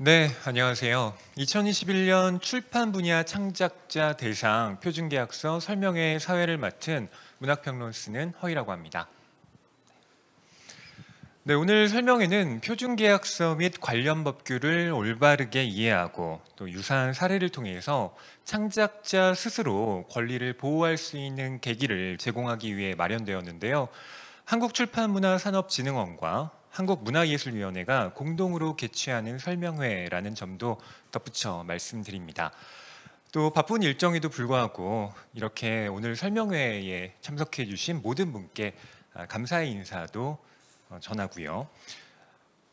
네, 안녕하세요. 2021년 출판 분야 창작자 대상 표준계약서 설명회 사회를 맡은 문학평론 쓰는 허이라고 합니다. 네, 오늘 설명회는 표준계약서 및 관련 법규를 올바르게 이해하고 또 유사한 사례를 통해서 창작자 스스로 권리를 보호할 수 있는 계기를 제공하기 위해 마련되었는데요. 한국출판문화산업진흥원과 한국문화예술위원회가 공동으로 개최하는 설명회라는 점도 덧붙여 말씀드립니다. 또 바쁜 일정에도 불구하고 이렇게 오늘 설명회에 참석해 주신 모든 분께 아, 감사의 인사도 어, 전하고요.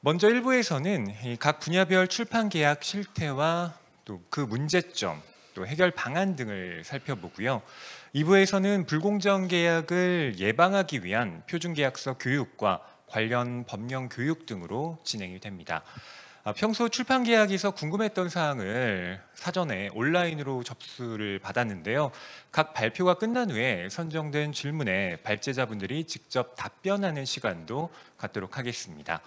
먼저 1부에서는 각 분야별 출판 계약 실태와 또 그 문제점, 또 해결 방안 등을 살펴보고요. 2부에서는 불공정 계약을 예방하기 위한 표준계약서 교육과 관련 법령 교육 등으로 진행이 됩니다. 아, 평소 출판 계약에서 궁금했던 사항을 사전에 온라인으로 접수를 받았는데요. 각 발표가 끝난 후에 선정된 질문에 발제자분들이 직접 답변하는 시간도 갖도록 하겠습니다.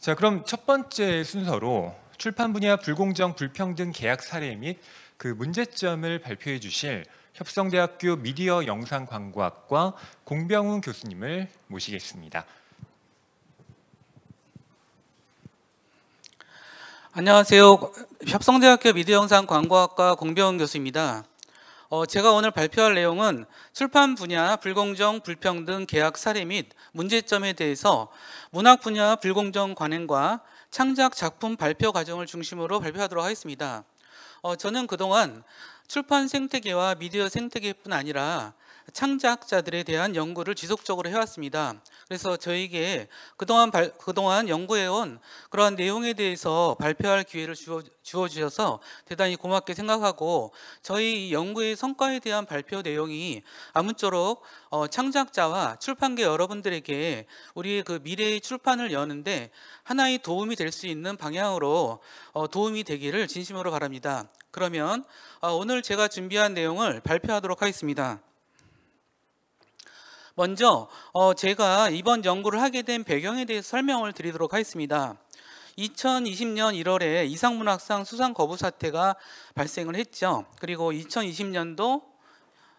자, 그럼 첫 번째 순서로 출판 분야 불공정 불평등 계약 사례 및 그 문제점을 발표해 주실 협성대학교 미디어 영상광고학과 공병훈 교수님을 모시겠습니다. 안녕하세요. 협성대학교 미디어영상 광고학과 공병훈 교수입니다. 어, 제가 오늘 발표할 내용은 출판 분야 불공정, 불평등, 계약 사례 및 문제점에 대해서 문학 분야 불공정 관행과 창작 작품 발표 과정을 중심으로 발표하도록 하겠습니다. 어, 저는 그동안 출판 생태계와 미디어 생태계뿐 아니라 창작자들에 대한 연구를 지속적으로 해왔습니다. 그래서 저에게 그동안, 발, 그동안 연구해온 그러한 내용에 대해서 발표할 기회를 주어, 주셔서 대단히 고맙게 생각하고 저희 연구의 성과에 대한 발표 내용이 아무쪼록 어, 창작자와 출판계 여러분들에게 우리의 그 미래의 출판을 여는데 하나의 도움이 될 수 있는 방향으로 어, 도움이 되기를 진심으로 바랍니다. 그러면 어, 오늘 제가 준비한 내용을 발표하도록 하겠습니다. 먼저 어 제가 이번 연구를 하게 된 배경에 대해서 설명을 드리도록 하겠습니다. 2020년 1월에 이상문학상 수상 거부 사태가 발생을 했죠. 그리고 2020년도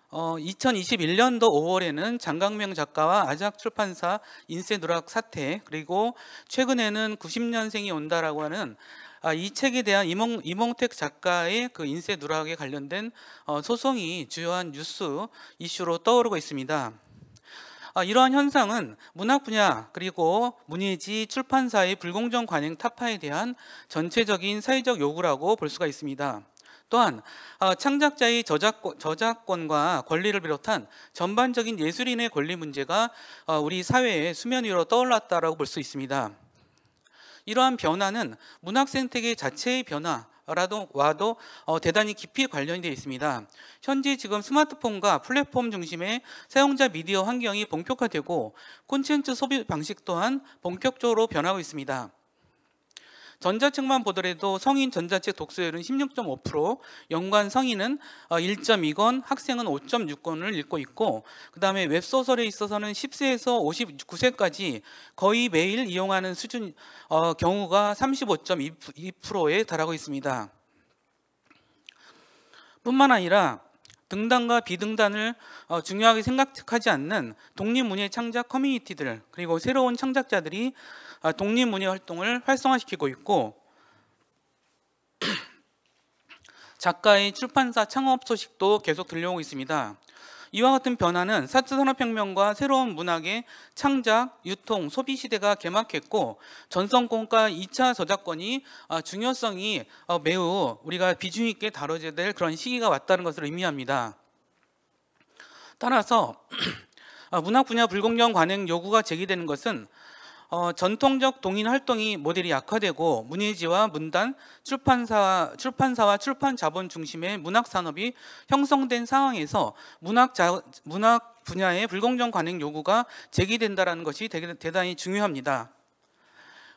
어, 2021년도 5월에는 장강명 작가와 아작 출판사 인쇄 누락 사태 그리고 최근에는 90년생이 온다라고 하는 아, 이 책에 대한 이몽, 이몽택 작가의 그 인쇄 누락에 관련된 어, 소송이 주요한 뉴스 이슈로 떠오르고 있습니다. 아, 이러한 현상은 문학 분야 그리고 문예지 출판사의 불공정 관행 타파에 대한 전체적인 사회적 요구라고 볼 수가 있습니다. 또한 아, 창작자의 저작권, 과 권리를 비롯한 전반적인 예술인의 권리 문제가 아, 우리 사회의 수면 위로 떠올랐다고볼 수 있습니다. 이러한 변화는 문학 생태계 자체의 변화 라도 와도 어, 대단히 깊이 관련이 되어 있습니다. 현재 지금 스마트폰과 플랫폼 중심의 사용자 미디어 환경이 본격화되고 콘텐츠 소비 방식 또한 본격적으로 변하고 있습니다. 전자책만 보더라도 성인 전자책 독서율은 16.5%, 연관 성인은 1.2권, 어, 학생은 5.6권을 읽고 있고 그다음에 웹소설에 있어서는 10세에서 59세까지 거의 매일 이용하는 수준 어, 경우가 35.2%에 달하고 있습니다. 뿐만 아니라 등단과 비등단을 어, 중요하게 생각하지 않는 독립문예 창작 커뮤니티들 그리고 새로운 창작자들이 어, 독립문예 활동을 활성화시키고 있고 작가의 출판사 창업 소식도 계속 들려오고 있습니다. 이와 같은 변화는 4차 산업혁명과 새로운 문학의 창작, 유통, 소비 시대가 개막했고 전성권과 2차 저작권이 아, 중요성이 어, 매우 우리가 비중 있게 다뤄져야 될 그런 시기가 왔다는 것을 의미합니다. 따라서 아, 문학 분야 불공정 관행 요구가 제기되는 것은 어, 전통적 동인 활동이 모델이 약화되고 문예지와 문단, 출판사, 출판사와 출판 자본 중심의 문학 산업이 형성된 상황에서 문학 자, 문학 분야의 불공정 관행 요구가 제기된다라는 것이 대, 대단히 중요합니다.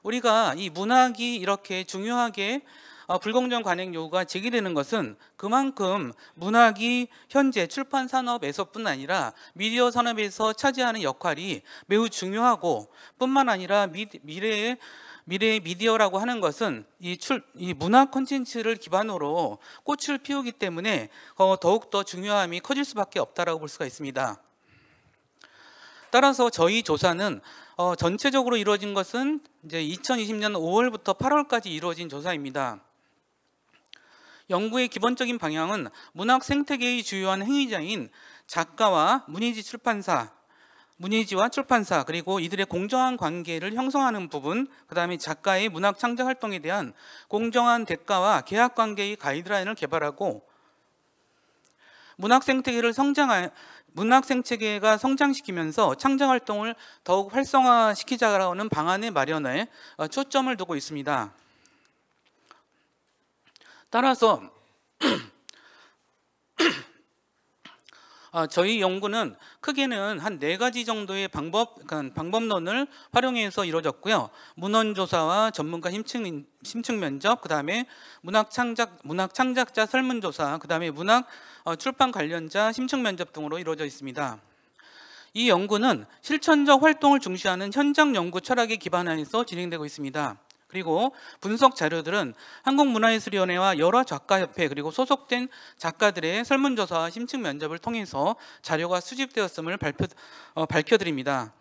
우리가 이 문학이 이렇게 중요하게 어, 불공정 관행 요구가 제기되는 것은 그만큼 문학이 현재 출판 산업에서뿐 아니라 미디어 산업에서 차지하는 역할이 매우 중요하고 뿐만 아니라 미, 미래의 미래의 미디어라고 하는 것은 이, 출, 이 문화 콘텐츠를 기반으로 꽃을 피우기 때문에 어, 더욱더 중요함이 커질 수밖에 없다라고 볼 수가 있습니다. 따라서 저희 조사는 어, 전체적으로 이루어진 것은 이제 2020년 5월부터 8월까지 이루어진 조사입니다. 연구의 기본적인 방향은 문학 생태계의 주요한 행위자인 작가와 문예지 출판사 문예지와 출판사 그리고 이들의 공정한 관계를 형성하는 부분 그다음에 작가의 문학 창작 활동에 대한 공정한 대가와 계약 관계의 가이드라인을 개발하고 문학 생태계를 성장할 문학 생태계가 성장시키면서 창작 활동을 더욱 활성화시키자라는 방안의 마련에 초점을 두고 있습니다. 따라서 아, 저희 연구는 크게는 한 네 가지 정도의 방법, 그러니까 방법론을 활용해서 이루어졌고요. 문헌조사와 전문가 심층, 심층 면접, 그 다음에 문학창작, 문학창작자 설문조사, 그 다음에 문학 어, 출판 관련자 심층 면접 등으로 이루어져 있습니다. 이 연구는 실천적 활동을 중시하는 현장 연구 철학에 기반해서 진행되고 있습니다. 그리고 분석 자료들은 한국문화예술위원회와 여러 작가협회 그리고 소속된 작가들의 설문조사와 심층 면접을 통해서 자료가 수집되었음을 발표, 어, 밝혀드립니다.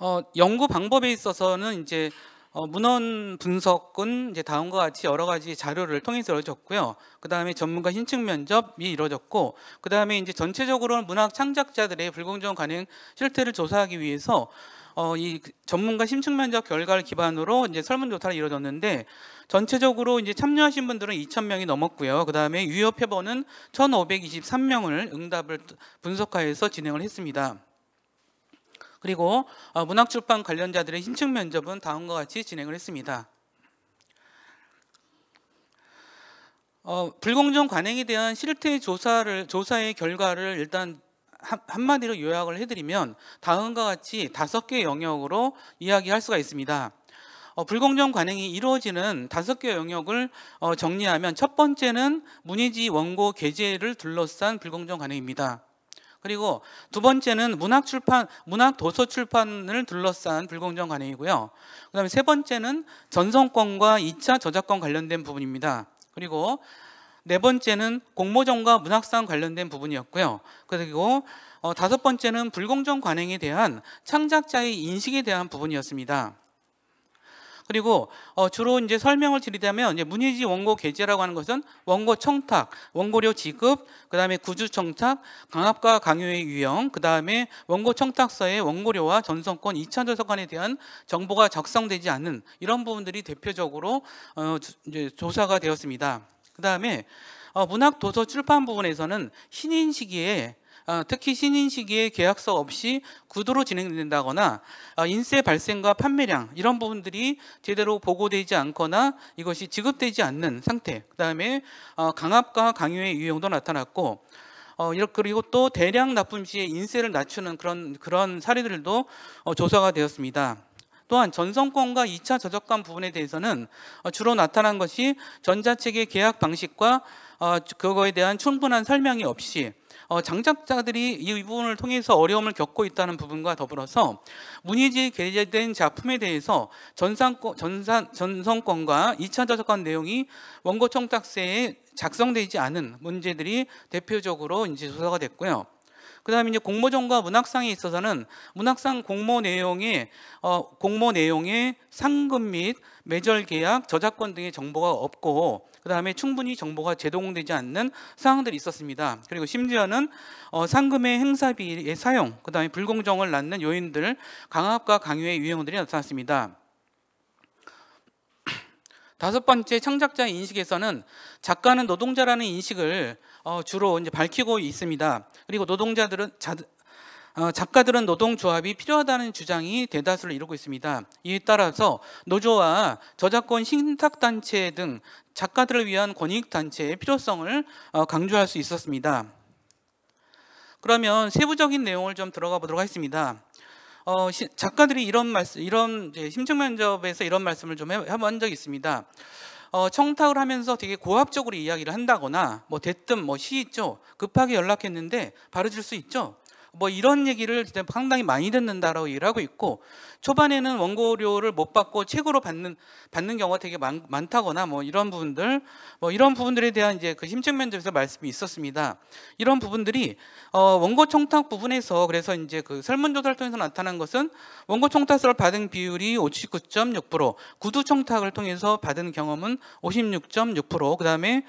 어, 연구 방법에 있어서는 이제 어, 문헌 분석은 이제 다음과 같이 여러 가지 자료를 통해서 이루어졌고요. 그 다음에 전문가 신층 면접이 이루어졌고, 그 다음에 이제 전체적으로 문학 창작자들의 불공정 관행 실태를 조사하기 위해서 어, 이 전문가 심층 면접 결과를 기반으로 이제 설문조사를 이루어졌는데 전체적으로 이제 참여하신 분들은 2천명이 넘었고요. 그다음에 유협 협원은 1,523명을 응답을 분석하여서 진행을 했습니다. 그리고 어, 문학출판 관련자들의 심층 면접은 다음과 같이 진행을 했습니다. 어, 불공정 관행에 대한 실태 조사를 조사의 결과를 일단 한마디로 요약을 해드리면 다음과 같이 다섯 개의 영역으로 이야기할 수가 있습니다. 어, 불공정 관행이 이루어지는 다섯 개 영역을 어, 정리하면 첫 번째는 문의지 원고 게재를 둘러싼 불공정 관행입니다. 그리고 두 번째는 문학 출판, 문학 도서 출판을 둘러싼 불공정 관행이고요. 그다음에 세 번째는 전성권과 2차 저작권 관련된 부분입니다. 그리고 네 번째는 공모전과 문학상 관련된 부분이었고요. 그리고 어, 다섯 번째는 불공정 관행에 대한 창작자의 인식에 대한 부분이었습니다. 그리고 어, 주로 이제 설명을 드리자면 이제 문예지 원고 게재라고 하는 것은 원고 청탁, 원고료 지급, 그다음에 구주 청탁, 강압과 강요의 유형, 그다음에 원고 청탁서의 원고료와 전송권 2차 조서관에 대한 정보가 작성되지 않는 이런 부분들이 대표적으로 어, 이제 조사가 되었습니다. 그 다음에 어, 문학 도서 출판 부분에서는 신인 시기에 어, 특히 신인 시기에 계약서 없이 구도로 진행된다거나 어, 인쇄 발생과 판매량 이런 부분들이 제대로 보고되지 않거나 이것이 지급되지 않는 상태 그 다음에 강압과 강요의 유형도 나타났고 어, 그리고 또 대량 납품 시에 인쇄를 낮추는 그런 그런 사례들도 조사가 되었습니다. 또한 전성권과 2차 저작권 부분에 대해서는 어, 주로 나타난 것이 전자책의 계약 방식과 어, 그거에 대한 충분한 설명이 없이 어, 장작자들이 이 부분을 통해서 어려움을 겪고 있다는 부분과 더불어서 문의지에 게재된 작품에 대해서 전상성권과 2차 저작권 내용이 원고 청탁세에 작성되지 않은 문제들이 대표적으로 이제 조사가 됐고요. 그다음에 이제 공모전과 문학상에 있어서는 문학상 공모 내용이 어, 공모 내용에 상금 및 매절 계약, 저작권 등의 정보가 없고 그 다음에 충분히 정보가 제동되지 않는 사항들이 있었습니다. 그리고 심지어는 어, 상금의 행사비의 사용, 그 다음에 불공정을 낳는 요인들, 강압과 강요의 유형들이 나타났습니다. 다섯 번째 창작자 인식에서는 작가는 노동자라는 인식을 어, 주로 이제 밝히고 있습니다. 그리고 노동자들은 자, 어, 작가들은 노동조합이 필요하다는 주장이 대다수를 이루고 있습니다. 이에 따라서 노조와 저작권 신탁단체 등 작가들을 위한 권익단체의 필요성을 어, 강조할 수 있었습니다. 그러면 세부적인 내용을 좀 들어가 보도록 하겠습니다. 어, 시, 작가들이 이런 말씀, 이런 심층 면접에서 이런 말씀을 좀 해본 적이 있습니다. 어, 청탁을 하면서 되게 고압적으로 이야기를 한다거나 뭐 대뜸 뭐시 있죠 급하게 연락했는데 바로 질수 있죠 뭐 이런 얘기를 상당히 많이 듣는다라고 얘기를 하고 있고 초반에는 원고료를 못 받고 책으로 받는 받는 경우가 되게 많, 많다거나 뭐 이런 부분들 뭐 이런 부분들에 대한 이제 그 심층 면접에서 말씀이 있었습니다. 이런 부분들이 어, 원고 청탁 부분에서 그래서 이제 그 설문조사를 통해서 나타난 것은 원고 청탁서를 받은 비율이 59.6% 구두 청탁을 통해서 받은 경험은 56.6% 그다음에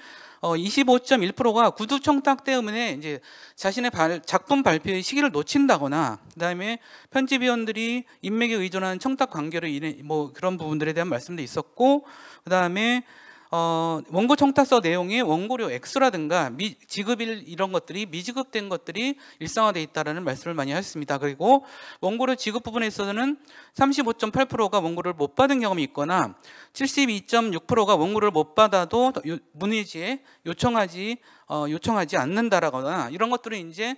어, 25.1%가 구두 청탁 때문에 이제 자신의 발, 작품 발표의 시기를 놓친다거나 그다음에 편집위원들이 인맥에 의존한 청탁 관계로 인해 뭐 그런 부분들에 대한 말씀도 있었고 그다음에 어, 원고 청탁서 내용의 원고료 x 라든가 미, 지급일 이런 것들이 미지급된 것들이 일상화돼 있다는 말씀을 많이 하셨습니다. 그리고 원고료 지급 부분에 있어서는 35.8%가 원고를 못 받은 경험이 있거나 72.6%가 원고를 못 받아도 문의지에 요청하지 어, 요청하지 않는다라거나 이런 것들은 이제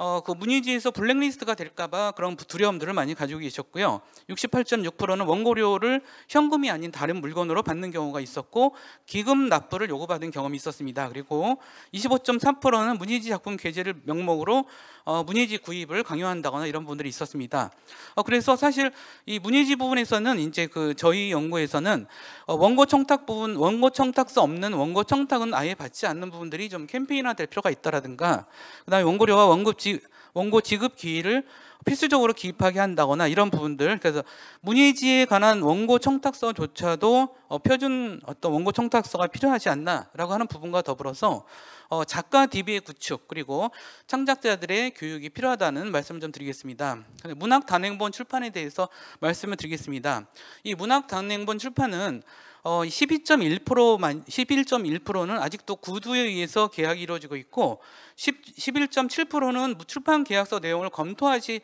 어, 그 문의지에서 블랙리스트가 될까봐 그런 두려움들을 많이 가지고 계셨고요. 68.6%는 원고료를 현금이 아닌 다른 물건으로 받는 경우가 있었고 기금 납부를 요구받은 경험이 있었습니다. 그리고 25.3%는 문의지 작품 게재를 명목으로 어, 문의지 구입을 강요한다거나 이런 분들이 있었습니다. 어, 그래서 사실 이 문의지 부분에서는 이제 그 저희 연구에서는 어, 원고 청탁 부분, 원고 청탁서 없는 원고 청탁은 아예 받지 않는 부분들이 좀 캠페인화 될 필요가 있다라든가 그다음에 원고료와 원급지 원고 지급 기일을 필수적으로 기입하게 한다거나 이런 부분들 그래서 문의지에 관한 원고 청탁서조차도 어, 표준 어떤 원고 청탁서가 필요하지 않나라고 하는 부분과 더불어서 어, 작가 DB의 구축 그리고 창작자들의 교육이 필요하다는 말씀을 좀 드리겠습니다. 문학 단행본 출판에 대해서 말씀을 드리겠습니다. 이 문학 단행본 출판은 12.1%만 어, 11.1%는 아직도 구두에 의해서 계약이 이루어지고 있고 1 11.7%는 출판 계약서 내용을 검토하지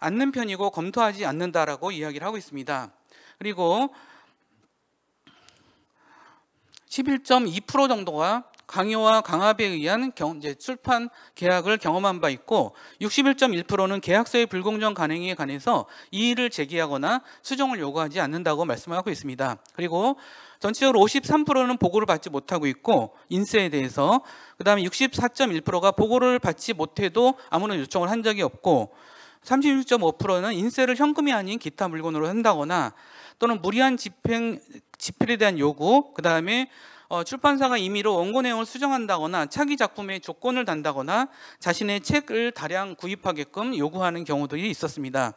않는 편이고 검토하지 않는다라고 이야기를 하고 있습니다. 그리고 11.2% 정도가 강요와 강압에 의한 경, 이제 출판 계약을 경험한 바 있고 61.1%는 계약서의 불공정 간행에 관해서 이의를 제기하거나 수정을 요구하지 않는다고 말씀하고 있습니다. 그리고 전체적으로 53%는 보고를 받지 못하고 있고 인쇄에 대해서 그다음에 64.1%가 보고를 받지 못해도 아무런 요청을 한 적이 없고 36.5%는 인쇄를 현금이 아닌 기타 물건으로 한다거나 또는 무리한 집행 집필에 대한 요구, 그다음에 어, 출판사가 임의로 원고 내용을 수정한다거나 차기 작품의 조건을 단다거나 자신의 책을 다량 구입하게끔 요구하는 경우들이 있었습니다.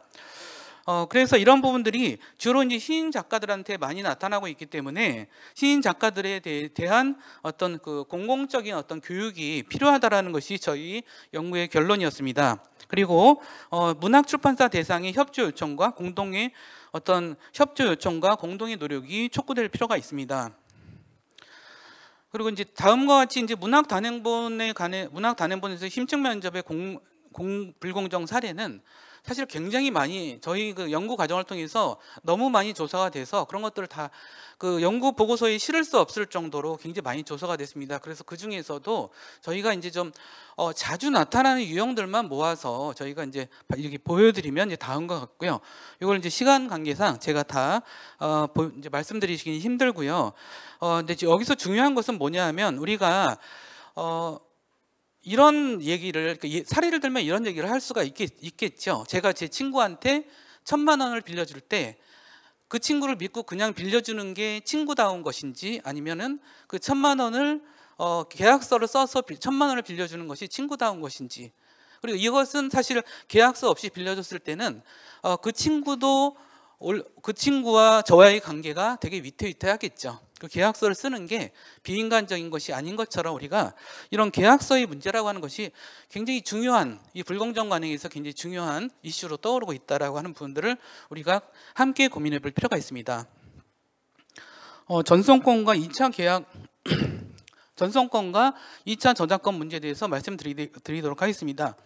어, 그래서 이런 부분들이 주로 이제 시인 작가들한테 많이 나타나고 있기 때문에 시인 작가들에 대, 한 어떤 그 공공적인 어떤 교육이 필요하다라는 것이 저희 연구의 결론이었습니다. 그리고 어, 문학 출판사 대상의 협조 요청과 공동의 어떤 협조 요청과 공동의 노력이 촉구될 필요가 있습니다. 그리고 이제 다음과 같이 이제 문학 단행본에 관해 문학 단행본에서 힘증 면접의 공, 공, 불공정 사례는 사실 굉장히 많이 저희 그 연구 과정을 통해서 너무 많이 조사가 돼서 그런 것들을 다 그 연구 보고서에 실을 수 없을 정도로 굉장히 많이 조사가 됐습니다. 그래서 그 중에서도 저희가 이제 좀 어, 자주 나타나는 유형들만 모아서 저희가 이제 이렇게 보여드리면 이제 다음과 같고요. 이걸 이제 시간 관계상 제가 다 어, 보, 이제 말씀드리시긴 힘들고요. 어, 근데 여기서 중요한 것은 뭐냐하면 우리가 어, 이런 얘기를 그러니까 사례를 들면 이런 얘기를 할 수가 있겠, 죠 제가 제 친구한테 천만 원을 빌려줄 때 그 친구를 믿고 그냥 빌려주는 게 친구다운 것인지 아니면은 그 천만 원을 어, 계약서를 써서 빌, 천만 원을 빌려주는 것이 친구다운 것인지 그리고 이것은 사실 계약서 없이 빌려줬을 때는 어, 그 친구도 그 친구와 저와의 관계가 되게 위태위태하겠죠. 그 계약서를 쓰는 게 비인간적인 것이 아닌 것처럼 우리가 이런 계약서의 문제라고 하는 것이 굉장히 중요한 이 불공정 관행에서 굉장히 중요한 이슈로 떠오르고 있다라고 하는 부분들을 우리가 함께 고민해 볼 필요가 있습니다. 어, 전송권과 2차 계약 전송권과 2차 저작권 문제에 대해서 말씀드리도록 하겠습니다.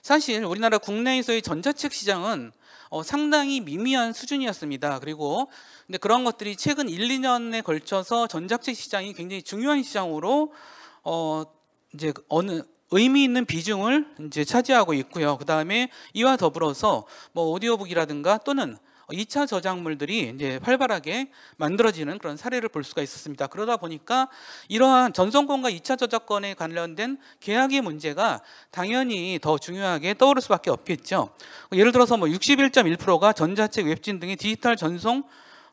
사실 우리나라 국내에서의 전자책 시장은 어, 상당히 미미한 수준이었습니다. 그리고 근데 그런 것들이 최근 1, 2년에 걸쳐서 전자책 시장이 굉장히 중요한 시장으로 어, 이제 어느 의미 있는 비중을 이제 차지하고 있고요. 그 다음에 이와 더불어서 뭐 오디오북이라든가 또는 2차 어, 저작물들이 이제 활발하게 만들어지는 그런 사례를 볼 수가 있었습니다. 그러다 보니까 이러한 전성권과 2차 저작권에 관련된 계약의 문제가 당연히 더 중요하게 떠오를 수밖에 없겠죠. 예를 들어서 뭐 61.1%가 전자책, 웹진 등의 디지털 전송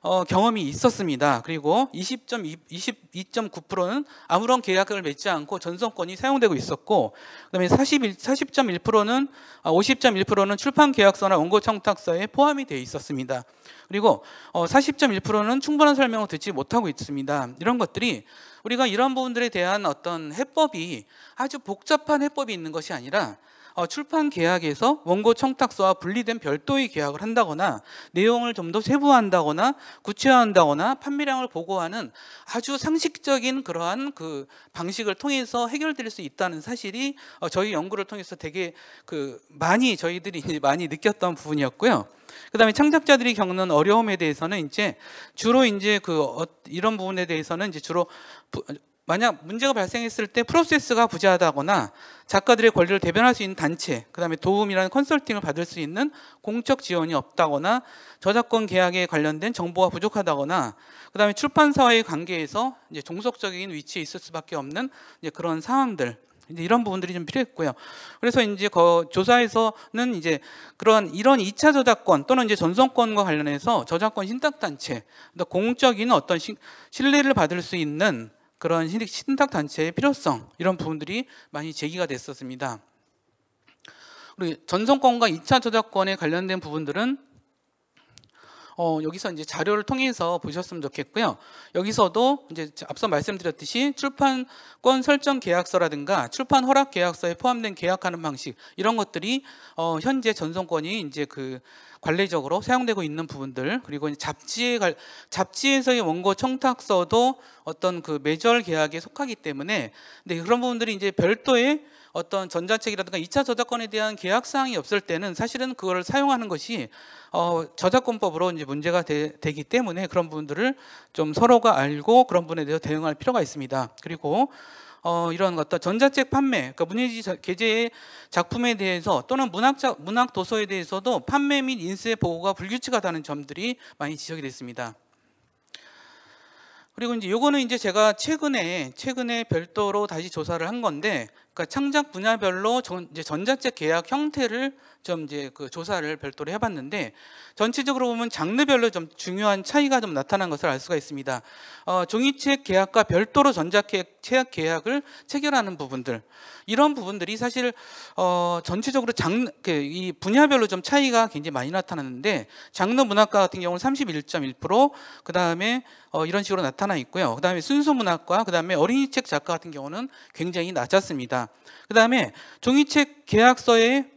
어, 경험이 있었습니다. 그리고 20.22.9%는 아무런 계약을 맺지 않고 전성권이 사용되고 있었고 그다음에 4 0 1는 50.1%는 출판 계약서나 원고 청탁서에 포함이 되어 있었습니다. 그리고 어, 40.1%는 충분한 설명을 듣지 못하고 있습니다. 이런 것들이 우리가 이런 부분들에 대한 어떤 해법이 아주 복잡한 해법이 있는 것이 아니라 어, 출판 계약에서 원고 청탁서와 분리된 별도의 계약을 한다거나 내용을 좀 더세부한다거나 구체화한다거나 판매량을 보고하는 아주 상식적인 그러한 그 방식을 통해서 해결될 수 있다는 사실이 어, 저희 연구를 통해서 되게 그 많이 저희들이 이제 많이 느꼈던 부분이었고요. 그다음에 창작자들이 겪는 어려움에 대해서는 이제 주로 이제 그 어, 이런 부분에 대해서는 이제 주로 만약 문제가 발생했을 때 프로세스가 부재하다거나 작가들의 권리를 대변할 수 있는 단체, 그 다음에 도움이라는 컨설팅을 받을 수 있는 공적 지원이 없다거나 저작권 계약에 관련된 정보가 부족하다거나 그 다음에 출판사와의 관계에서 이제 종속적인 위치에 있을 수밖에 없는 이제 그런 상황들 이제 이런 부분들이 좀 필요했고요. 그래서 이제 그 조사에서는 이제 그런 이런 2차 저작권 또는 이제 전송권과 관련해서 저작권 신탁단체, 그러니까 공적인 어떤 신뢰를 받을 수 있는 그런 신탁 단체의 필요성 이런 부분들이 많이 제기가 됐었습니다. 우리 전성권과 2차 저작권에 관련된 부분들은 어, 여기서 이제 자료를 통해서 보셨으면 좋겠고요. 여기서도 이제 앞서 말씀드렸듯이 출판권 설정 계약서라든가 출판 허락 계약서에 포함된 계약하는 방식 이런 것들이 어, 현재 전송권이 이제 그 관례적으로 사용되고 있는 부분들 그리고 잡지에 갈, 잡지에서의 원고 청탁서도 어떤 그 매절 계약에 속하기 때문에 근데 네, 그런 부분들이 이제 별도의 어떤 전자책이라든가 2차 저작권에 대한 계약 사항이 없을 때는 사실은 그걸 사용하는 것이 어, 저작권법으로 이제 문제가 되, 기 때문에 그런 부분들을 좀 서로가 알고 그런 부분에 대해서 대응할 필요가 있습니다. 그리고 어, 이런 것들 전자책 판매, 그러니까 문예지 게재의 작품에 대해서 또는 문학작, 문학 도서에 대해서도 판매 및 인쇄 보호가 불규칙하다는 점들이 많이 지적이 됐습니다. 그리고 이제 요거는 이제 제가 최근에 최근에 별도로 다시 조사를 한 건데 그러니까 창작 분야별로 전, 이제 전자책 계약 형태를 좀 이제 그 조사를 별도로 해봤는데 전체적으로 보면 장르별로 좀 중요한 차이가 좀 나타난 것을 알 수가 있습니다. 어, 종이책 계약과 별도로 전자책 계약 을 체결하는 부분들 이런 부분들이 사실 어, 전체적으로 장르 그 이 분야별로 좀 차이가 굉장히 많이 나타났는데 장르 문학과 같은 경우는 31.1% 그다음에 어, 이런 식으로 나타나 있고요. 그다음에 순수 문학과 그다음에 어린이책 작가 같은 경우는 굉장히 낮았습니다. 그 다음에 종이책 계약서에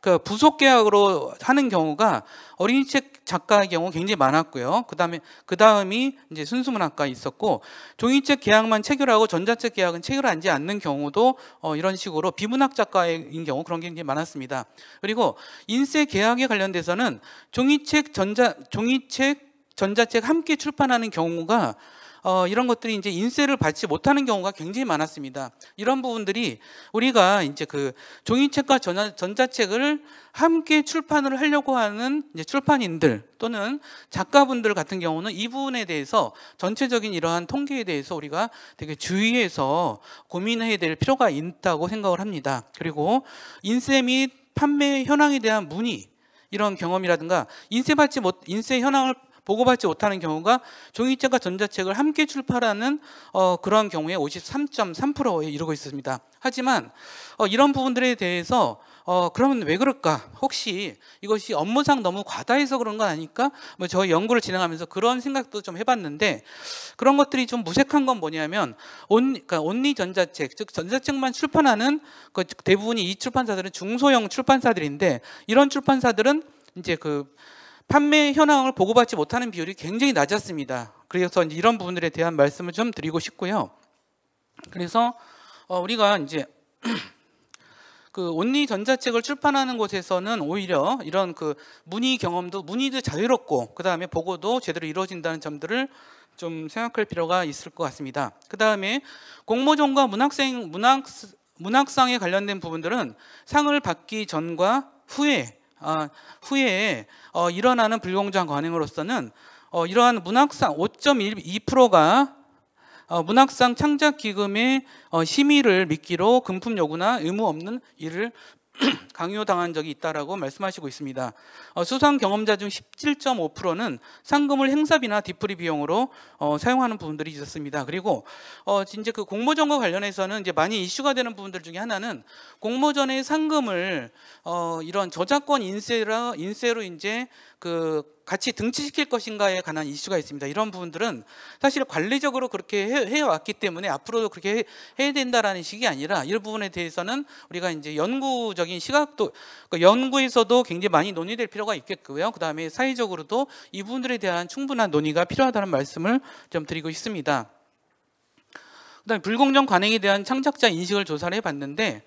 그 부속 계약으로 하는 경우가 어린이책 작가의 경우 굉장히 많았고요. 그다음에 그 다음이 이제 순수문학과 있었고 종이책 계약만 체결하고 전자책 계약은 체결하지 않는 경우도 어, 이런 식으로 비문학 작가인 경우 그런 게 굉장히 많았습니다. 그리고 인쇄 계약에 관련돼서는 종이책 전자 종이책 전자책 함께 출판하는 경우가 어, 이런 것들이 이제 인쇄를 받지 못하는 경우가 굉장히 많았습니다. 이런 부분들이 우리가 이제 그 종이책과 전자, 책을 함께 출판을 하려고 하는 출판인들 또는 작가분들 같은 경우는 이 부분에 대해서 전체적인 이러한 통계에 대해서 우리가 되게 주의해서 고민해야 될 필요가 있다고 생각을 합니다. 그리고 인쇄 및 판매 현황에 대한 문의 이런 경험이라든가 인쇄받지 못 인쇄 현황을 보고받지 못하는 경우가 종이책과 전자책을 함께 출판하는 어, 그러한 경우에 53.3%에 이르고 있습니다. 하지만 어, 이런 부분들에 대해서 어, 그러면 왜 그럴까? 혹시 이것이 업무상 너무 과다해서 그런 거 아닐까? 뭐 저희 연구를 진행하면서 그런 생각도 좀 해봤는데 그런 것들이 좀 무색한 건 뭐냐면 온, 그러니까 온리 전자책, 즉 전자책만 출판하는 그 대부분이 이 출판사들은 중소형 출판사들인데 이런 출판사들은 이제 그 판매 현황을 보고받지 못하는 비율이 굉장히 낮았습니다. 그래서 이런 부분들에 대한 말씀을 좀 드리고 싶고요. 그래서 어, 우리가 이제 그 온리 전자책을 출판하는 곳에서는 오히려 이런 그 문의 경험도 문의도 자유롭고 그 다음에 보고도 제대로 이루어진다는 점들을 좀 생각할 필요가 있을 것 같습니다. 그 다음에 공모전과 문학생 문학 문학상에 관련된 부분들은 상을 받기 전과 후에 아, 후에 어, 일어나는 불공정 관행으로서는 어, 이러한 문학상 5.2%가 어, 문학상 창작 기금의 심의를 미끼로 금품 요구나 의무 없는 일을 강요당한 적이 있다라고 말씀하시고 있습니다. 어, 수상 경험자 중 17.5%는 상금을 행사비나 디프리 비용으로 어, 사용하는 부분들이 있었습니다. 그리고 어, 이제 그 공모전과 관련해서는 이제 많이 이슈가 되는 부분들 중에 하나는 공모전의 상금을 이런 저작권 인세라 인세로 이제 그 같이 등치시킬 것인가에 관한 이슈가 있습니다. 이런 부분들은 사실 관리적으로 그렇게 해, 왔기 때문에 앞으로도 그렇게 해, 야 된다라는 식이 아니라 이런 부분에 대해서는 우리가 이제 연구적인 시각도 그 연구에서도 굉장히 많이 논의될 필요가 있겠고요. 그 다음에 사회적으로도 이 부분들에 대한 충분한 논의가 필요하다는 말씀을 좀 드리고 있습니다. 그 다음에 불공정 관행에 대한 창작자 인식을 조사를 해봤는데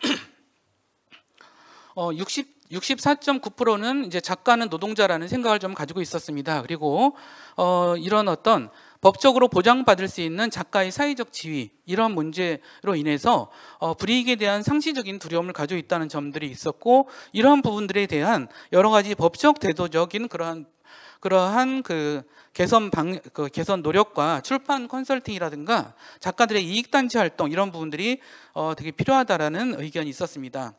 어, 60 64.9%는 이제 작가는 노동자라는 생각을 좀 가지고 있었습니다. 그리고 어, 이런 어떤 법적으로 보장받을 수 있는 작가의 사회적 지위 이런 문제로 인해서 어, 불이익에 대한 상시적인 두려움을 가지고 있다는 점들이 있었고 이러 부분들에 대한 여러 가지 법적 대도적인 그러한 그러한 그 개선 방, 그 개선 노력과 출판 컨설팅이라든가 작가들의 이익 단체 활동 이런 부분들이 어, 되게 필요하다라는 의견이 있었습니다.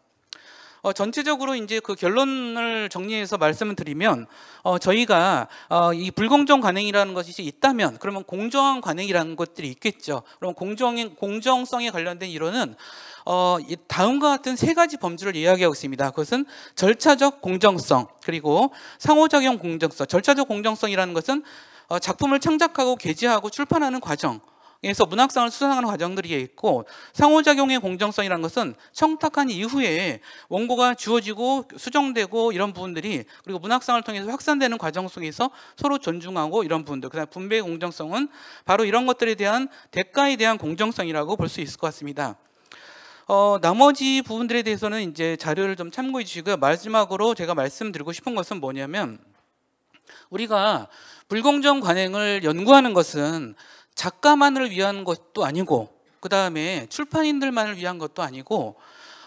어, 전체적으로 이제 그 결론을 정리해서 말씀을 드리면 어, 저희가 어, 이 불공정 관행이라는 것이 있다면 그러면 공정한 관행이라는 것들이 있겠죠. 그럼 공정인 공정성에 관련된 이론은 어, 다음과 같은 세 가지 범주를 이야기하고 있습니다. 그것은 절차적 공정성 그리고 상호작용 공정성. 절차적 공정성이라는 것은 어, 작품을 창작하고 게재하고 출판하는 과정 그래서 문학상을 수상하는 과정들이 있고 상호작용의 공정성이라는 것은 청탁한 이후에 원고가 주어지고 수정되고 이런 부분들이 그리고 문학상을 통해서 확산되는 과정 속에서 서로 존중하고 이런 부분들 그다음 분배의 공정성은 바로 이런 것들에 대한 대가에 대한 공정성이라고 볼 수 있을 것 같습니다. 어, 나머지 부분들에 대해서는 이제 자료를 좀 참고해 주시고요. 마지막으로 제가 말씀드리고 싶은 것은 뭐냐면 우리가 불공정 관행을 연구하는 것은 작가만을 위한 것도 아니고 그 다음에 출판인들만을 위한 것도 아니고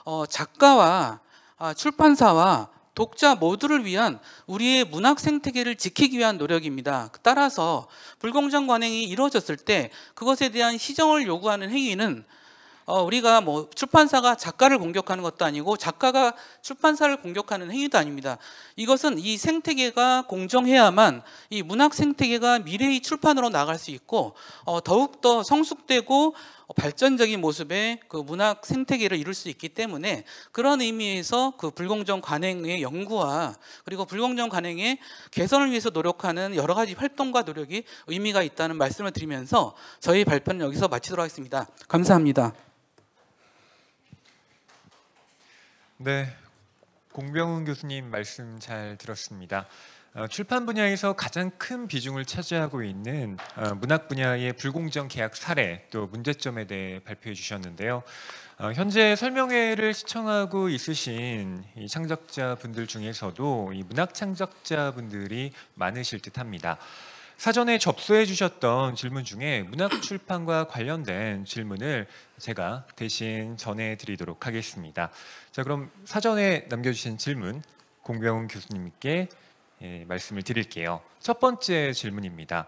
어, 작가와 아, 출판사와 독자 모두를 위한 우리의 문학 생태계를 지키기 위한 노력입니다. 따라서 불공정 관행이 이루어졌을 때 그것에 대한 시정을 요구하는 행위는 어, 우리가 뭐 출판사가 작가를 공격하는 것도 아니고 작가가 출판사를 공격하는 행위도 아닙니다. 이것은 이 생태계가 공정해야만 이 문학 생태계가 미래의 출판으로 나갈 수 있고 어, 더욱더 성숙되고 발전적인 모습의 그 문학 생태계를 이룰 수 있기 때문에 그런 의미에서 그 불공정 관행의 연구와 그리고 불공정 관행의 개선을 위해서 노력하는 여러 가지 활동과 노력이 의미가 있다는 말씀을 드리면서 저희 발표는 여기서 마치도록 하겠습니다. 감사합니다. 네, 공병훈 교수님 말씀 잘 들었습니다. 어, 출판 분야에서 가장 큰 비중을 차지하고 있는 어, 문학 분야의 불공정 계약 사례 또 문제점에 대해 발표해 주셨는데요. 어, 현재 설명회를 시청하고 있으신 창작자분들 중에서도 이 문학 창작자분들이 많으실 듯합니다. 사전에 접수해 주셨던 질문 중에 문학 출판과 관련된 질문을 제가 대신 전해 드리도록 하겠습니다. 자, 그럼 사전에 남겨 주신 질문 공병훈 교수님께 예, 말씀을 드릴게요. 첫 번째 질문입니다.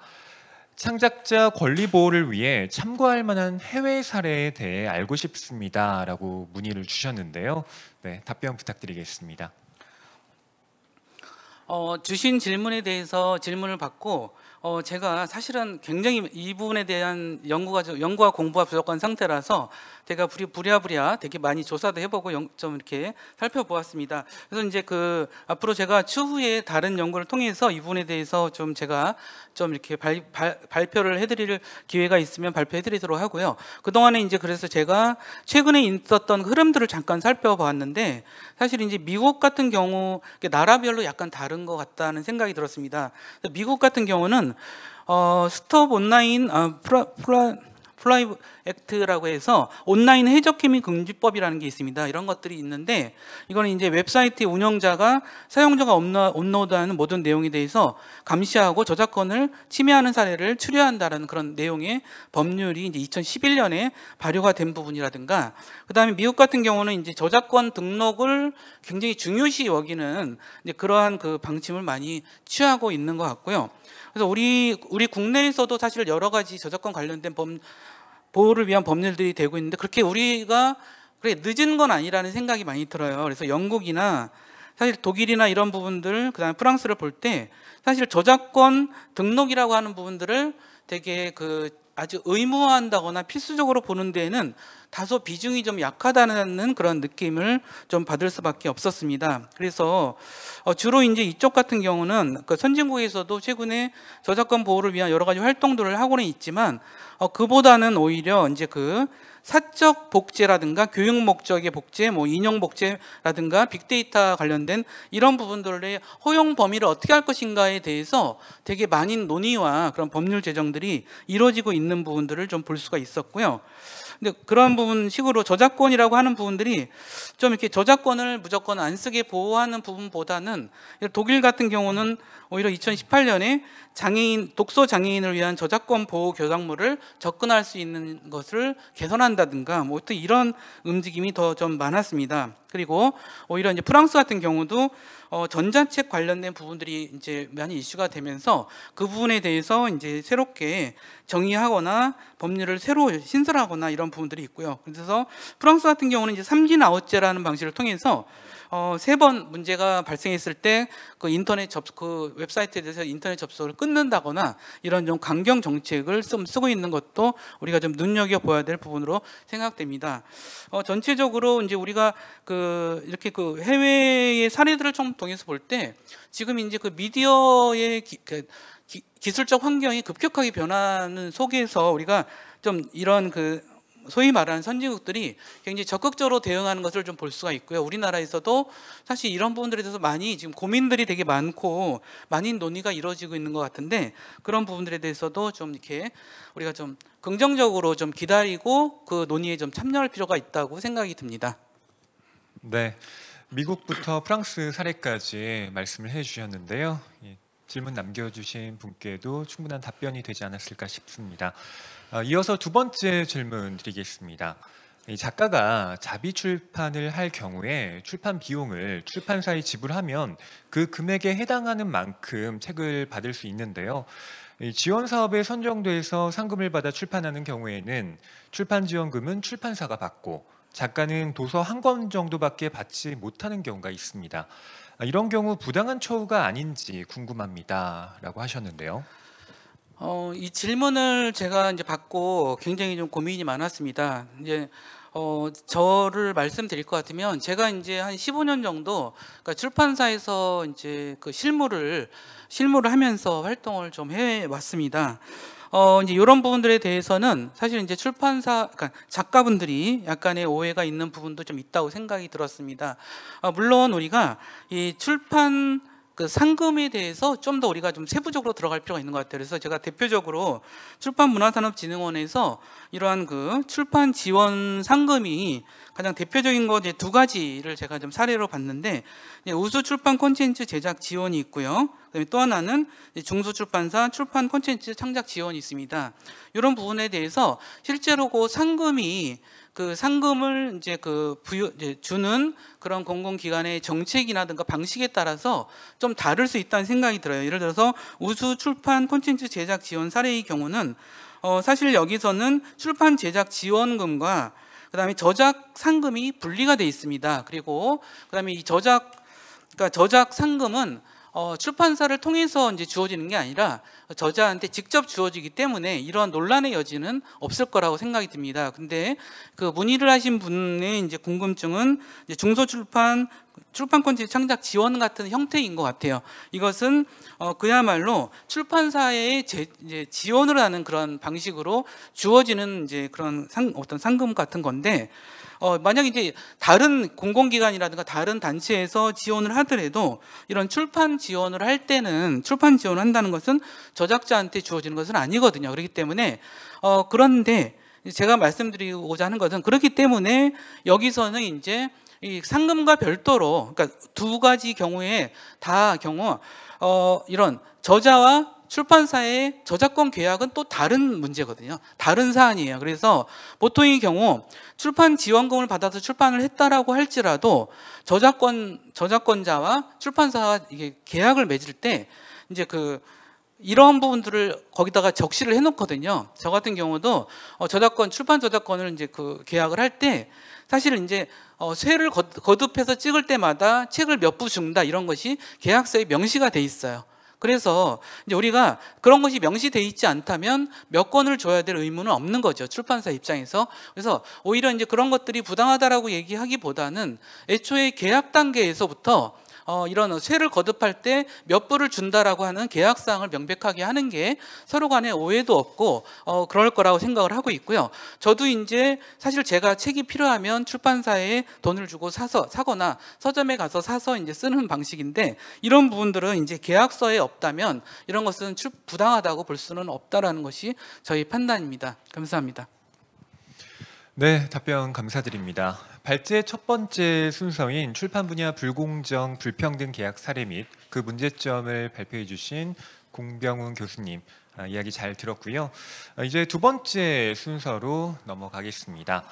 창작자 권리 보호를 위해 참고할 만한 해외 사례에 대해 알고 싶습니다라고 문의를 주셨는데요. 네, 답변 부탁드리겠습니다. 어, 주신 질문에 대해서 질문을 받고 어, 제가 사실은 굉장히 이 부분에 대한 연구가 연구와 공부가 부족한 상태라서 제가 부랴부랴 되게 많이 조사도 해보고 영, 좀 이렇게 살펴보았습니다. 그래서 이제 그 앞으로 제가 추후에 다른 연구를 통해서 이 부분에 대해서 좀 제가 좀 이렇게 발, 발, 발표를 해드릴 기회가 있으면 발표해드리도록 하고요. 그동안에 이제 그래서 제가 최근에 있었던 흐름들을 잠깐 살펴보았는데 사실 이제 미국 같은 경우 나라별로 약간 다른 것 같다는 생각이 들었습니다. 미국 같은 경우는 어, 스톱 온라인 어, 프라, 프라, 플라이 액트라고 해서 온라인 해적 캠핑 금지법이라는 게 있습니다. 이런 것들이 있는데 이거는 이제 웹사이트 운영자가 사용자가 업로드하는 모든 내용에 대해서 감시하고 저작권을 침해하는 사례를 추려한다는 그런 내용의 법률이 이제 2011년에 발효가 된 부분이라든가 그다음에 미국 같은 경우는 이제 저작권 등록을 굉장히 중요시 여기는 이제 그러한 그 방침을 많이 취하고 있는 것 같고요. 그래서 우리 우리 국내에서도 사실 여러 가지 저작권 관련된 범 보호를 위한 법률들이 되고 있는데 그렇게 우리가 그래 늦은 건 아니라는 생각이 많이 들어요. 그래서 영국이나 사실 독일이나 이런 부분들 그다음에 프랑스를 볼 때 사실 저작권 등록이라고 하는 부분들을 되게 그 아주 의무화한다거나 필수적으로 보는 데에는 다소 비중이 좀 약하다는 그런 느낌을 좀 받을 수밖에 없었습니다. 그래서 어, 주로 이제 이쪽 같은 경우는 그 선진국에서도 최근에 저작권 보호를 위한 여러 가지 활동들을 하고는 있지만 어, 그보다는 오히려 이제 그 사적 복제라든가 교육 목적의 복제, 뭐인형 복제라든가 빅데이터 관련된 이런 부분들의 허용 범위를 어떻게 할 것인가에 대해서 되게 많은 논의와 그런 법률 제정들이 이루어지고 있는 부분들을 좀 볼 수가 있었고요. 근데 그런 부분 식으로 저작권이라고 하는 부분들이 좀 이렇게 저작권을 무조건 안 쓰게 보호하는 부분보다는 독일 같은 경우는 오히려 2018년에 장애인 독서 장애인을 위한 저작권 보호 교상물을 접근할 수 있는 것을 개선한다든가 뭐 또 이런 움직임이 더 좀 많았습니다. 그리고 오히려 이제 프랑스 같은 경우도 어, 전자책 관련된 부분들이 이제 많이 이슈가 되면서 그 부분에 대해서 이제 새롭게 정의하거나 법률을 새로 신설하거나 이런 부분들이 있고요. 그래서 프랑스 같은 경우는 이제 삼진 아웃제라 전는 방식을 통해서 어, 세번 문제가 발생했을 때 그 인터넷 접속그 웹사이트에 대해서 인터넷 접속을 끊는다거나 이런 좀 강경 정책을 좀 쓰고 있는 것도 우리가 좀 눈여겨 보아야 될 부분으로 생각됩니다. 어, 전체적으로 이제 우리가 그 이렇게 그 해외의 사례들을 좀 통해서 볼 때 지금 이제 그 미디어의 기, 그, 기, 기술적 환경이 급격하게 변하는 속에서 우리가 좀 이런 그 소위 말하는 선진국들이 굉장히 적극적으로 대응하는 것을 좀 볼 수가 있고요. 우리나라에서도 사실 이런 부분들에 대해서 많이 지금 고민들이 되게 많고 많이 논의가 이루어지고 있는 것 같은데 그런 부분들에 대해서도 좀 이렇게 우리가 좀 긍정적으로 좀 기다리고 그 논의에 좀 참여할 필요가 있다고 생각이 듭니다. 네. 미국부터 프랑스 사례까지 말씀을 해주셨는데요. 예, 질문 남겨주신 분께도 충분한 답변이 되지 않았을까 싶습니다. 어, 이어서 두 번째 질문 드리겠습니다. 작가가 자비 출판을 할 경우에 출판 비용을 출판사에 지불하면 그 금액에 해당하는 만큼 책을 받을 수 있는데요. 지원 사업에 선정돼서 상금을 받아 출판하는 경우에는 출판 지원금은 출판사가 받고 작가는 도서 한 권 정도밖에 받지 못하는 경우가 있습니다. 아, 이런 경우 부당한 처우가 아닌지 궁금합니다라고 하셨는데요. 어, 이 질문을 제가 이제 받고 굉장히 좀 고민이 많았습니다. 이제 어, 저를 말씀드릴 것 같으면 제가 이제 한 15년 정도 그러니까 출판사에서 이제 그 실무를 실무를 하면서 활동을 좀 해 왔습니다. 어, 이제 이런 부분들에 대해서는 사실 이제 출판사, 그러니까 작가분들이 약간의 오해가 있는 부분도 좀 있다고 생각이 들었습니다. 아, 물론 우리가 이 출판 그 상금에 대해서 좀 더 우리가 좀 세부적으로 들어갈 필요가 있는 것 같아요. 그래서 제가 대표적으로 출판문화산업진흥원에서 이러한 그 출판 지원 상금이 가장 대표적인 것두 가지를 제가 좀 사례로 봤는데 우수 출판 콘텐츠 제작 지원이 있고요. 그다음에 또 하나는 중소 출판사 출판 콘텐츠 창작 지원이 있습니다. 이런 부분에 대해서 실제로 그 상금이 그 상금을 이제 그 부여 이제 주는 그런 공공기관의 정책이라든가 방식에 따라서 좀 다를 수 있다는 생각이 들어요. 예를 들어서 우수 출판 콘텐츠 제작 지원 사례의 경우는 어 사실 여기서는 출판 제작 지원금과 그다음에 저작 상금이 분리가 돼 있습니다. 그리고 그다음에 이 저작 그러니까 저작 상금은 어, 출판사를 통해서 이제 주어지는 게 아니라 저자한테 직접 주어지기 때문에 이러한 논란의 여지는 없을 거라고 생각이 듭니다. 근데 그 문의를 하신 분의 이제 궁금증은 이제 중소출판 출판권지 창작 지원 같은 형태인 것 같아요. 이것은 어, 그야말로 출판사의 지원을 하는 그런 방식으로 주어지는 이제 그런 상, 어떤 상금 같은 건데 어, 만약 이제 다른 공공기관이라든가 다른 단체에서 지원을 하더라도 이런 출판 지원을 할 때는 출판 지원을 한다는 것은 저작자한테 주어지는 것은 아니거든요. 그렇기 때문에 어, 그런데 제가 말씀드리고자 하는 것은 그렇기 때문에 여기서는 이제 이 상금과 별도로 그러니까 두 가지 경우에 다 경우 어, 이런 저자와 출판사의 저작권 계약은 또 다른 문제거든요. 다른 사안이에요. 그래서 보통의 경우 출판 지원금을 받아서 출판을 했다라고 할지라도 저작권 저작권자와 출판사가 이게 계약을 맺을 때 이제 그 이러한 부분들을 거기다가 적시를 해놓거든요. 저 같은 경우도 어, 저작권 출판 저작권을 이제 그 계약을 할 때 사실 은 이제 어, 세를 거듭해서 찍을 때마다 책을 몇 부 준다 이런 것이 계약서에 명시가 돼 있어요. 그래서 이제 우리가 그런 것이 명시돼 있지 않다면 몇 권을 줘야 될 의무는 없는 거죠. 출판사 입장에서. 그래서 오히려 이제 그런 것들이 부당하다라고 얘기하기보다는 애초에 계약 단계에서부터 어, 이런 세를 거듭할 때 몇 불을 준다라고 하는 계약사항을 명백하게 하는 게 서로 간에 오해도 없고 어, 그럴 거라고 생각을 하고 있고요. 저도 이제 사실 제가 책이 필요하면 출판사에 돈을 주고 사서 사거나 서점에 가서 사서 이제 쓰는 방식인데 이런 부분들은 이제 계약서에 없다면 이런 것은 출, 부당하다고 볼 수는 없다라는 것이 저희 판단입니다. 감사합니다. 네, 답변 감사드립니다. 발제의 첫 번째 순서인 출판 분야 불공정 불평등 계약 사례 및 그 문제점을 발표해 주신 공병훈 교수님 아, 이야기 잘 들었고요. 아, 이제 두 번째 순서로 넘어가겠습니다.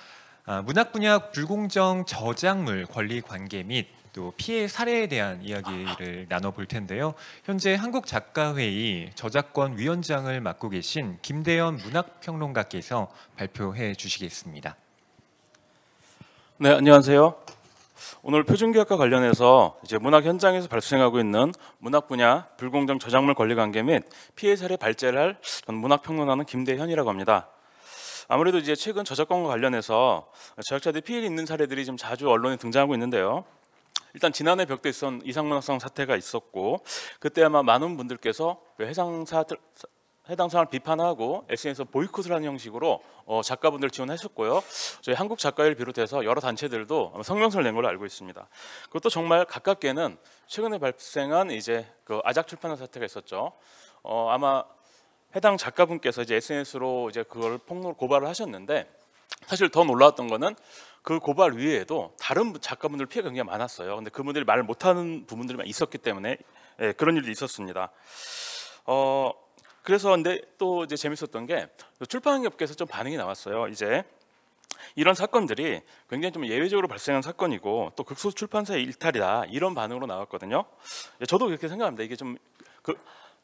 아, 문학 분야 불공정 저작물 권리 관계 및 또 피해 사례에 대한 이야기를 나눠볼 텐데요. 현재 한국 작가회의 저작권 위원장을 맡고 계신 김대현 문학평론가께서 발표해 주시겠습니다. 네, 안녕하세요. 오늘 표준계약과 관련해서 이제 문학 현장에서 발생하고 있는 문학 분야 불공정 저작물 권리 관계 및 피해 사례 발제를 할 문학 평론하는 김대현이라고 합니다. 아무래도 이제 최근 저작권과 관련해서 저작자들 이 피해를 입는 사례들이 좀 자주 언론에 등장하고 있는데요. 일단 지난해 벽대 있었던 이상문학상 사태가 있었고 그때 아마 많은 분들께서 그 해상사 해당 사안을 비판하고 SNS에서 보이콧을 하는 형식으로 어, 작가분들 지원했었고요. 저희 한국 작가를 비롯해서 여러 단체들도 성명서를 낸 걸로 알고 있습니다. 그것도 정말 가깝게는 최근에 발생한 이제 그 아작 출판사 사태가 있었죠. 어, 아마 해당 작가분께서 이제 SNS로 이제 그걸 폭로 고발을 하셨는데 사실 더 놀라웠던 거는 그 고발 위에도 다른 작가분들 피해가 굉장히 많았어요. 근데 그분들이 말을 못하는 부분들이 있었기 때문에 예, 그런 일도 있었습니다. 어, 그래서 근데 또 이제 재밌었던 게 출판업계에서 좀 반응이 나왔어요. 이제 이런 사건들이 굉장히 좀 예외적으로 발생한 사건이고 또 극소수 출판사의 일탈이다 이런 반응으로 나왔거든요. 예, 저도 그렇게 생각합니다. 이게 좀그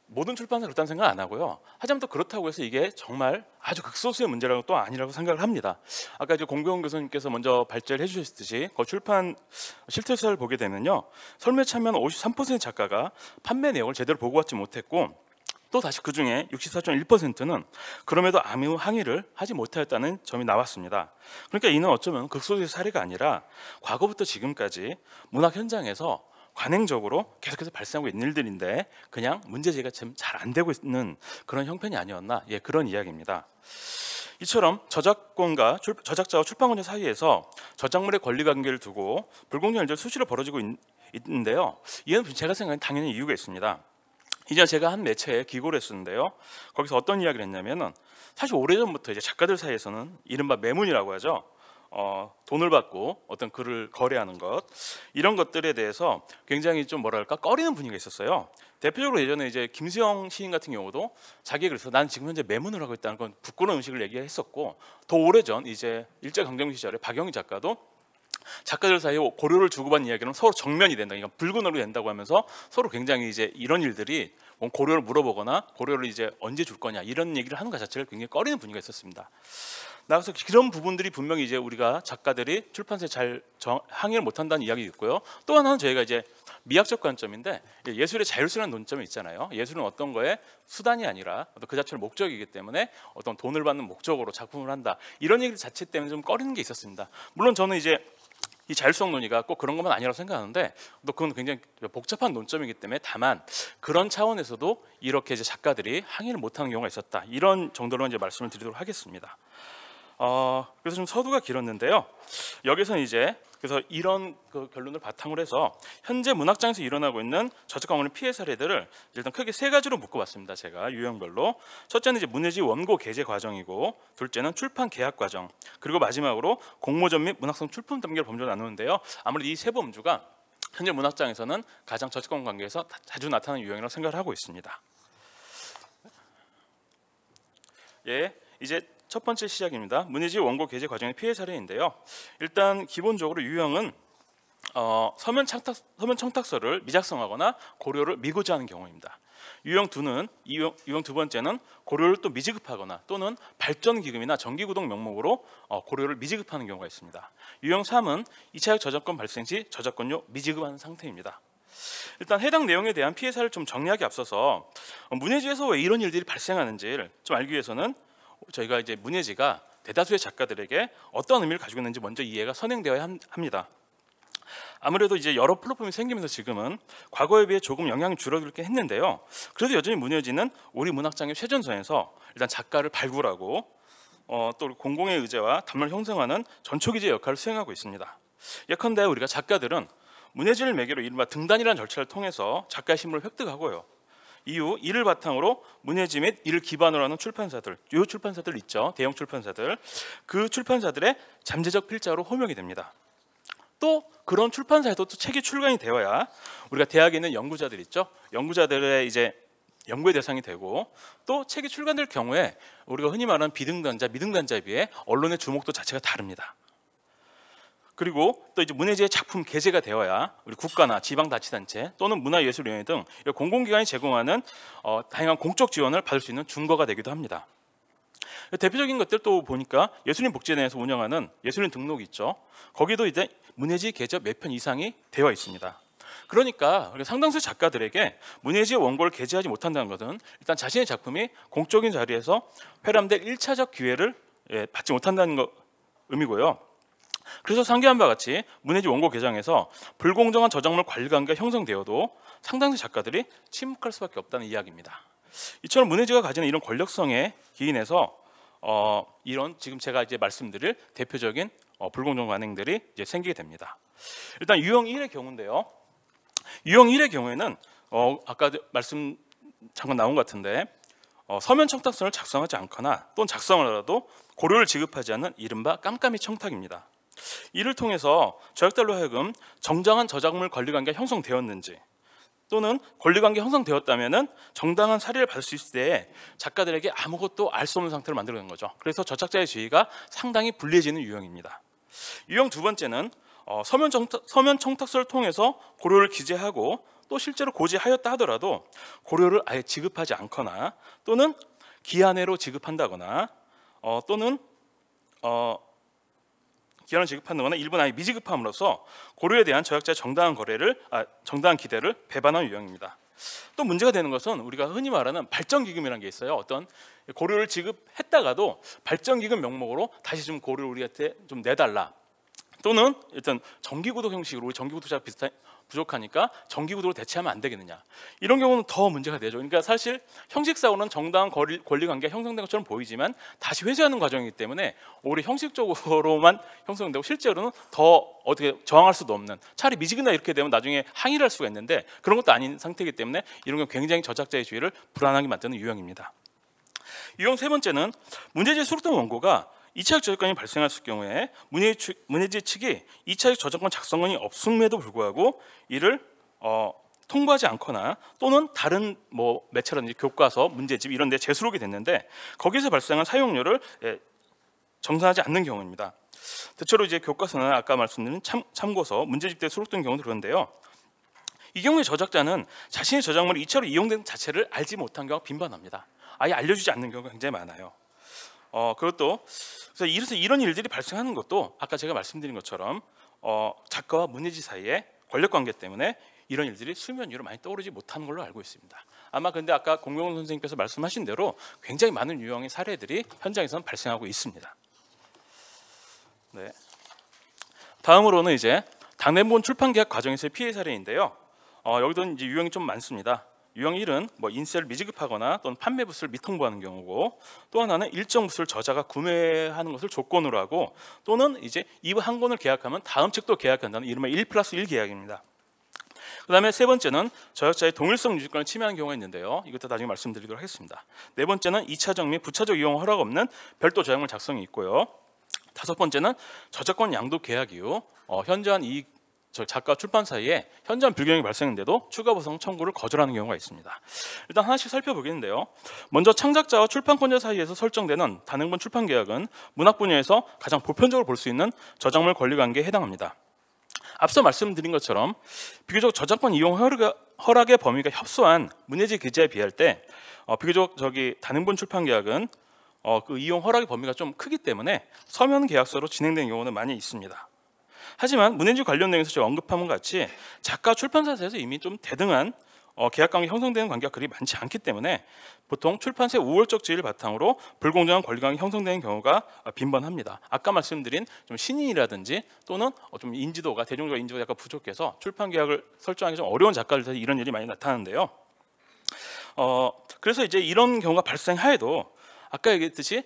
모든 출판사 그렇다는 생각 안 하고요. 하지만 또 그렇다고 해서 이게 정말 아주 극소수의 문제라고 또 아니라고 생각을 합니다. 아까 이제 공병 교수님께서 먼저 발제를 해주셨듯이 거 그 출판 실태 수사를 보게 되면요, 설매 참여한 53% 작가가 판매 내용을 제대로 보고받지 못했고 또 다시 그 중에 64.1%는 그럼에도 아후 항의를 하지 못하였다는 점이 나왔습니다. 그러니까 이는 어쩌면 극소수의 사례가 아니라 과거부터 지금까지 문학 현장에서 관행적으로 계속해서 발생하고 있는 일들인데 그냥 문제 제기가 잘안 되고 있는 그런 형편이 아니었나 예 그런 이야기입니다. 이처럼 저작권과 출, 저작자와 출판권자 사이에서 저작물의 권리 관계를 두고 불공정 연절 수시로 벌어지고 있, 는데요 이는 제가 생각하는 당연히 이유가 있습니다. 이제 제가 한 매체에 기고를 했었는데요. 거기서 어떤 이야기를 했냐면은 사실 오래전부터 이제 작가들 사이에서는 이른바 매문이라고 하죠. 어, 돈을 받고 어떤 글을 거래하는 것 이런 것들에 대해서 굉장히 좀 뭐랄까 꺼리는 분위기가 있었어요. 대표적으로 예전에 이제 김수영 시인 같은 경우도 자기 글에서 난 지금 현재 매문을 하고 있다는 건 부끄러운 음식을 얘기했었고 더 오래전 이제 일제 강점 기 시절에 박영희 작가도 작가들 사이에 고려를 주고받는 이야기는 서로 정면이 된다. 그러니까 불근으로 된다고 하면서 서로 굉장히 이제 이런 일들이 고려를 물어보거나 고려를 이제 언제 줄 거냐 이런 얘기를 하는 것 자체를 굉장히 꺼리는 분위기가 있었습니다. 나와서 그런 부분들이 분명히 이제 우리가 작가들이 출판사에 잘 정, 항의를 못한다는 이야기 도 있고요. 또 하나는 저희가 이제 미학적 관점인데 예, 예술의 자율성이라는 논점이 있잖아요. 예술은 어떤 거에 수단이 아니라 그 자체를 목적이기 때문에 어떤 돈을 받는 목적으로 작품을 한다 이런 얘기 자체 때문에 좀 꺼리는 게 있었습니다. 물론 저는 이제 이 자율성 논의가 꼭 그런 것만 아니라고 생각하는데 또 그건 굉장히 복잡한 논점이기 때문에 다만 그런 차원에서도 이렇게 이제 작가들이 항의를 못하는 경우가 있었다 이런 정도로 이제 말씀을 드리도록 하겠습니다. 어, 그래서 좀 서두가 길었는데요. 여기서 는 이제 그래서 이런 그 결론을 바탕으로 해서 현재 문학장에서 일어나고 있는 저작권 문의 피해 사례들을 일단 크게 세 가지로 묶어봤습니다. 제가 유형별로 첫째는 이제 문예지 원고 게재 과정이고 둘째는 출판 계약 과정 그리고 마지막으로 공모전 및 문학성 출품 단계를 범주로 나누는데요. 아무래도 이 세 범주가 현재 문학장에서는 가장 저작권 관계에서 자주 나타나는 유형이라고 생각을 하고 있습니다. 예, 이제 첫 번째 시작입니다. 문의지 원고 게재 과정의 피해 사례인데요. 일단 기본적으로 유형은 어, 서면, 청탁, 서면 청탁서를 미작성하거나 고려를 미고지 하는 경우입니다. 유형 두는 유형, 유형, 두 번째는 고려를 또 미지급하거나 또는 발전 기금이나 정기 구독 명목으로 어, 고려를 미지급하는 경우가 있습니다. 유형 3은 2차역 저작권 발생 시 저작권료 미지급하는 상태입니다. 일단 해당 내용에 대한 피해 사를 좀 정리하기 앞서서 어, 문예지에서 왜 이런 일들이 발생하는지를 좀 알기 위해서는 저희가 이제 문예지가 대다수의 작가들에게 어떤 의미를 가지고 있는지 먼저 이해가 선행되어야 합니다. 아무래도 이제 여러 플랫폼이 생기면서 지금은 과거에 비해 조금 영향이 줄어들긴 했는데요. 그래도 여전히 문예지는 우리 문학장의 최전선에서 일단 작가를 발굴하고 어, 또 공공의 의제와 단말 형성하는 전초기제 역할을 수행하고 있습니다. 예컨대 우리가 작가들은 문예지를 매개로 이른바 등단이라는 절차를 통해서 작가의 힘을 획득하고요. 이후 이를 바탕으로 문예지 및 이를 기반으로 하는 출판사들, 요 출판사들 있죠. 대형 출판사들. 그 출판사들의 잠재적 필자로 호명이 됩니다. 또 그런 출판사에도 또 책이 출간이 되어야 우리가 대학에 있는 연구자들 있죠. 연구자들의 이제 연구의 대상이 되고 또 책이 출간될 경우에 우리가 흔히 말하는 비등단자, 미등단자에 비해 언론의 주목도 자체가 다릅니다. 그리고 또 이제 문예지의 작품 게재가 되어야 우리 국가나 지방자치단체 또는 문화예술위원회 등 공공기관이 제공하는 어, 다양한 공적 지원을 받을 수 있는 증거가 되기도 합니다. 대표적인 것들 또 보니까 예술인 복지회에서 운영하는 예술인 등록이 있죠. 거기도 이제 문예지 계좌 몇편 이상이 되어 있습니다. 그러니까 상당수 작가들에게 문예지의 원고를 게재하지 못한다는 것은 일단 자신의 작품이 공적인 자리에서 회람될 일차적 기회를 예, 받지 못한다는 의미고요. 그래서 상기한 바 같이 문해지 원고 개정에서 불공정한 저작물 관리 관계가 형성되어도 상당수 작가들이 침묵할 수밖에 없다는 이야기입니다. 이처럼 문해지가 가지는 이런 권력성에 기인해서 어, 이런 지금 제가 이제 말씀드릴 대표적인 어, 불공정 관행들이 이제 생기게 됩니다. 일단 유형 1의 경우인데요. 유형 1의 경우에는 어, 아까 말씀 잠깐 나온 것 같은데 어, 서면 청탁서를 작성하지 않거나 또는 작성을 하더라도 고려를 지급하지 않는 이른바 깜깜이 청탁입니다. 이를 통해서 저역달로 하여금 정당한 저작물 권리관계가 형성되었는지 또는 권리관계 형성되었다면 정당한 사례를 받을 수 있을 때 작가들에게 아무것도 알 수 없는 상태를 만들어낸 거죠. 그래서 저작자의 지위가 상당히 불리해지는 유형입니다. 유형 두 번째는 어, 서면, 청탁, 서면 청탁서를 통해서 고려를 기재하고 또 실제로 고지하였다 하더라도 고려를 아예 지급하지 않거나 또는 기한해로 지급한다거나 어, 또는 어, 기한을 지급하는거나 일본 아예 미지급함으로써 고려에 대한 저약자의 정당한 거래를 아, 정당한 기대를 배반한 유형입니다. 또 문제가 되는 것은 우리가 흔히 말하는 발전기금이라는 게 있어요. 어떤 고려를 지급했다가도 발전기금 명목으로 다시 좀 고려를 우리한테 좀 내달라. 또는 일단 정기구독 형식으로 정기구독자 비슷한 부족하니까 정기구도로 대체하면 안 되겠느냐. 이런 경우는 더 문제가 되죠. 그러니까 사실 형식사고는 정당한 권리관계가 형성된 것처럼 보이지만 다시 회수하는 과정이기 때문에 오히려 형식적으로만 형성되고 실제로는 더 어떻게 저항할 수도 없는 차라리 미지근나 이렇게 되면 나중에 항의를 할 수가 있는데 그런 것도 아닌 상태이기 때문에 이런 경우 굉장히 저작자의 주의를 불안하게 만드는 유형입니다. 유형 세 번째는 문제제 수록된 원고가 2차적 저작권이 발생했을 경우에 문예지 측이 2차적 저작권 작성권이 없음에도 불구하고 이를 어, 통보하지 않거나 또는 다른 뭐 매체라든지 교과서, 문제집 이런 데재수록이 됐는데 거기서 발생한 사용료를 예, 정산하지 않는 경우입니다. 대체로 이제 교과서는 아까 말씀드린 참, 참고서, 문제집에 수록된 경우도 그런데요. 이 경우에 저작자는 자신의 저작물이 2차로 이용된 자체를 알지 못한 경우가 빈번합니다. 아예 알려주지 않는 경우가 굉장히 많아요. 어, 그것도 그래서 이래서 이런 일들이 발생하는 것도 아까 제가 말씀드린 것처럼 어, 작가와 문예지 사이의 권력 관계 때문에 이런 일들이 수면 위로 많이 떠오르지 못하는 걸로 알고 있습니다. 아마 근데 아까 공명훈 선생님께서 말씀하신 대로 굉장히 많은 유형의 사례들이 현장에서는 발생하고 있습니다. 네. 다음으로는 이제 당내본 출판 계약 과정에서의 피해 사례인데요. 어, 여기도 이제 유형이 좀 많습니다. 유형 1은 뭐 인세를 미지급하거나 또는 판매 부수를 미통보하는 경우고 또 하나는 일정 부수를 저자가 구매하는 것을 조건으로 하고 또는 이제 이 한 권을 계약하면 다음 책도 계약한다는 이름의 1 플러스 1 계약입니다. 그 다음에 세 번째는 저작자의 동일성 유지권을 침해한 경우가 있는데요. 이것도 나중에 말씀드리도록 하겠습니다. 네 번째는 2차적 및 부차적 이용 허락 없는 별도 저작물 작성이 있고요. 다섯 번째는 저작권 양도 계약 이후 어, 현저한 이익 저 작가 출판 사이에 현장불경이 발생했는데도 추가 보상 청구를 거절하는 경우가 있습니다. 일단 하나씩 살펴보겠는데요. 먼저 창작자와 출판권자 사이에서 설정되는 단행본 출판 계약은 문학 분야에서 가장 보편적으로 볼 수 있는 저작물 권리 관계에 해당합니다. 앞서 말씀드린 것처럼 비교적 저작권 이용 허락의 범위가 협소한 문예지 기재에 비할 때 어, 비교적 저기 단행본 출판 계약은 어, 그 이용 허락의 범위가 좀 크기 때문에 서면 계약서로 진행된 경우는 많이 있습니다. 하지만 문현주 관련 내용에서 제가 언급한 것 같이 작가 출판사에서 이미 좀 대등한 어, 계약관계 형성되는 관계가 그리 많지 않기 때문에 보통 출판사의 우월적 지위를 바탕으로 불공정한 권리관계 형성되는 경우가 어, 빈번합니다. 아까 말씀드린 좀 신인이라든지 또는 어, 좀 인지도가 대중적 인지도가 약간 부족해서 출판 계약을 설정하기 좀 어려운 작가들에서 이런 일이 많이 나타나는데요. 어, 그래서 이제 이런 경우가 발생하에도 아까 얘기했듯이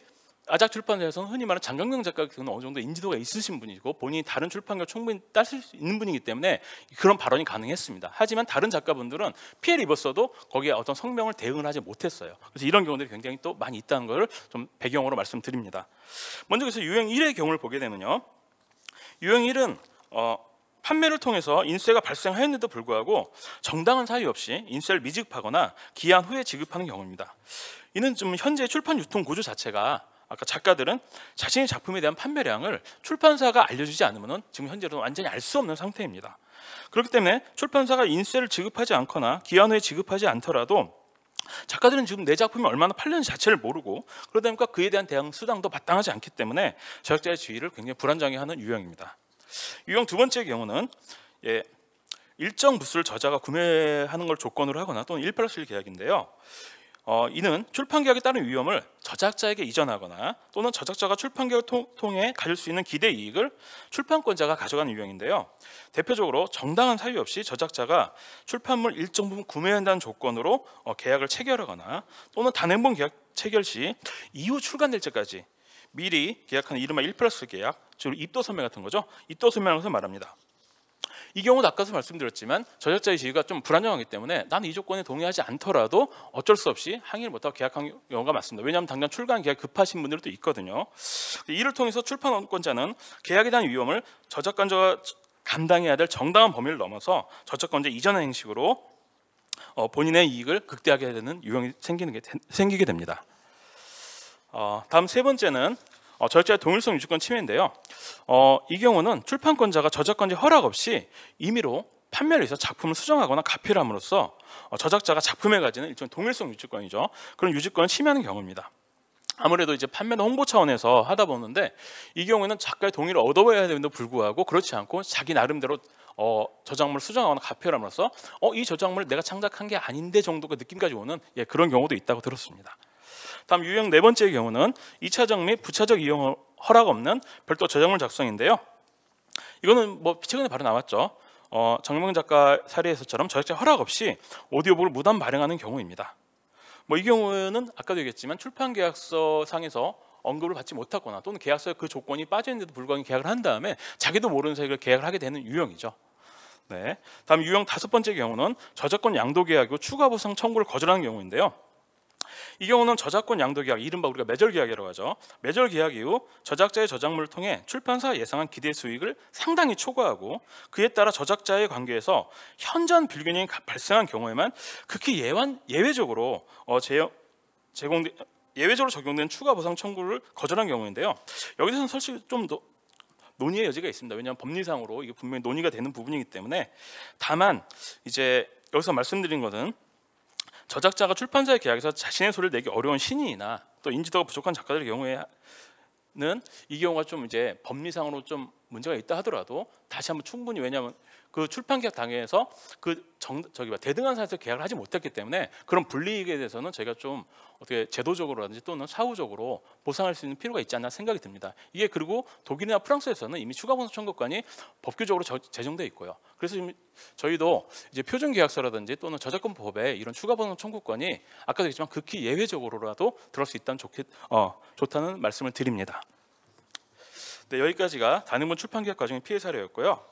아작 출판사에서는 흔히 말하는 장경명 작가 같는 어느 정도 인지도가 있으신 분이고 본인이 다른 출판과 충분히 따실 수 있는 분이기 때문에 그런 발언이 가능했습니다. 하지만 다른 작가분들은 피해를 입었어도 거기에 어떤 성명을 대응하지 못했어요. 그래서 이런 경우들이 굉장히 또 많이 있다는 것을 좀 배경으로 말씀드립니다. 먼저 그래서 유행 1의 경우를 보게 되면요. 유행 1은 어, 판매를 통해서 인쇄가 발생하였는데도 불구하고 정당한 사유 없이 인쇄를미지급하거나 기한 후에 지급하는 경우입니다. 이는 좀 현재 출판 유통 구조 자체가 아까 작가들은 자신의 작품에 대한 판매량을 출판사가 알려주지 않으면 지금 현재로는 완전히 알 수 없는 상태입니다. 그렇기 때문에 출판사가 인쇄를 지급하지 않거나 기한 후에 지급하지 않더라도 작가들은 지금 내 작품이 얼마나 팔렸는지 자체를 모르고 그러다 보니까 그에 대한 대응 수당도 마땅하지 않기 때문에 저작자의 지위를 굉장히 불안정해하는 유형입니다. 유형 두 번째 경우는 예, 일정 부수를 저자가 구매하는 걸 조건으로 하거나 또는 1플러스 1 계약인데요. 어, 이는 출판계약에 따른 위험을 저작자에게 이전하거나 또는 저작자가 출판계약을 통해 가질 수 있는 기대 이익을 출판권자가 가져가는 유형인데요. 대표적으로 정당한 사유 없이 저작자가 출판물 일정 부분 구매한다는 조건으로 어, 계약을 체결하거나 또는 단행본 계약 체결 시 이후 출간될때까지 미리 계약하는 이른바 1 플러스 계약, 즉 입도 서명 같은 거죠. 입도 서명을 해서 말합니다. 이 경우도 아까도 말씀드렸지만 저작자의 지위가 좀 불안정하기 때문에 나는 이 조건에 동의하지 않더라도 어쩔 수 없이 항의를 못하고 계약한 경우가 많습니다. 왜냐하면 당장 출간 계약 급하신 분들도 있거든요. 이를 통해서 출판권자는 계약에 대한 위험을 저작권자가 감당해야 될 정당한 범위를 넘어서 저작권자 이전의 행식으로 어, 본인의 이익을 극대하게 되는 유형이 생기는 게, 생기게 됩니다. 어, 다음 세 번째는 어, 절제의 동일성 유지권 침해인데요. 어, 이 경우는 출판권자가 저작권자 허락 없이 임의로 판매를 해서 작품을 수정하거나 가필 함으로써 어, 저작자가 작품에 가지는 일종의 동일성 유지권이죠. 그런 유지권을 침해하는 경우입니다. 아무래도 이제 판매나 홍보 차원에서 하다 보는데 이 경우에는 작가의 동의를 얻어야 봐 되는데도 불구하고 그렇지 않고 자기 나름대로 어, 저작물을 수정하거나 가표함으로써 어, 이 저작물을 내가 창작한 게 아닌데 정도의 느낌까지 오는 예, 그런 경우도 있다고 들었습니다. 다음 유형 네 번째의 경우는 2차적 및 부차적 이용 허락 없는 별도 저작물 작성인데요. 이거는 뭐 최근에 바로 나왔죠. 어, 정명 작가 사례에서처럼 저작자 허락 없이 오디오북을 무단 발행하는 경우입니다. 뭐 이 경우는 아까도 얘기했지만 출판 계약서 상에서 언급을 받지 못하거나 또는 계약서에 그 조건이 빠져있는데도 불구하고 계약을 한 다음에 자기도 모르는 사이에 계약을 하게 되는 유형이죠. 네. 다음 유형 다섯 번째 경우는 저작권 양도 계약 이고 추가 보상 청구를 거절하는 경우인데요. 이 경우는 저작권 양도 계약, 이른바 우리가 매절 계약이라고 하죠. 매절 계약 이후 저작자의 저작물을 통해 출판사 예상한 기대 수익을 상당히 초과하고 그에 따라 저작자의 관계에서 현전 불균형이 발생한 경우에만 극히 예외, 예외적으로 어, 제, 제공 예외적으로 적용된 추가 보상 청구를 거절한 경우인데요. 여기서는 사실 좀 더, 논의의 여지가 있습니다. 왜냐하면 법리상으로 이게 분명히 논의가 되는 부분이기 때문에 다만 이제 여기서 말씀드린 것은 저작자가 출판사의 계약에서 자신의 소리를 내기 어려운 신인이나 또 인지도가 부족한 작가들 의 경우에는 이 경우가 좀 이제 법리상으로 좀 문제가 있다 하더라도 다시 한번 충분히 왜냐하면 그 출판 계약 단계에서그 정, 저기 봐 대등한 사에서 계약을 하지 못했기 때문에 그런 불리익에 대해서는 저희가 좀 어떻게 제도적으로라든지 또는 사후적으로 보상할 수 있는 필요가 있지 않나 생각이 듭니다. 이게 그리고 독일이나 프랑스에서는 이미 추가 보상 청구권이 법규적으로 저, 제정되어 있고요. 그래서 저희도 이제 표준 계약서라든지 또는 저작권 법에 이런 추가 보상 청구권이 아까도 했지만 극히 예외적으로라도 들어갈 수 있다면 좋겠, 어, 좋다는 말씀을 드립니다. 네, 여기까지가 단행본 출판 계약 과정의 피해 사례였고요.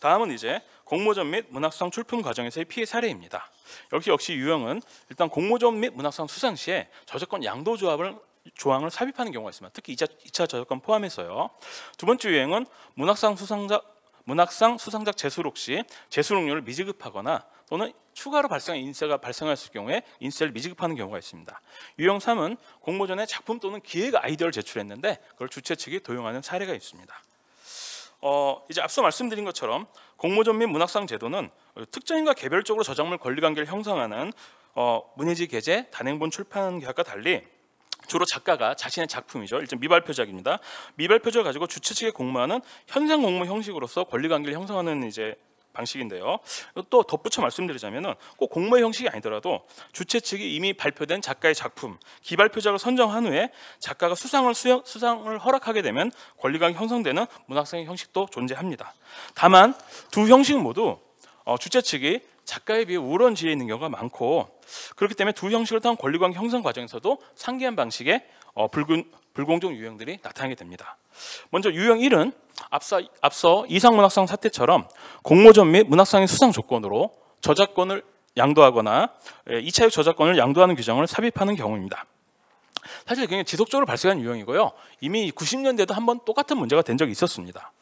다음은 이제 공모전 및 문학상 출품 과정에서의 피해 사례입니다. 역시 역시 유형은 일단 공모전 및 문학상 수상 시에 저작권 양도 조합을 조항을 삽입하는 경우가 있습니다. 특히 2차, 2차 저작권 포함해서요. 두 번째 유형은 문학상 수상자 문학상 수상작 재수록 시 재수록료를 미지급하거나 또는 추가로 발생한 인세가 발생했을 경우에 인세를 미지급하는 경우가 있습니다. 유형 3은 공모전에 작품 또는 기획 아이디어를 제출했는데 그걸 주최 측이 도용하는 사례가 있습니다. 어, 이제 앞서 말씀드린 것처럼 공모전 및 문학상 제도는 특정인과 개별적으로 저작물 권리관계를 형성하는 어, 문예지 게제 단행본 출판과 계약 달리 주로 작가가 자신의 작품이죠. 일종 미발표작입니다. 미발표작을 가지고 주최 측에 공모하는 현상 공모 형식으로서 권리관계를 형성하는 이제 방식인데요. 또 덧붙여 말씀드리자면꼭 공모의 형식이 아니더라도 주최 측이 이미 발표된 작가의 작품, 기발표작을 선정한 후에 작가가 수상을 수여, 수상을 허락하게 되면 권리가 형성되는 문학상의 형식도 존재합니다. 다만 두 형식 모두 어, 주최 측이 작가에 비해 우월한 지위에 있는 경우가 많고 그렇기 때문에 두 형식을 통한 권리관 형성 과정에서도 상기한 방식의 어, 불균, 불공정 유형들이 나타나게 됩니다. 먼저 유형 1은 앞서, 앞서 이상 문학상 사태처럼 공모전 및 문학상의 수상 조건으로 저작권을 양도하거나 2차역 예, 저작권을 양도하는 규정을 삽입하는 경우입니다. 사실 굉장히 지속적으로 발생한 유형이고요. 이미 90년대도 한번 똑같은 문제가 된 적이 있었습니다.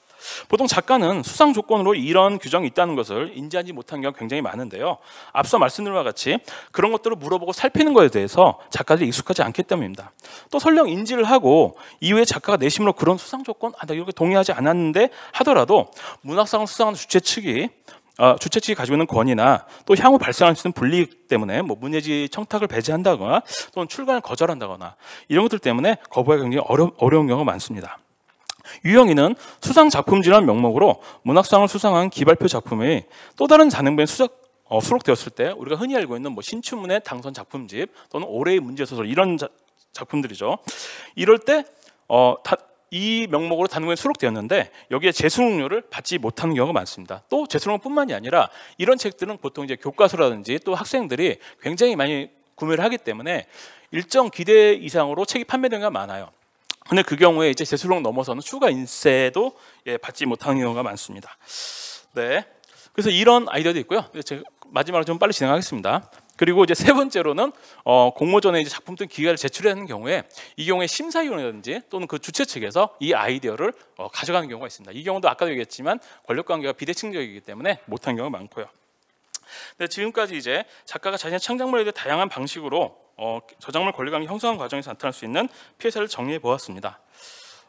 보통 작가는 수상 조건으로 이런 규정이 있다는 것을 인지하지 못한 경우가 굉장히 많은데요. 앞서 말씀드린 바와 같이 그런 것들을 물어보고 살피는 것에 대해서 작가들이 익숙하지 않기 때문입니다. 또 설령 인지를 하고 이후에 작가가 내심으로 그런 수상 조건 아, 나 이렇게 동의하지 않았는데 하더라도 문학상을 수상하는 주최 측이 어, 주최 측이 가지고 있는 권위나 또 향후 발생할 수 있는 불리익 때문에 뭐 문예지 청탁을 배제한다거나 또는 출간을 거절한다거나 이런 것들 때문에 거부하기 굉장히 어려, 어려운 경우가 많습니다. 유영이는 수상 작품지란 명목으로 문학상을 수상한 기발표 작품이 또 다른 자능부에 수작, 어, 수록되었을 때 우리가 흔히 알고 있는 뭐 신춘문예 당선 작품집 또는 올해의 문제소설 이런 자, 작품들이죠. 이럴 때 어, 다, 이 명목으로 단문에 수록되었는데 여기에 재수능료를 받지 못하는 경우가 많습니다. 또 재수능뿐만이 아니라 이런 책들은 보통 이제 교과서라든지 또 학생들이 굉장히 많이 구매를 하기 때문에 일정 기대 이상으로 책이 판매된 게 많아요. 근데 그 경우에 이제 재수록 넘어서는 추가 인세도 예, 받지 못하는 경우가 많습니다. 네. 그래서 이런 아이디어도 있고요. 제가 마지막으로 좀 빨리 진행하겠습니다. 그리고 이제 세 번째로는 어, 공모전에 이제 작품 등 기획을 제출하는 경우에 이 경우에 심사위원이라든지 또는 그 주최 측에서 이 아이디어를 어, 가져가는 경우가 있습니다. 이 경우도 아까도 얘기했지만 권력 관계가 비대칭적이기 때문에 못한 경우가 많고요. 근데 지금까지 이제 작가가 자신의 창작물에 대해 다양한 방식으로 어, 저작물 권리감이 형성한 과정에서 나타날 수 있는 피해 사를 정리해 보았습니다.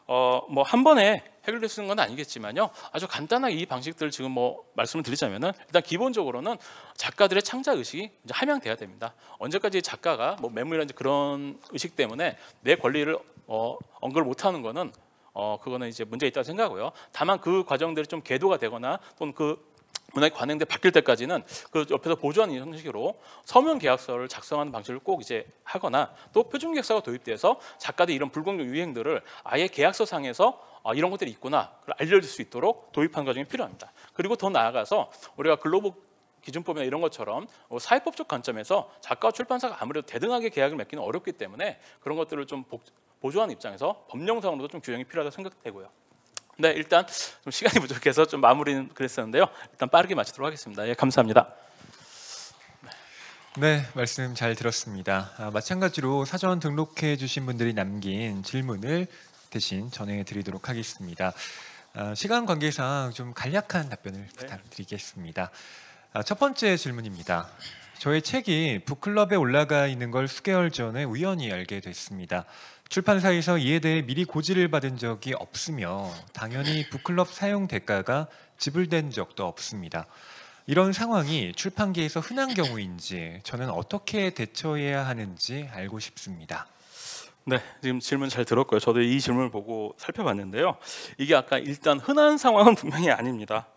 어, 뭐 한 번에 해결될 수 있는 건 아니겠지만요. 아주 간단하게 이 방식들을 지금 뭐 말씀을 드리자면 일단 기본적으로는 작가들의 창작 의식이 이제 함양돼야 됩니다. 언제까지 작가가 뭐 매물이라든지 그런 의식 때문에 내 권리를 어, 언급을 못하는 거는 어, 그거는 이제 문제 있다고 생각하고요. 다만 그 과정들이 좀 계도가 되거나 또는 그 문항의 관행돼 바뀔 때까지는 그 옆에서 보조하는 형식으로 서면 계약서를 작성하는 방식을 꼭 이제 하거나 또 표준 계약서가 도입돼서 작가들 이런 불공정 유행들을 아예 계약서 상에서 아, 이런 것들이 있구나 그걸 알려줄 수 있도록 도입하는 과정이 필요합니다. 그리고 더 나아가서 우리가 글로벌 기준법이나 이런 것처럼 어, 사회법적 관점에서 작가와 출판사가 아무래도 대등하게 계약을 맺기는 어렵기 때문에 그런 것들을 좀 보조하는 입장에서 법령상으로도 좀 규정이 필요하다고 생각되고요. 네, 일단 좀 시간이 부족해서 좀 마무리는 그랬었는데요. 일단 빠르게 마치도록 하겠습니다. 예, 감사합니다. 네, 말씀 잘 들었습니다. 아, 마찬가지로 사전 등록해 주신 분들이 남긴 질문을 대신 전해 드리도록 하겠습니다. 아, 시간 관계상 좀 간략한 답변을 네. 부탁드리겠습니다. 아, 첫 번째 질문입니다. 저의 책이 북클럽에 올라가 있는 걸 수개월 전에 우연히 알게 됐습니다. 출판사에서 이에 대해 미리 고지를 받은 적이 없으며 당연히 북클럽 사용 대가가 지불된 적도 없습니다. 이런 상황이 출판계에서 흔한 경우인지 저는 어떻게 대처해야 하는지 알고 싶습니다. 네, 지금 질문 잘 들었고요. 저도 이 질문을 보고 살펴봤는데요. 이게 아까 일단 흔한 상황은 분명히 아닙니다.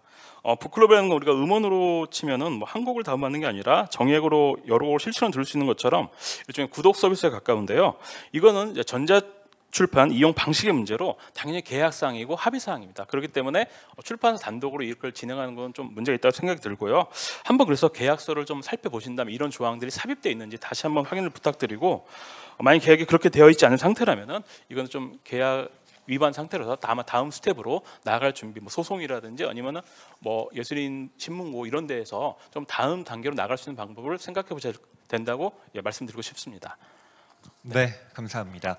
어, 북클럽이라는 건 우리가 음원으로 치면은 뭐 한 곡을 다운받는 게 아니라 정액으로 여러 곡을 실시간 들을 수 있는 것처럼 일종의 구독 서비스에 가까운데요. 이거는 전자 출판 이용 방식의 문제로 당연히 계약사항이고 합의사항입니다. 그렇기 때문에 어, 출판사 단독으로 이걸 진행하는 건 좀 문제가 있다고 생각이 들고요. 한번 그래서 계약서를 좀 살펴보신다면 이런 조항들이 삽입되어 있는지 다시 한번 확인을 부탁드리고 만약 계약이 그렇게 되어 있지 않은 상태라면 은 이건 좀 계약 위반 상태로서 다음, 다음 스텝으로 나아갈 준비, 뭐 소송이라든지 아니면은 뭐 예술인 신문고 이런 데에서 좀 다음 단계로 나갈 수 있는 방법을 생각해 보셔야 된다고 예, 말씀드리고 싶습니다. 네. 네, 감사합니다.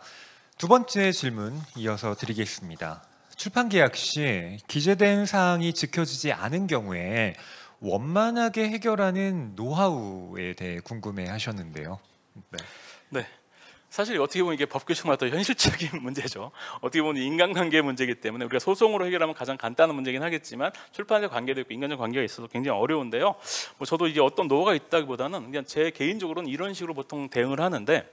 두 번째 질문 이어서 드리겠습니다. 출판 계약 시 기재된 사항이 지켜지지 않은 경우에 원만하게 해결하는 노하우에 대해 궁금해 하셨는데요. 네. 네. 사실 어떻게 보면 이게 법규정마다 현실적인 문제죠. 어떻게 보면 인간관계 문제이기 때문에 우리가 소송으로 해결하면 가장 간단한 문제긴 하겠지만 출판사 관계도 있고 인간적 관계가 있어서 굉장히 어려운데요. 뭐 저도 이제 어떤 노하우가 있다기보다는 그냥 제 개인적으로는 이런 식으로 보통 대응을 하는데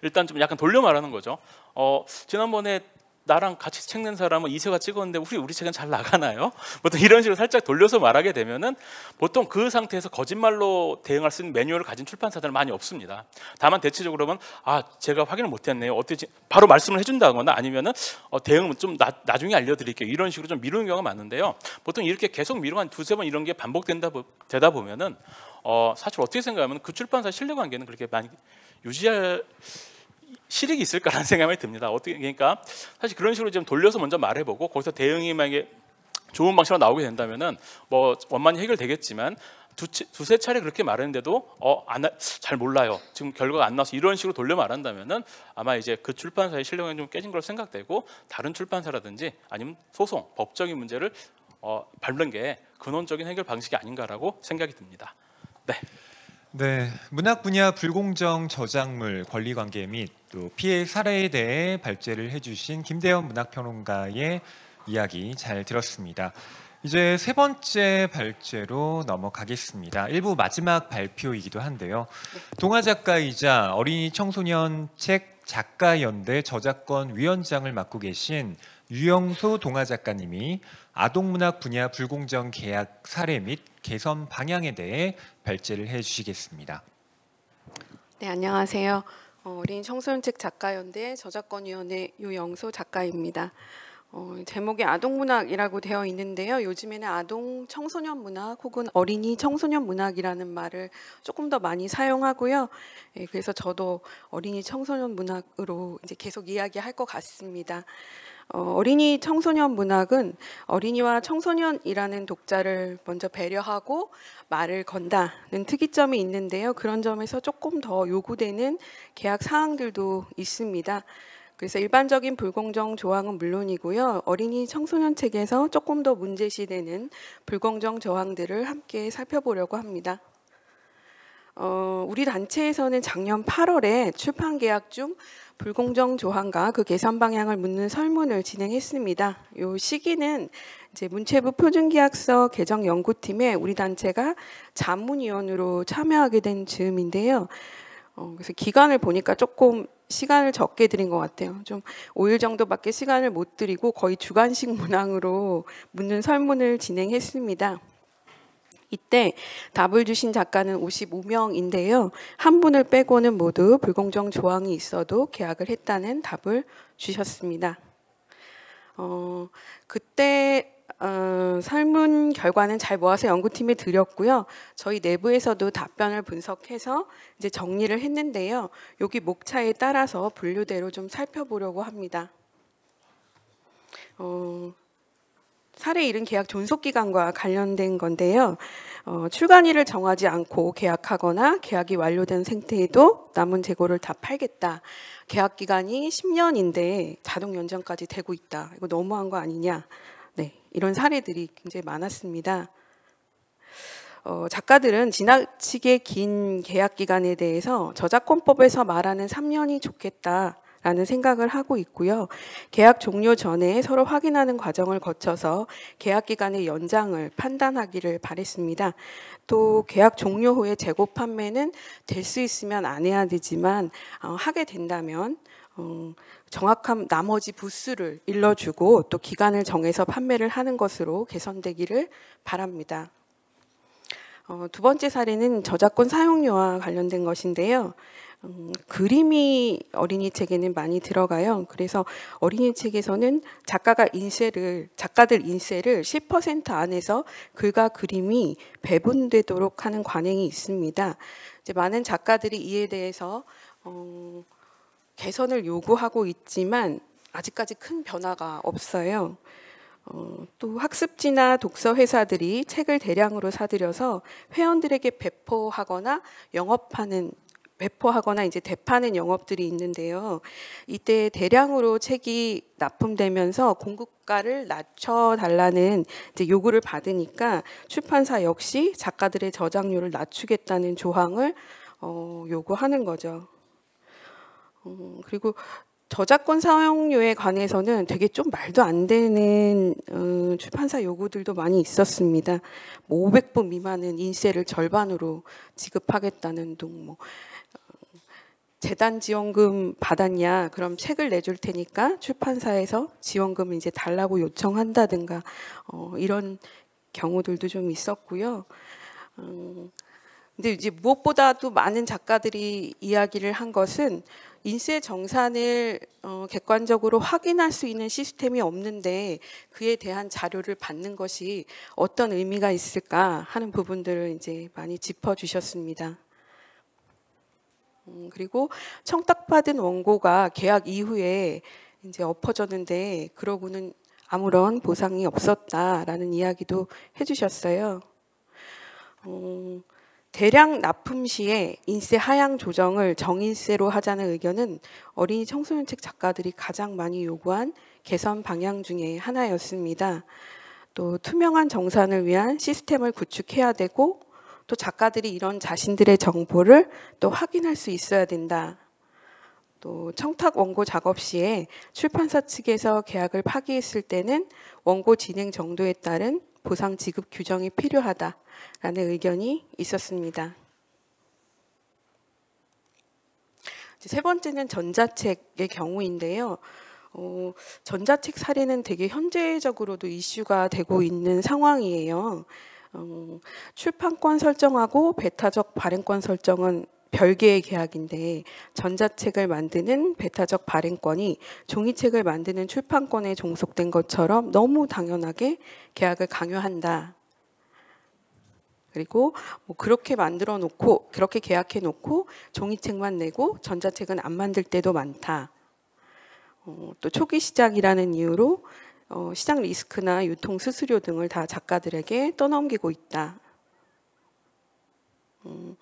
일단 좀 약간 돌려 말하는 거죠. 어, 지난번에 나랑 같이 책낸 사람은 이세가 찍었는데 우리 우리 책은 잘 나가나요? 보통 이런 식으로 살짝 돌려서 말하게 되면은 보통 그 상태에서 거짓말로 대응할 수 있는 매뉴얼을 가진 출판사들은 많이 없습니다. 다만 대체적으로는 아 제가 확인을 못했네요. 어떻게 바로 말씀을 해준다거나 아니면은 어, 대응 좀 나, 나중에 알려드릴게요. 이런 식으로 좀 미루는 경우가 많은데요. 보통 이렇게 계속 미루고 한 두세 번 이런 게 반복된다 되다 보면은 어, 사실 어떻게 생각하면 그 출판사 신뢰 관계는 그렇게 많이 유지할 실익이 있을까라는 생각이 듭니다. 어떻게 그러니까 사실 그런 식으로 좀 돌려서 먼저 말해보고 거기서 대응이 만약에 좋은 방식으로 나오게 된다면은 뭐 원만히 해결되겠지만 두, 세 차례 그렇게 말했는데도 어 안 잘 몰라요 지금 결과가 안 나서 이런 식으로 돌려 말한다면은 아마 이제 그 출판사의 실력가좀 깨진 걸로 생각되고 다른 출판사라든지 아니면 소송 법적인 문제를 어, 밟는 게 근원적인 해결 방식이 아닌가라고 생각이 듭니다. 네. 네, 문학 분야 불공정 저작물 권리 관계 및 또 피해 사례에 대해 발제를 해주신 김대현 문학평론가의 이야기 잘 들었습니다. 이제 세 번째 발제로 넘어가겠습니다. 일부 마지막 발표이기도 한데요. 동화 작가이자 어린이 청소년 책 작가 연대 저작권 위원장을 맡고 계신 유영소 동화 작가님이 아동문학 분야 불공정 계약 사례 및 개선 방향에 대해 발제를 해주시겠습니다. 네, 안녕하세요. 어, 어린 청소년 책 작가연대 저작권위원회 유영소 작가입니다. 어, 제목이 아동문학이라고 되어 있는데요. 요즘에는 아동 청소년 문학 혹은 어린이 청소년 문학이라는 말을 조금 더 많이 사용하고요. 예, 그래서 저도 어린이 청소년 문학으로 이제 계속 이야기할 것 같습니다. 어, 어린이 청소년 문학은 어린이와 청소년이라는 독자를 먼저 배려하고 말을 건다는 특이점이 있는데요. 그런 점에서 조금 더 요구되는 계약 사항들도 있습니다. 그래서 일반적인 불공정 조항은 물론이고요. 어린이 청소년 책에서 조금 더 문제시되는 불공정 조항들을 함께 살펴보려고 합니다. 어, 우리 단체에서는 작년 8월에 출판 계약 중 불공정 조항과 그 개선 방향을 묻는 설문을 진행했습니다. 요 시기는 이제 문체부 표준계약서 개정 연구팀에 우리 단체가 자문위원으로 참여하게 된 즈음인데요. 어, 그래서 기간을 보니까 조금 시간을 적게 드린 것 같아요. 좀 5일 정도밖에 시간을 못 드리고 거의 주간식 문항으로 묻는 설문을 진행했습니다. 이때 답을 주신 작가는 55명인데요. 한 분을 빼고는 모두 불공정 조항이 있어도 계약을 했다는 답을 주셨습니다. 어, 그때 어, 설문 결과는 잘 모아서 연구팀에 드렸고요. 저희 내부에서도 답변을 분석해서 이제 정리를 했는데요. 여기 목차에 따라서 분류대로 좀 살펴보려고 합니다. 어, 사례 일은 계약 존속 기간과 관련된 건데요. 어, 출간일을 정하지 않고 계약하거나 계약이 완료된 생태에도 남은 재고를 다 팔겠다. 계약 기간이 10년인데 자동 연장까지 되고 있다. 이거 너무한 거 아니냐? 네, 이런 사례들이 굉장히 많았습니다. 어, 작가들은 지나치게 긴 계약 기간에 대해서 저작권법에서 말하는 3년이 좋겠다. 라는 생각을 하고 있고요. 계약 종료 전에 서로 확인하는 과정을 거쳐서 계약 기간의 연장을 판단하기를 바랬습니다. 또 계약 종료 후에 재고 판매는 될 수 있으면 안 해야 되지만 어, 하게 된다면 음, 정확한 나머지 부수를 일러주고 또 기간을 정해서 판매를 하는 것으로 개선되기를 바랍니다. 어, 두 번째 사례는 저작권 사용료와 관련된 것인데요. 음, 그림이 어린이 책에는 많이 들어가요. 그래서 어린이 책에서는 작가가 인쇄를 작가들 인쇄를 10% 안에서 글과 그림이 배분되도록 하는 관행이 있습니다. 이제 많은 작가들이 이에 대해서 어, 개선을 요구하고 있지만 아직까지 큰 변화가 없어요. 어, 또 학습지나 독서 회사들이 책을 대량으로 사들여서 회원들에게 배포하거나 영업하는 배포하거나 이제 대파는 영업들이 있는데요. 이때 대량으로 책이 납품되면서 공급가를 낮춰 달라는 요구를 받으니까 출판사 역시 작가들의 저작료를 낮추겠다는 조항을 어, 요구하는 거죠. 음, 그리고 저작권 사용료에 관해서는 되게 좀 말도 안 되는 음, 출판사 요구들도 많이 있었습니다. 뭐 500부 미만은 인세를 절반으로 지급하겠다는 등뭐 재단 지원금 받았냐? 그럼 책을 내줄 테니까 출판사에서 지원금 이제 달라고 요청한다든가 어, 이런 경우들도 좀 있었고요. 음, 근데 이제 무엇보다도 많은 작가들이 이야기를 한 것은 인세 정산을 어, 객관적으로 확인할 수 있는 시스템이 없는데 그에 대한 자료를 받는 것이 어떤 의미가 있을까 하는 부분들을 이제 많이 짚어주셨습니다. 음, 그리고 청탁받은 원고가 계약 이후에 이제 엎어졌는데 그러고는 아무런 보상이 없었다라는 이야기도 해주셨어요. 음, 대량 납품 시에 인세 하향 조정을 정인세로 하자는 의견은 어린이 청소년책 작가들이 가장 많이 요구한 개선 방향 중에 하나였습니다. 또 투명한 정산을 위한 시스템을 구축해야 되고 또 작가들이 이런 자신들의 정보를 또 확인할 수 있어야 된다. 또 청탁 원고 작업 시에 출판사 측에서 계약을 파기했을 때는 원고 진행 정도에 따른 보상 지급 규정이 필요하다라는 의견이 있었습니다. 세 번째는 전자책의 경우인데요. 어, 전자책 사례는 되게 현재적으로도 이슈가 되고 있는 상황이에요. 어, 출판권 설정하고 베타적 발행권 설정은 별개의 계약인데 전자책을 만드는 베타적 발행권이 종이책을 만드는 출판권에 종속된 것처럼 너무 당연하게 계약을 강요한다. 그리고 뭐 그렇게 만들어 놓고 그렇게 계약해 놓고 종이책만 내고 전자책은 안 만들 때도 많다. 어, 또 초기 시작이라는 이유로 어, 시장 리스크나 유통 수수료 등을 다 작가들에게 떠넘기고 있다. 음,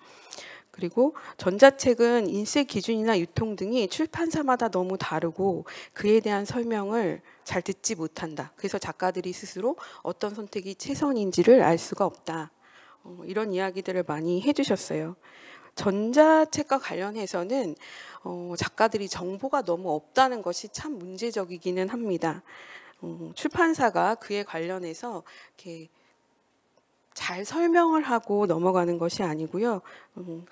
그리고 전자책은 인세 기준이나 유통 등이 출판사마다 너무 다르고 그에 대한 설명을 잘 듣지 못한다. 그래서 작가들이 스스로 어떤 선택이 최선인지를 알 수가 없다. 어, 이런 이야기들을 많이 해주셨어요. 전자책과 관련해서는 어, 작가들이 정보가 너무 없다는 것이 참 문제적이기는 합니다. 음, 출판사가 그에 관련해서 이렇게 잘 설명을 하고 넘어가는 것이 아니고요. 음,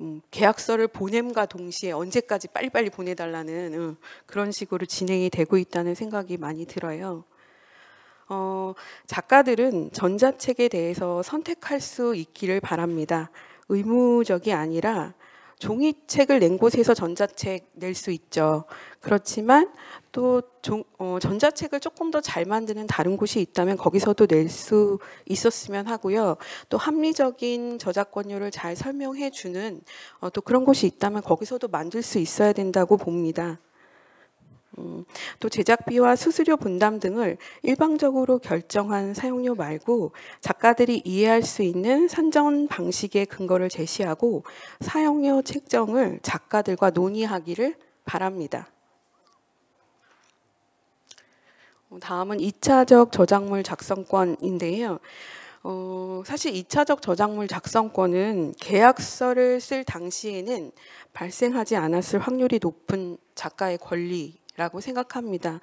음, 계약서를 보냄과 동시에 언제까지 빨리빨리 보내달라는 음, 그런 식으로 진행이 되고 있다는 생각이 많이 들어요. 어, 작가들은 전자책에 대해서 선택할 수 있기를 바랍니다. 의무적이 아니라 종이책을 낸 곳에서 전자책 낼 수 있죠. 그렇지만 또 종, 어, 전자책을 조금 더 잘 만드는 다른 곳이 있다면 거기서도 낼 수 있었으면 하고요. 또 합리적인 저작권료를 잘 설명해 주는 어, 또 그런 곳이 있다면 거기서도 만들 수 있어야 된다고 봅니다. 음, 또 제작비와 수수료 분담 등을 일방적으로 결정한 사용료 말고 작가들이 이해할 수 있는 산정 방식의 근거를 제시하고 사용료 책정을 작가들과 논의하기를 바랍니다. 어, 다음은 2차적 저작물 작성권인데요. 어, 사실 2차적 저작물 작성권은 계약서를 쓸 당시에는 발생하지 않았을 확률이 높은 작가의 권리 라고 생각합니다.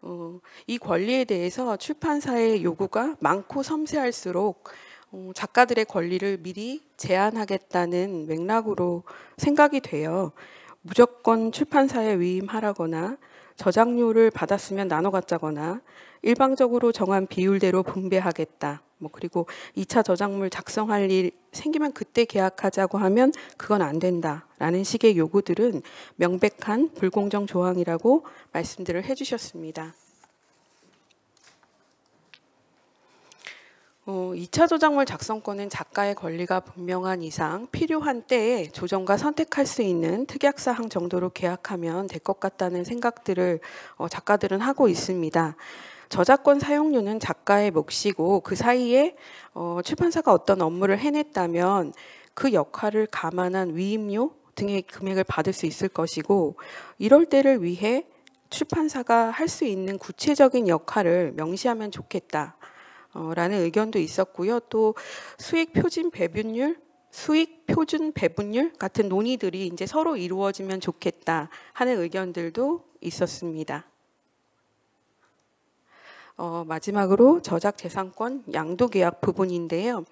어, 이 권리에 대해서 출판사의 요구가 많고 섬세할수록 어, 작가들의 권리를 미리 제한하겠다는 맥락으로 생각이 돼요. 무조건 출판사에 위임하라거나 저작료를 받았으면 나눠 갖자거나 일방적으로 정한 비율대로 분배하겠다. 뭐 그리고 2차 저작물 작성할 일 생기면 그때 계약하자고 하면 그건 안 된다라는 식의 요구들은 명백한 불공정 조항이라고 말씀들을 해주셨습니다. 어, 2차 저작물 작성권은 작가의 권리가 분명한 이상 필요한 때에 조정과 선택할 수 있는 특약사항 정도로 계약하면 될 것 같다는 생각들을 어, 작가들은 하고 있습니다. 저작권 사용료는 작가의 몫이고 그 사이에 어, 출판사가 어떤 업무를 해냈다면 그 역할을 감안한 위임료 등의 금액을 받을 수 있을 것이고 이럴 때를 위해 출판사가 할 수 있는 구체적인 역할을 명시하면 좋겠다. 어, 라는 의견도 있었고요. 또 수익 표준 배분율, 수익 표준 배분율 같은 논의들이 이제 서로 이루어지면 좋겠다 하는 의견들도 있었습니다. 어, 마지막으로 저작재산권 양도계약 부분인데요.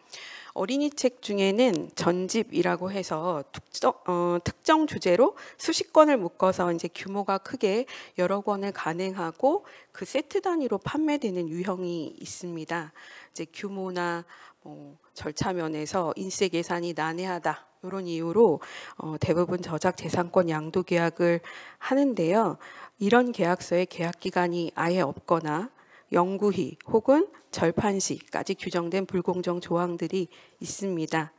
어린이 책 중에는 전집이라고 해서 특정, 어, 특정, 주제로 수십 권을 묶어서 이제 규모가 크게 여러 권을 가능하고 그 세트 단위로 판매되는 유형이 있습니다. 이제 규모나 뭐 절차 면에서 인쇄 계산이 난해하다 이런 이유로 어, 대부분 저작 재산권 양도 계약을 하는데요. 이런 계약서에 계약 기간이 아예 없거나 영구히 혹은 절판시까지 규정된 불공정 조항들이 있습니다.